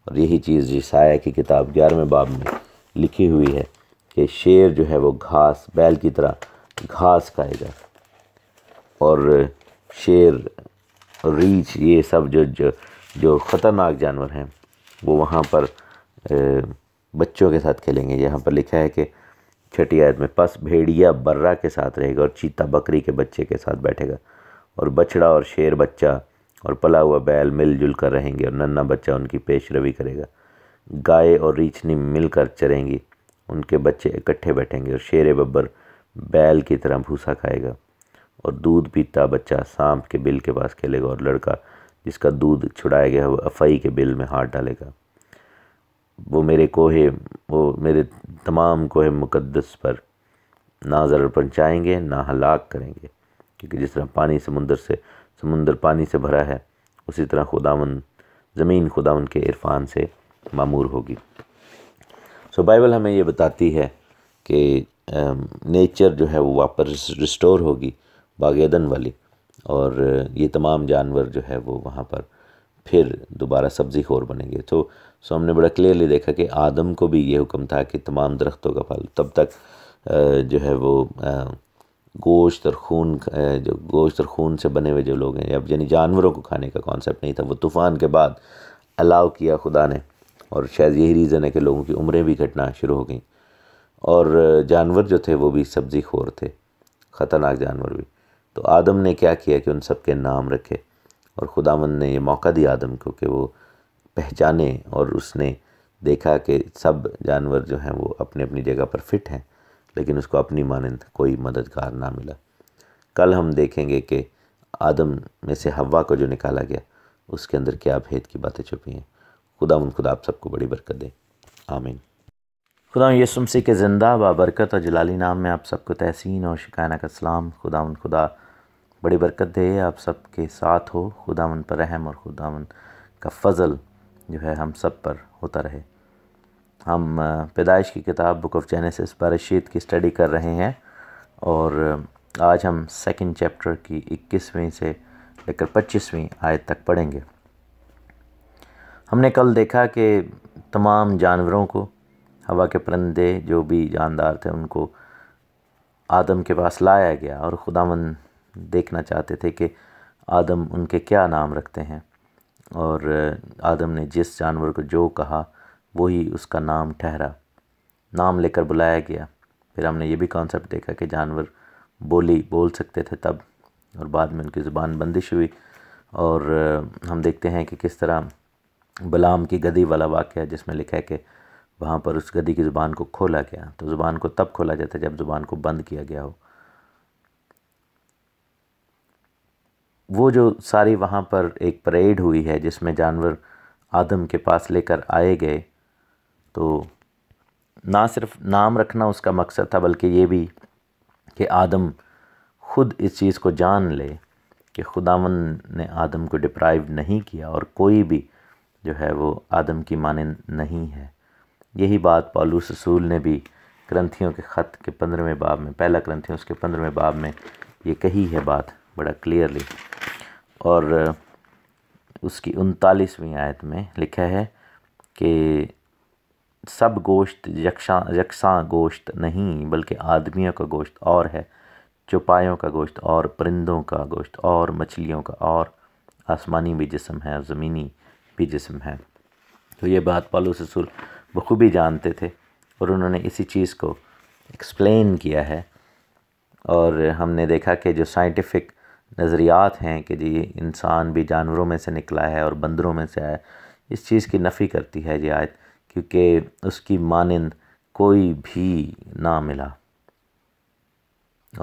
اور یہی چیز جسایہ کی کتاب گیارہویں باب میں لکھی ہوئی ہے کہ شیر جو ہے وہ گھاس بیل کی طرح گھاس کھائے گا اور شیر ریچھ یہ سب جو جو جو خطرناک جانور ہیں وہ وہاں پر بچوں کے ساتھ کھیلیں گے یہاں پر لکھا ہے کہ چھٹی آیت میں پس بھیڑیا برہ کے ساتھ رہے گا اور چیتا بکری کے بچے کے ساتھ بیٹھے گا اور بچڑا اور شیر بچہ اور پلا ہوا بیل مل جل کر رہیں گے اور ننہ بچہ ان کی پیش روی کرے گا گائے اور ریچھنی مل کر چریں گی ان کے بچے اکٹھے بیٹھیں گے اور شیر ببر بیل کی طرح بھوسا کھائے گا اور دودھ پیتا بچہ سانپ کے بل کے پاس کھیلے گا اور لڑکا جس کا دودھ چھڑایا گیا وہ افائی کے بل میں ہاتھ ڈالے گا وہ میرے کوہے وہ میرے تمام کوہے مقدس پر نہ ضرر پہنچائیں گے نہ ہلاک کریں گے کیونکہ جس طرح پانی سمندر سے سمندر پانی سے بھرا ہے اسی طرح خداون زمین خداون کے عرفان سے معمور ہوگی سو بائبل ہمیں یہ بتاتی ہے کہ نیچر جو ہے وہ واپس ریسٹور ہوگی باغیدن والی اور یہ تمام جانور جو ہے وہ وہاں پر پھر دوبارہ سبزی خور بنیں گے تو سو ہم نے بڑا کلیئرلی دیکھا کہ آدم کو بھی یہ حکم تھا کہ تمام درختوں کا پھل تب تک جو ہے وہ گوشت اور خون جو گوشت اور خون سے بنے ہوئے جو لوگ ہیں اب یعنی جانوروں کو کھانے کا کانسیپٹ نہیں تھا وہ طوفان کے بعد الاؤ کیا خدا نے اور شاید یہی ریزن ہے کہ لوگوں کی عمریں بھی گھٹنا شروع ہو گئیں اور جانور جو تھے وہ بھی سبزی خور تھے خطرناک جانور بھی تو آدم نے کیا کیا کہ ان سب کے نام رکھے اور خداً نے یہ موقع دیا آدم کو کہ وہ پہچانے اور اس نے دیکھا کہ سب جانور جو ہیں وہ اپنے اپنی جگہ پر فٹ ہیں لیکن اس کو اپنی مانند کوئی مددگار نہ ملا کل ہم دیکھیں گے کہ آدم میں سے ہوا کو جو نکالا گیا اس کے اندر کیا بھید کی باتیں چھپی ہیں خدا من خدا آپ سب کو بڑی برکت دے آمین خدا یسمسی کے زندہ بابرکت اور جلالی نام میں آپ سب کو تحسین اور شکائنہ کا سلام خدا خدا بڑی برکت دے آپ سب کے ساتھ ہو خداون پر رحم اور خدا من کا فضل جو ہے ہم سب پر ہوتا رہے ہم پیدائش کی کتاب بک آف جینیسس بارشید کی اسٹڈی کر رہے ہیں اور آج ہم سیکنڈ چیپٹر کی اکیسویں سے لے کر پچیسویں آیت تک پڑھیں گے ہم نے کل دیکھا کہ تمام جانوروں کو ہوا کے پرندے جو بھی جاندار تھے ان کو آدم کے پاس لایا گیا اور خداً دیکھنا چاہتے تھے کہ آدم ان کے کیا نام رکھتے ہیں اور آدم نے جس جانور کو جو کہا وہی اس کا نام ٹھہرا نام لے کر بلایا گیا پھر ہم نے یہ بھی کانسیپٹ دیکھا کہ جانور بولی بول سکتے تھے تب اور بعد میں ان کی زبان بندش ہوئی اور ہم دیکھتے ہیں کہ کس طرح بلام کی گدی والا واقعہ جس میں لکھا ہے کہ وہاں پر اس گدی کی زبان کو کھولا گیا تو زبان کو تب کھولا جاتا ہے جب زبان کو بند کیا گیا ہو وہ جو ساری وہاں پر ایک پریڈ ہوئی ہے جس میں جانور آدم کے پاس لے کر آئے گئے تو نہ صرف نام رکھنا اس کا مقصد تھا بلکہ یہ بھی کہ آدم خود اس چیز کو جان لے کہ خداون نے آدم کو ڈپرائیو نہیں کیا اور کوئی بھی جو ہے وہ آدم کی مانند نہیں ہے یہی بات پالوس رسول نے بھی کرنتھیوں کے خط کے پندرہویں باب میں پہلا کرنتھیوں اس کے پندرہویں باب میں یہ کہی ہے بات بڑا کلیئرلی اور اس کی انتالیسویں آیت میں لکھا ہے کہ سب گوشت یکساں یکساں گوشت نہیں بلکہ آدمیوں کا گوشت اور ہے چوپایوں کا گوشت اور پرندوں کا گوشت اور مچھلیوں کا اور آسمانی بھی جسم ہے اور زمینی بھی جسم ہے تو یہ بات پالو رسول بخوبی جانتے تھے اور انہوں نے اسی چیز کو ایکسپلین کیا ہے اور ہم نے دیکھا کہ جو سائنٹیفک نظریات ہیں کہ جی انسان بھی جانوروں میں سے نکلا ہے اور بندروں میں سے آیا اس چیز کی نفی کرتی ہے یہ جی آیت کیونکہ اس کی مانند کوئی بھی نہ ملا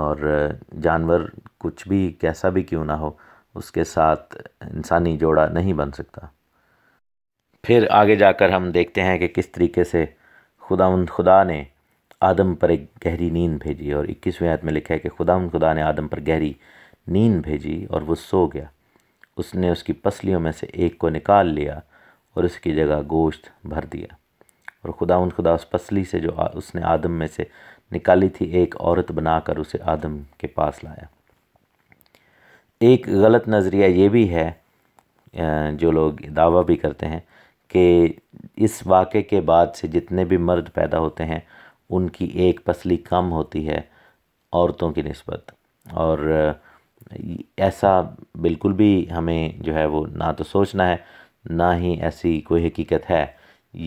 اور جانور کچھ بھی کیسا بھی کیوں نہ ہو اس کے ساتھ انسانی جوڑا نہیں بن سکتا پھر آگے جا کر ہم دیکھتے ہیں کہ کس طریقے سے خدا ان خدا نے آدم پر ایک گہری نیند بھیجی اور اکیسویں آیت میں لکھا ہے کہ خدا خدا نے آدم پر گہری نیند بھیجی اور وہ سو گیا اس نے اس کی پسلیوں میں سے ایک کو نکال لیا اور اس کی جگہ گوشت بھر دیا اور خدا ان خدا اس پسلی سے جو اس نے آدم میں سے نکالی تھی ایک عورت بنا کر اسے آدم کے پاس لایا ایک غلط نظریہ یہ بھی ہے جو لوگ دعویٰ بھی کرتے ہیں کہ اس واقعے کے بعد سے جتنے بھی مرد پیدا ہوتے ہیں ان کی ایک پسلی کم ہوتی ہے عورتوں کی نسبت اور ایسا بالکل بھی ہمیں جو ہے وہ نہ تو سوچنا ہے نہ ہی ایسی کوئی حقیقت ہے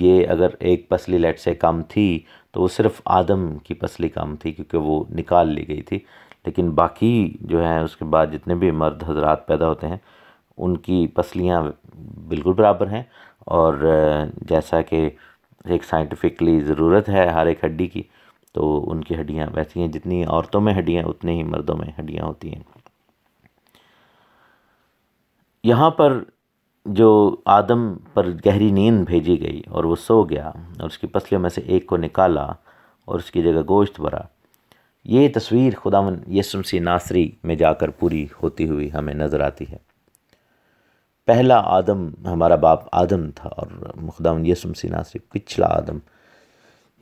یہ اگر ایک پسلی لیٹ سے کم تھی تو وہ صرف آدم کی پسلی کم تھی کیونکہ وہ نکال لی گئی تھی لیکن باقی جو ہیں اس کے بعد جتنے بھی مرد حضرات پیدا ہوتے ہیں ان کی پسلیاں بالکل برابر ہیں اور جیسا کہ ایک سائنٹیفکلی ضرورت ہے ہر ایک ہڈی کی تو ان کی ہڈیاں ویسی ہیں جتنی عورتوں میں ہڈیاں اتنے اتنی ہی مردوں میں ہڈیاں ہوتی ہیں یہاں پر جو آدم پر گہری نیند بھیجی گئی اور وہ سو گیا اور اس کی پسلیوں میں سے ایک کو نکالا اور اس کی جگہ گوشت بھرا یہ تصویر خداون یسم سی ناصری میں جا کر پوری ہوتی ہوئی ہمیں نظر آتی ہے پہلا آدم ہمارا باپ آدم تھا اور خداً یسم سی ناصری پچھلا آدم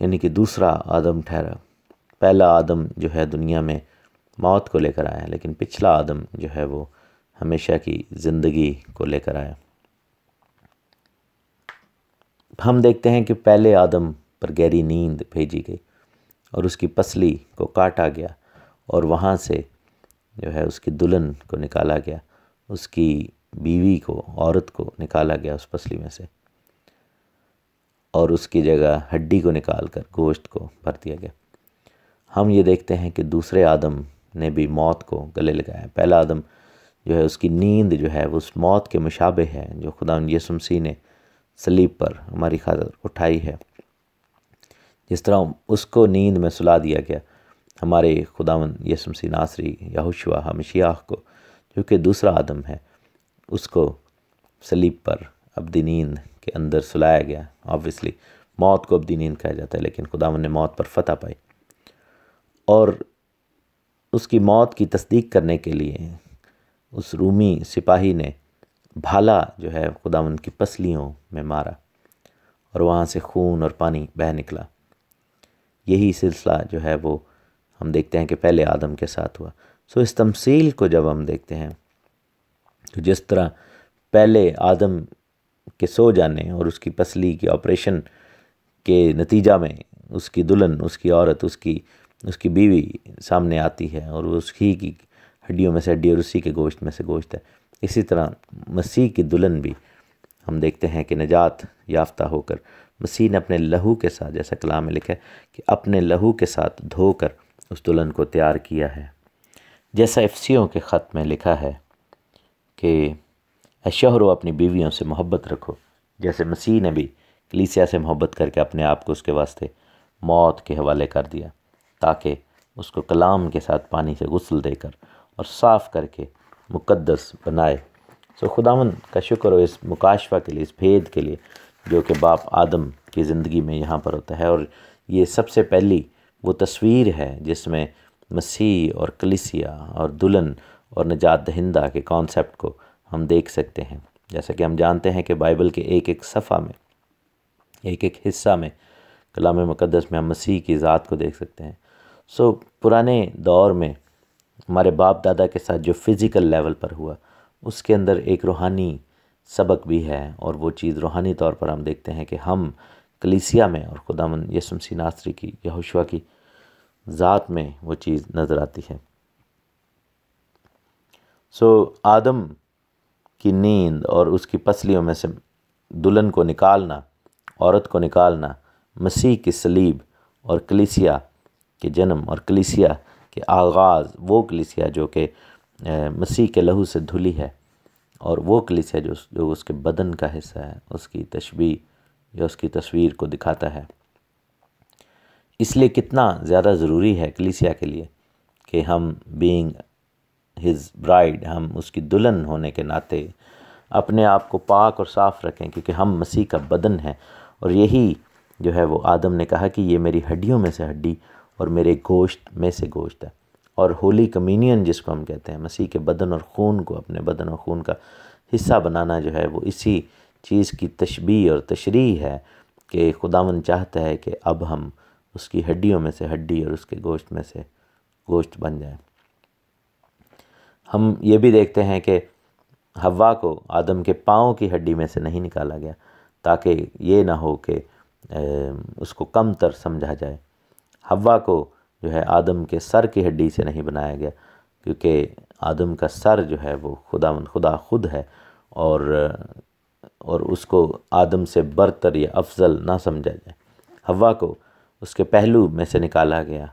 یعنی کہ دوسرا آدم ٹھہرا پہلا آدم جو ہے دنیا میں موت کو لے کر آیا لیکن پچھلا آدم جو ہے وہ ہمیشہ کی زندگی کو لے کر آیا ہم دیکھتے ہیں کہ پہلے آدم پر گہری نیند بھیجی گئی اور اس کی پسلی کو کاٹا گیا اور وہاں سے جو ہے اس کی دلہن کو نکالا گیا اس کی بیوی کو عورت کو نکالا گیا اس پسلی میں سے اور اس کی جگہ ہڈی کو نکال کر گوشت کو بھر دیا گیا ہم یہ دیکھتے ہیں کہ دوسرے آدم نے بھی موت کو گلے لگایا پہلا آدم جو ہے اس کی نیند جو ہے وہ اس موت کے مشابہ ہے جو خدا یسم مسیح نے سلیب پر ہماری خاطر اٹھائی ہے جس طرح اس کو نیند میں سلا دیا گیا ہمارے خداون یسم سی ناصری یہوشوا ہم کو جو کہ دوسرا آدم ہے اس کو سلیب پر ابدی نیند کے اندر سلایا گیا آبویسلی موت کو ابدی نیند کہا جاتا ہے لیکن خداون نے موت پر فتح پائی اور اس کی موت کی تصدیق کرنے کے لیے اس رومی سپاہی نے بھالا جو ہے خدا ان کی پسلیوں میں مارا اور وہاں سے خون اور پانی بہ نکلا یہی سلسلہ جو ہے وہ ہم دیکھتے ہیں کہ پہلے آدم کے ساتھ ہوا سو اس تمثیل کو جب ہم دیکھتے ہیں تو جس طرح پہلے آدم کے سو جانے اور اس کی پسلی کے آپریشن کے نتیجہ میں اس کی دلہن اس کی عورت اس کی اس کی بیوی سامنے آتی ہے اور وہ اس ہی کی ہڈیوں میں سے ہڈی اور اسی کے گوشت میں سے گوشت ہے اسی طرح مسیح کی دلہن بھی ہم دیکھتے ہیں کہ نجات یافتہ ہو کر مسیح نے اپنے لہو کے ساتھ جیسا کلام میں لکھا ہے کہ اپنے لہو کے ساتھ دھو کر اس دلہن کو تیار کیا ہے جیسا ایفسیوں کے خط میں لکھا ہے کہ شہر و اپنی بیویوں سے محبت رکھو جیسے مسیح نے بھی کلیسیا سے محبت کر کے اپنے آپ کو اس کے واسطے موت کے حوالے کر دیا تاکہ اس کو کلام کے ساتھ پانی سے غسل دے کر اور صاف کر کے مقدس بنائے سو خداون کا شکر ہو اس مکاشفہ کے لیے اس بھید کے لیے جو کہ باپ آدم کی زندگی میں یہاں پر ہوتا ہے اور یہ سب سے پہلی وہ تصویر ہے جس میں مسیح اور کلیسیا اور دلہن اور نجات دہندہ کے کانسیپٹ کو ہم دیکھ سکتے ہیں جیسا کہ ہم جانتے ہیں کہ بائبل کے ایک ایک صفحہ میں ایک ایک حصہ میں کلام مقدس میں ہم مسیح کی ذات کو دیکھ سکتے ہیں سو پرانے دور میں ہمارے باپ دادا کے ساتھ جو فیزیکل لیول پر ہوا اس کے اندر ایک روحانی سبق بھی ہے اور وہ چیز روحانی طور پر ہم دیکھتے ہیں کہ ہم کلیسیا میں اور خدا من یسم ناصری کی یہوشوا کی ذات میں وہ چیز نظر آتی ہے سو آدم کی نیند اور اس کی پسلیوں میں سے دلہن کو نکالنا عورت کو نکالنا مسیح کی سلیب اور کلیسیا کے جنم اور کلیسیا کہ آغاز وہ کلیسیا جو کہ مسیح کے لہو سے دھلی ہے اور وہ کلیسیا جو اس کے بدن کا حصہ ہے اس کی تشبیح یا اس کی تصویر کو دکھاتا ہے اس لیے کتنا زیادہ ضروری ہے کلیسیا کے لیے کہ ہم بینگ ہز برائڈ ہم اس کی دلہن ہونے کے ناطے اپنے آپ کو پاک اور صاف رکھیں کیونکہ ہم مسیح کا بدن ہیں اور یہی جو ہے وہ آدم نے کہا کہ یہ میری ہڈیوں میں سے ہڈی اور میرے گوشت میں سے گوشت ہے اور ہولی کمینین جس کو ہم کہتے ہیں مسیح کے بدن اور خون کو اپنے بدن اور خون کا حصہ بنانا جو ہے وہ اسی چیز کی تشبیح اور تشریح ہے کہ خداون چاہتا ہے کہ اب ہم اس کی ہڈیوں میں سے ہڈی اور اس کے گوشت میں سے گوشت بن جائیں ہم یہ بھی دیکھتے ہیں کہ ہوا کو آدم کے پاؤں کی ہڈی میں سے نہیں نکالا گیا تاکہ یہ نہ ہو کہ اس کو کم تر سمجھا جائے ہوا کو جو ہے آدم کے سر کی ہڈی سے نہیں بنایا گیا کیونکہ آدم کا سر جو ہے وہ خدا من خدا خود ہے اور اور اس کو آدم سے برتر یا افضل نہ سمجھا جائے ہوا کو اس کے پہلو میں سے نکالا گیا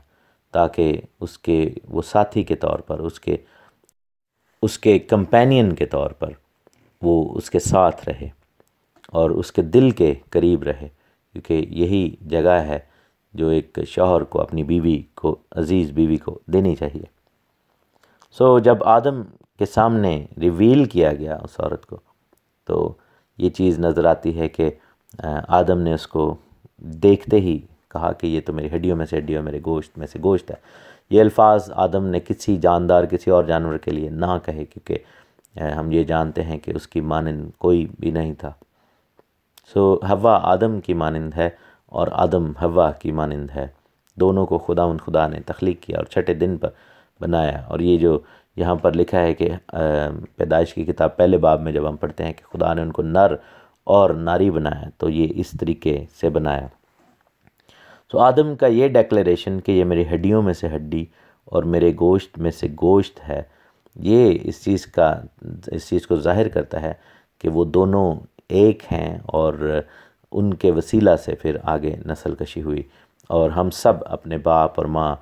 تاکہ اس کے وہ ساتھی کے طور پر اس کے اس کے کمپینین کے طور پر وہ اس کے ساتھ رہے اور اس کے دل کے قریب رہے کیونکہ یہی جگہ ہے جو ایک شوہر کو اپنی بیوی کو عزیز بیوی کو دینی چاہیے سو جب آدم کے سامنے ریویل کیا گیا اس عورت کو تو یہ چیز نظر آتی ہے کہ آدم نے اس کو دیکھتے ہی کہا کہ یہ تو میری ہڈیوں میں سے ہڈیوں میرے گوشت میں سے گوشت ہے یہ الفاظ آدم نے کسی جاندار کسی اور جانور کے لیے نہ کہے کیونکہ ہم یہ جانتے ہیں کہ اس کی مانند کوئی بھی نہیں تھا سو ہوا آدم کی مانند ہے اور آدم ہوا کی مانند ہے دونوں کو خدا ان خدا نے تخلیق کیا اور چھٹے دن پر بنایا اور یہ جو یہاں پر لکھا ہے کہ پیدائش کی کتاب پہلے باب میں جب ہم پڑھتے ہیں کہ خدا نے ان کو نر اور ناری بنایا تو یہ اس طریقے سے بنایا تو آدم کا یہ ڈیکلیریشن کہ یہ میری ہڈیوں میں سے ہڈی اور میرے گوشت میں سے گوشت ہے یہ اس چیز کا اس چیز کو ظاہر کرتا ہے کہ وہ دونوں ایک ہیں اور ان کے وسیلہ سے پھر آگے نسل کشی ہوئی اور ہم سب اپنے باپ اور ماں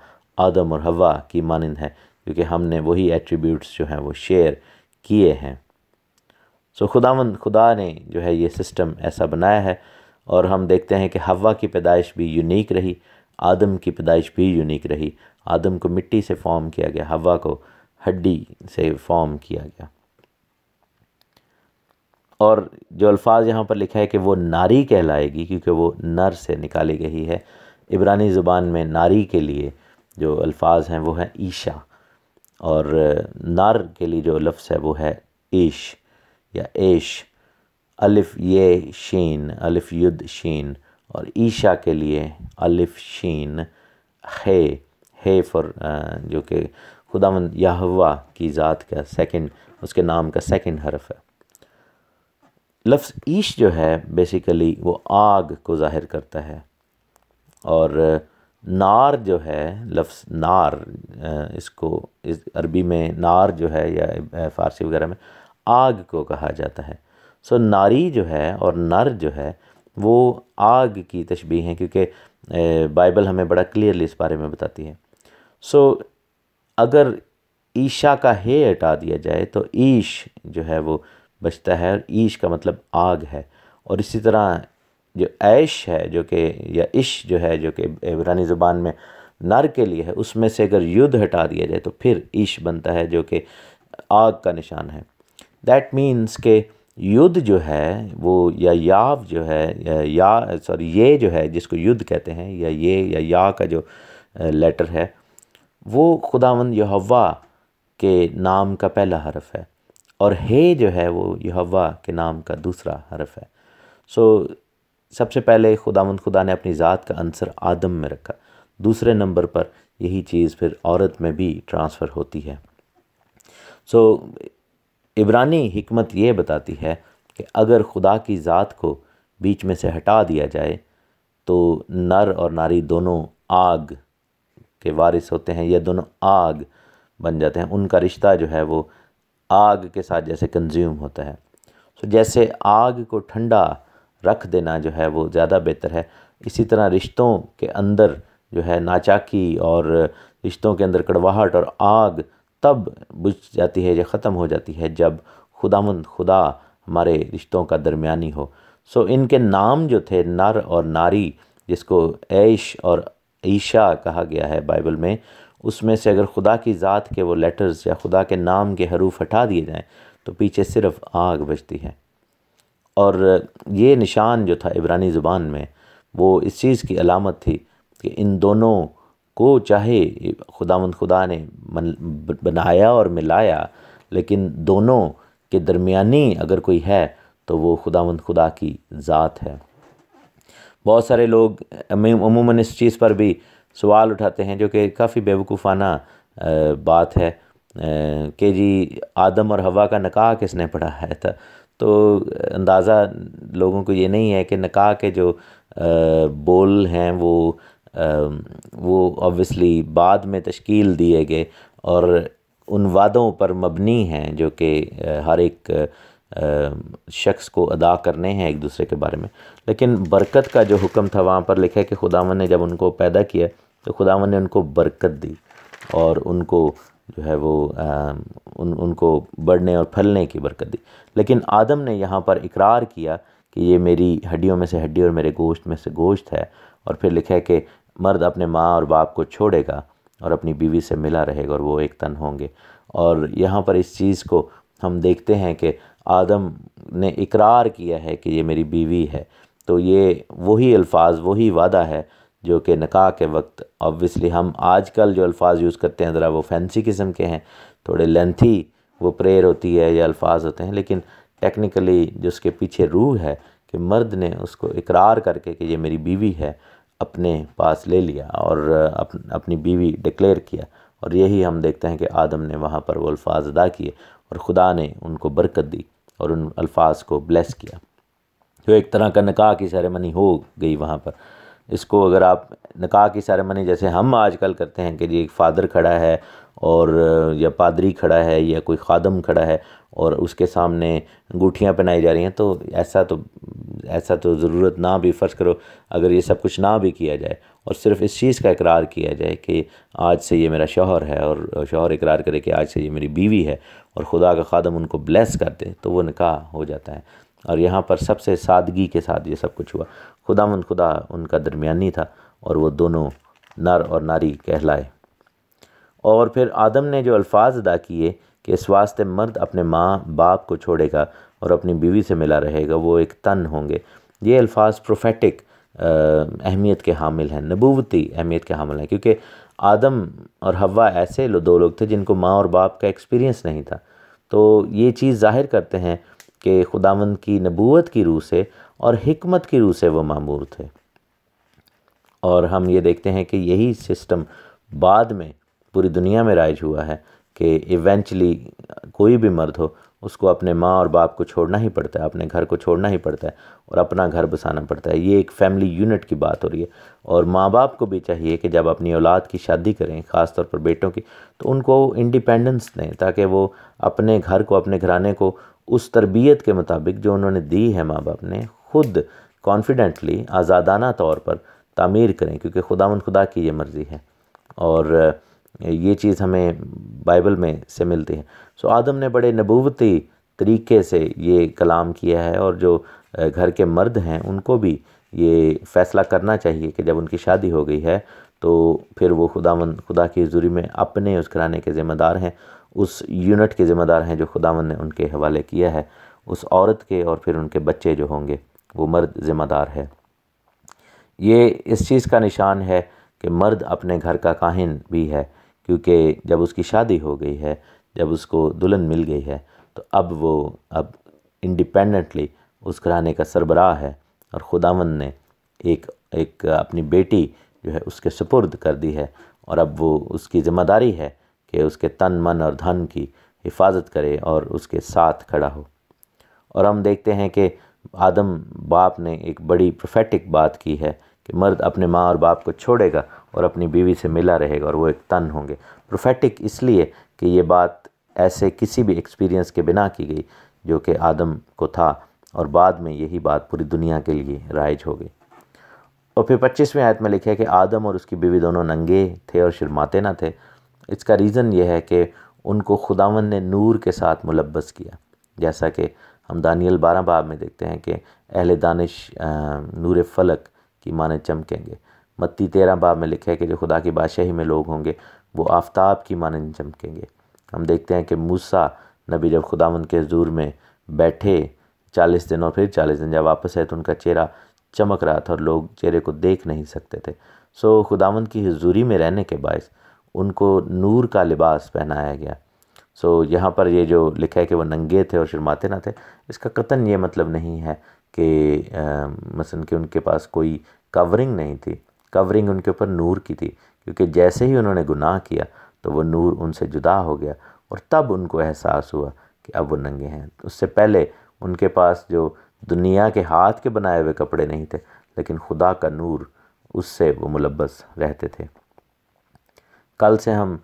آدم اور ہوا کی مانند ہیں کیونکہ ہم نے وہی ایٹریبیوٹس جو ہیں وہ شیئر کیے ہیں سو خدا مند خدا نے جو ہے یہ سسٹم ایسا بنایا ہے اور ہم دیکھتے ہیں کہ ہوا کی پیدائش بھی یونیک رہی آدم کی پیدائش بھی یونیک رہی آدم کو مٹی سے فارم کیا گیا ہوا کو ہڈی سے فارم کیا گیا اور جو الفاظ یہاں پر لکھا ہے کہ وہ ناری کہلائے گی کیونکہ وہ نر سے نکالی گئی ہے عبرانی زبان میں ناری کے لیے جو الفاظ ہیں وہ ہیں عیشا اور نر کے لیے جو لفظ ہے وہ ہے عیش یا ایش الف یہ شین الف ید شین اور عیشا کے لیے الف شین ہے ہے فور جو کہ خدا مند یاہوا کی ذات کا سیکنڈ اس کے نام کا سیکنڈ حرف ہے لفظ عیش جو ہے بیسیکلی وہ آگ کو ظاہر کرتا ہے اور نار جو ہے لفظ نار اس کو اس عربی میں نار جو ہے یا فارسی وغیرہ میں آگ کو کہا جاتا ہے سو ناری جو ہے اور نر جو ہے وہ آگ کی تشبیح ہیں کیونکہ بائبل ہمیں بڑا کلیئرلی اس بارے میں بتاتی ہے سو اگر عیشا کا ہے ہٹا دیا جائے تو عیش جو ہے وہ بچتا ہے اور عیش کا مطلب آگ ہے اور اسی طرح جو عیش ہے جو کہ یا عش جو ہے جو کہ عبرانی زبان میں نر کے لیے ہے اس میں سے اگر یدھ ہٹا دیا جائے تو پھر عش بنتا ہے جو کہ آگ کا نشان ہے دیٹ مینس کہ یدھ جو ہے وہ یا یاو جو ہے یا سوری یہ جو ہے جس کو یدھ کہتے ہیں یا یہ یا یا کا جو لیٹر ہے وہ خداوند یہوا کے نام کا پہلا حرف ہے اور ہے جو ہے وہ یہوا کے نام کا دوسرا حرف ہے سو سب سے پہلے خدا خدا نے اپنی ذات کا عنصر آدم میں رکھا دوسرے نمبر پر یہی چیز پھر عورت میں بھی ٹرانسفر ہوتی ہے سو عبرانی حکمت یہ بتاتی ہے کہ اگر خدا کی ذات کو بیچ میں سے ہٹا دیا جائے تو نر اور ناری دونوں آگ کے وارث ہوتے ہیں یا دونوں آگ بن جاتے ہیں ان کا رشتہ جو ہے وہ آگ کے ساتھ جیسے کنزیوم ہوتا ہے سو جیسے آگ کو ٹھنڈا رکھ دینا جو ہے وہ زیادہ بہتر ہے اسی طرح رشتوں کے اندر جو ہے ناچاکی اور رشتوں کے اندر کڑواہٹ اور آگ تب بجھ جاتی ہے یا ختم ہو جاتی ہے جب خدا مند خدا ہمارے رشتوں کا درمیانی ہو سو ان کے نام جو تھے نر اور ناری جس کو عیش اور عیشہ کہا گیا ہے بائبل میں اس میں سے اگر خدا کی ذات کے وہ لیٹرز یا خدا کے نام کے حروف ہٹا دیے جائیں تو پیچھے صرف آگ بجتی ہے اور یہ نشان جو تھا عبرانی زبان میں وہ اس چیز کی علامت تھی کہ ان دونوں کو چاہے خدا مند خدا نے بنایا اور ملایا لیکن دونوں کے درمیانی اگر کوئی ہے تو وہ خدا مند خدا کی ذات ہے بہت سارے لوگ عموماً اس چیز پر بھی سوال اٹھاتے ہیں جو کہ کافی بیوقوفانہ بات ہے کہ جی آدم اور ہوا کا نکاح کس نے پڑھا ہے تھا تو اندازہ لوگوں کو یہ نہیں ہے کہ نکاح کے جو بول ہیں وہ وہ آبویسلی بعد میں تشکیل دیے گئے اور ان وعدوں پر مبنی ہیں جو کہ ہر ایک شخص کو ادا کرنے ہیں ایک دوسرے کے بارے میں لیکن برکت کا جو حکم تھا وہاں پر لکھا ہے کہ خداون نے جب ان کو پیدا کیا تو خداون نے ان کو برکت دی اور ان کو جو ہے وہ ان کو بڑھنے اور پھلنے کی برکت دی لیکن آدم نے یہاں پر اقرار کیا کہ یہ میری ہڈیوں میں سے ہڈی اور میرے گوشت میں سے گوشت ہے اور پھر لکھا ہے کہ مرد اپنے ماں اور باپ کو چھوڑے گا اور اپنی بیوی سے ملا رہے گا اور وہ ایک تن ہوں گے اور یہاں پر اس چیز کو ہم دیکھتے ہیں کہ آدم نے اقرار کیا ہے کہ یہ میری بیوی ہے تو یہ وہی الفاظ وہی وعدہ ہے جو کہ نکاح کے وقت اوبیسلی ہم آج کل جو الفاظ یوز کرتے ہیں ذرا وہ فینسی قسم کے ہیں تھوڑے لینتھی وہ پریئر ہوتی ہے یا الفاظ ہوتے ہیں لیکن ٹیکنیکلی جو اس کے پیچھے روح ہے کہ مرد نے اس کو اقرار کر کے کہ یہ میری بیوی ہے اپنے پاس لے لیا اور اپنی بیوی ڈکلیئر کیا اور یہی ہم دیکھتے ہیں کہ آدم نے وہاں پر وہ الفاظ ادا کیے اور خدا نے ان کو برکت دی اور ان الفاظ کو بلیس کیا تو ایک طرح کا نکاح کی سیرمنی ہو گئی وہاں پر اس کو اگر آپ نکاح کی سیرمنی جیسے ہم آج کل کرتے ہیں کہ جی ایک فادر کھڑا ہے اور یا پادری کھڑا ہے یا کوئی خادم کھڑا ہے اور اس کے سامنے گوٹھیاں پہنائی جا رہی ہیں تو ایسا تو ایسا تو ضرورت نہ بھی فرض کرو اگر یہ سب کچھ نہ بھی کیا جائے اور صرف اس چیز کا اقرار کیا جائے کہ آج سے یہ میرا شوہر ہے اور شوہر اقرار کرے کہ آج سے یہ میری بیوی ہے اور خدا کا خادم ان کو بلیس کر دے تو وہ نکاح ہو جاتا ہے اور یہاں پر سب سے سادگی کے ساتھ یہ سب کچھ ہوا خدا من خدا ان کا درمیانی تھا اور وہ دونوں نر اور ناری کہلائے اور پھر آدم نے جو الفاظ ادا کیے کہ اس واسطے مرد اپنے ماں باپ کو چھوڑے گا اور اپنی بیوی سے ملا رہے گا وہ ایک تن ہوں گے یہ الفاظ پروفیٹک اہمیت کے حامل ہیں نبوتی اہمیت کے حامل ہیں کیونکہ آدم اور ہوا ایسے دو لوگ تھے جن کو ماں اور باپ کا ایکسپیرینس نہیں تھا تو یہ چیز ظاہر کرتے ہیں کہ خداوند کی نبوت کی روح سے اور حکمت کی روح سے وہ معمور تھے اور ہم یہ دیکھتے ہیں کہ یہی سسٹم بعد میں پوری دنیا میں رائج ہوا ہے کہ ایونچلی کوئی بھی مرد ہو اس کو اپنے ماں اور باپ کو چھوڑنا ہی پڑتا ہے اپنے گھر کو چھوڑنا ہی پڑتا ہے اور اپنا گھر بسانا پڑتا ہے یہ ایک فیملی یونٹ کی بات ہو رہی ہے اور ماں باپ کو بھی چاہیے کہ جب اپنی اولاد کی شادی کریں خاص طور پر بیٹوں کی تو ان کو انڈیپینڈنس دیں تاکہ وہ اپنے گھر کو اپنے گھرانے کو اس تربیت کے مطابق جو انہوں نے دی ہے ماں باپ نے خود کانفیڈنٹلی آزادانہ طور پر تعمیر کریں کیونکہ خدا من خدا کی یہ مرضی ہے اور یہ چیز ہمیں بائبل میں سے ملتی ہے سو آدم نے بڑے نبوتی طریقے سے یہ کلام کیا ہے اور جو گھر کے مرد ہیں ان کو بھی یہ فیصلہ کرنا چاہیے کہ جب ان کی شادی ہو گئی ہے تو پھر وہ خدا خدا کی حضوری میں اپنے اس گھرانے کے ذمہ دار ہیں اس یونٹ کے ذمہ دار ہیں جو خداون نے ان کے حوالے کیا ہے اس عورت کے اور پھر ان کے بچے جو ہوں گے وہ مرد ذمہ دار ہے یہ اس چیز کا نشان ہے کہ مرد اپنے گھر کا کاہن بھی ہے کیونکہ جب اس کی شادی ہو گئی ہے جب اس کو دلہن مل گئی ہے تو اب وہ اب انڈیپینڈنٹلی اس گھرانے کا سربراہ ہے اور خداون نے ایک ایک اپنی بیٹی جو ہے اس کے سپرد کر دی ہے اور اب وہ اس کی ذمہ داری ہے کہ اس کے تن من اور دھن کی حفاظت کرے اور اس کے ساتھ کھڑا ہو اور ہم دیکھتے ہیں کہ آدم باپ نے ایک بڑی پروفیٹک بات کی ہے کہ مرد اپنے ماں اور باپ کو چھوڑے گا اور اپنی بیوی سے ملا رہے گا اور وہ ایک تن ہوں گے پروفیٹک اس لیے کہ یہ بات ایسے کسی بھی ایکسپیرینس کے بنا کی گئی جو کہ آدم کو تھا اور بعد میں یہی بات پوری دنیا کے لیے رائج ہو گئی اور پھر پچیسویں آیت میں لکھے کہ آدم اور اس کی بیوی دونوں ننگے تھے اور شرماتے نہ تھے اس کا ریزن یہ ہے کہ ان کو خداون نے نور کے ساتھ ملبس کیا جیسا کہ ہم دانیل بارہ باب میں دیکھتے ہیں کہ اہل دانش نور فلک کی معنی چمکیں گے متی تیرہ باب میں لکھا ہے کہ جو خدا کی بادشاہی میں لوگ ہوں گے وہ آفتاب کی مانند چمکیں گے ہم دیکھتے ہیں کہ موسیٰ نبی جب من کے حضور میں بیٹھے چالیس دن اور پھر چالیس دن جب واپس ہے تو ان کا چہرہ چمک رہا تھا اور لوگ چہرے کو دیکھ نہیں سکتے تھے سو خداون کی حضوری میں رہنے کے باعث ان کو نور کا لباس پہنایا گیا سو یہاں پر یہ جو لکھا ہے کہ وہ ننگے تھے اور شرماتے نہ تھے اس کا قطن یہ مطلب نہیں ہے کہ مثلا کہ ان کے پاس کوئی کورنگ نہیں تھی کورنگ ان کے اوپر نور کی تھی کیونکہ جیسے ہی انہوں نے گناہ کیا تو وہ نور ان سے جدا ہو گیا اور تب ان کو احساس ہوا کہ اب وہ ننگے ہیں اس سے پہلے ان کے پاس جو دنیا کے ہاتھ کے بنائے ہوئے کپڑے نہیں تھے لیکن خدا کا نور اس سے وہ ملبس رہتے تھے کل سے ہم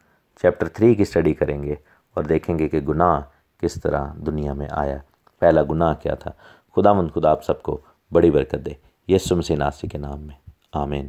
چیپٹر تھری کی سٹڈی کریں گے اور دیکھیں گے کہ گناہ کس طرح دنیا میں آیا پہلا گناہ کیا تھا خدا مند خدا آپ سب کو بڑی برکت دے یسم ناسی کے نام میں آمین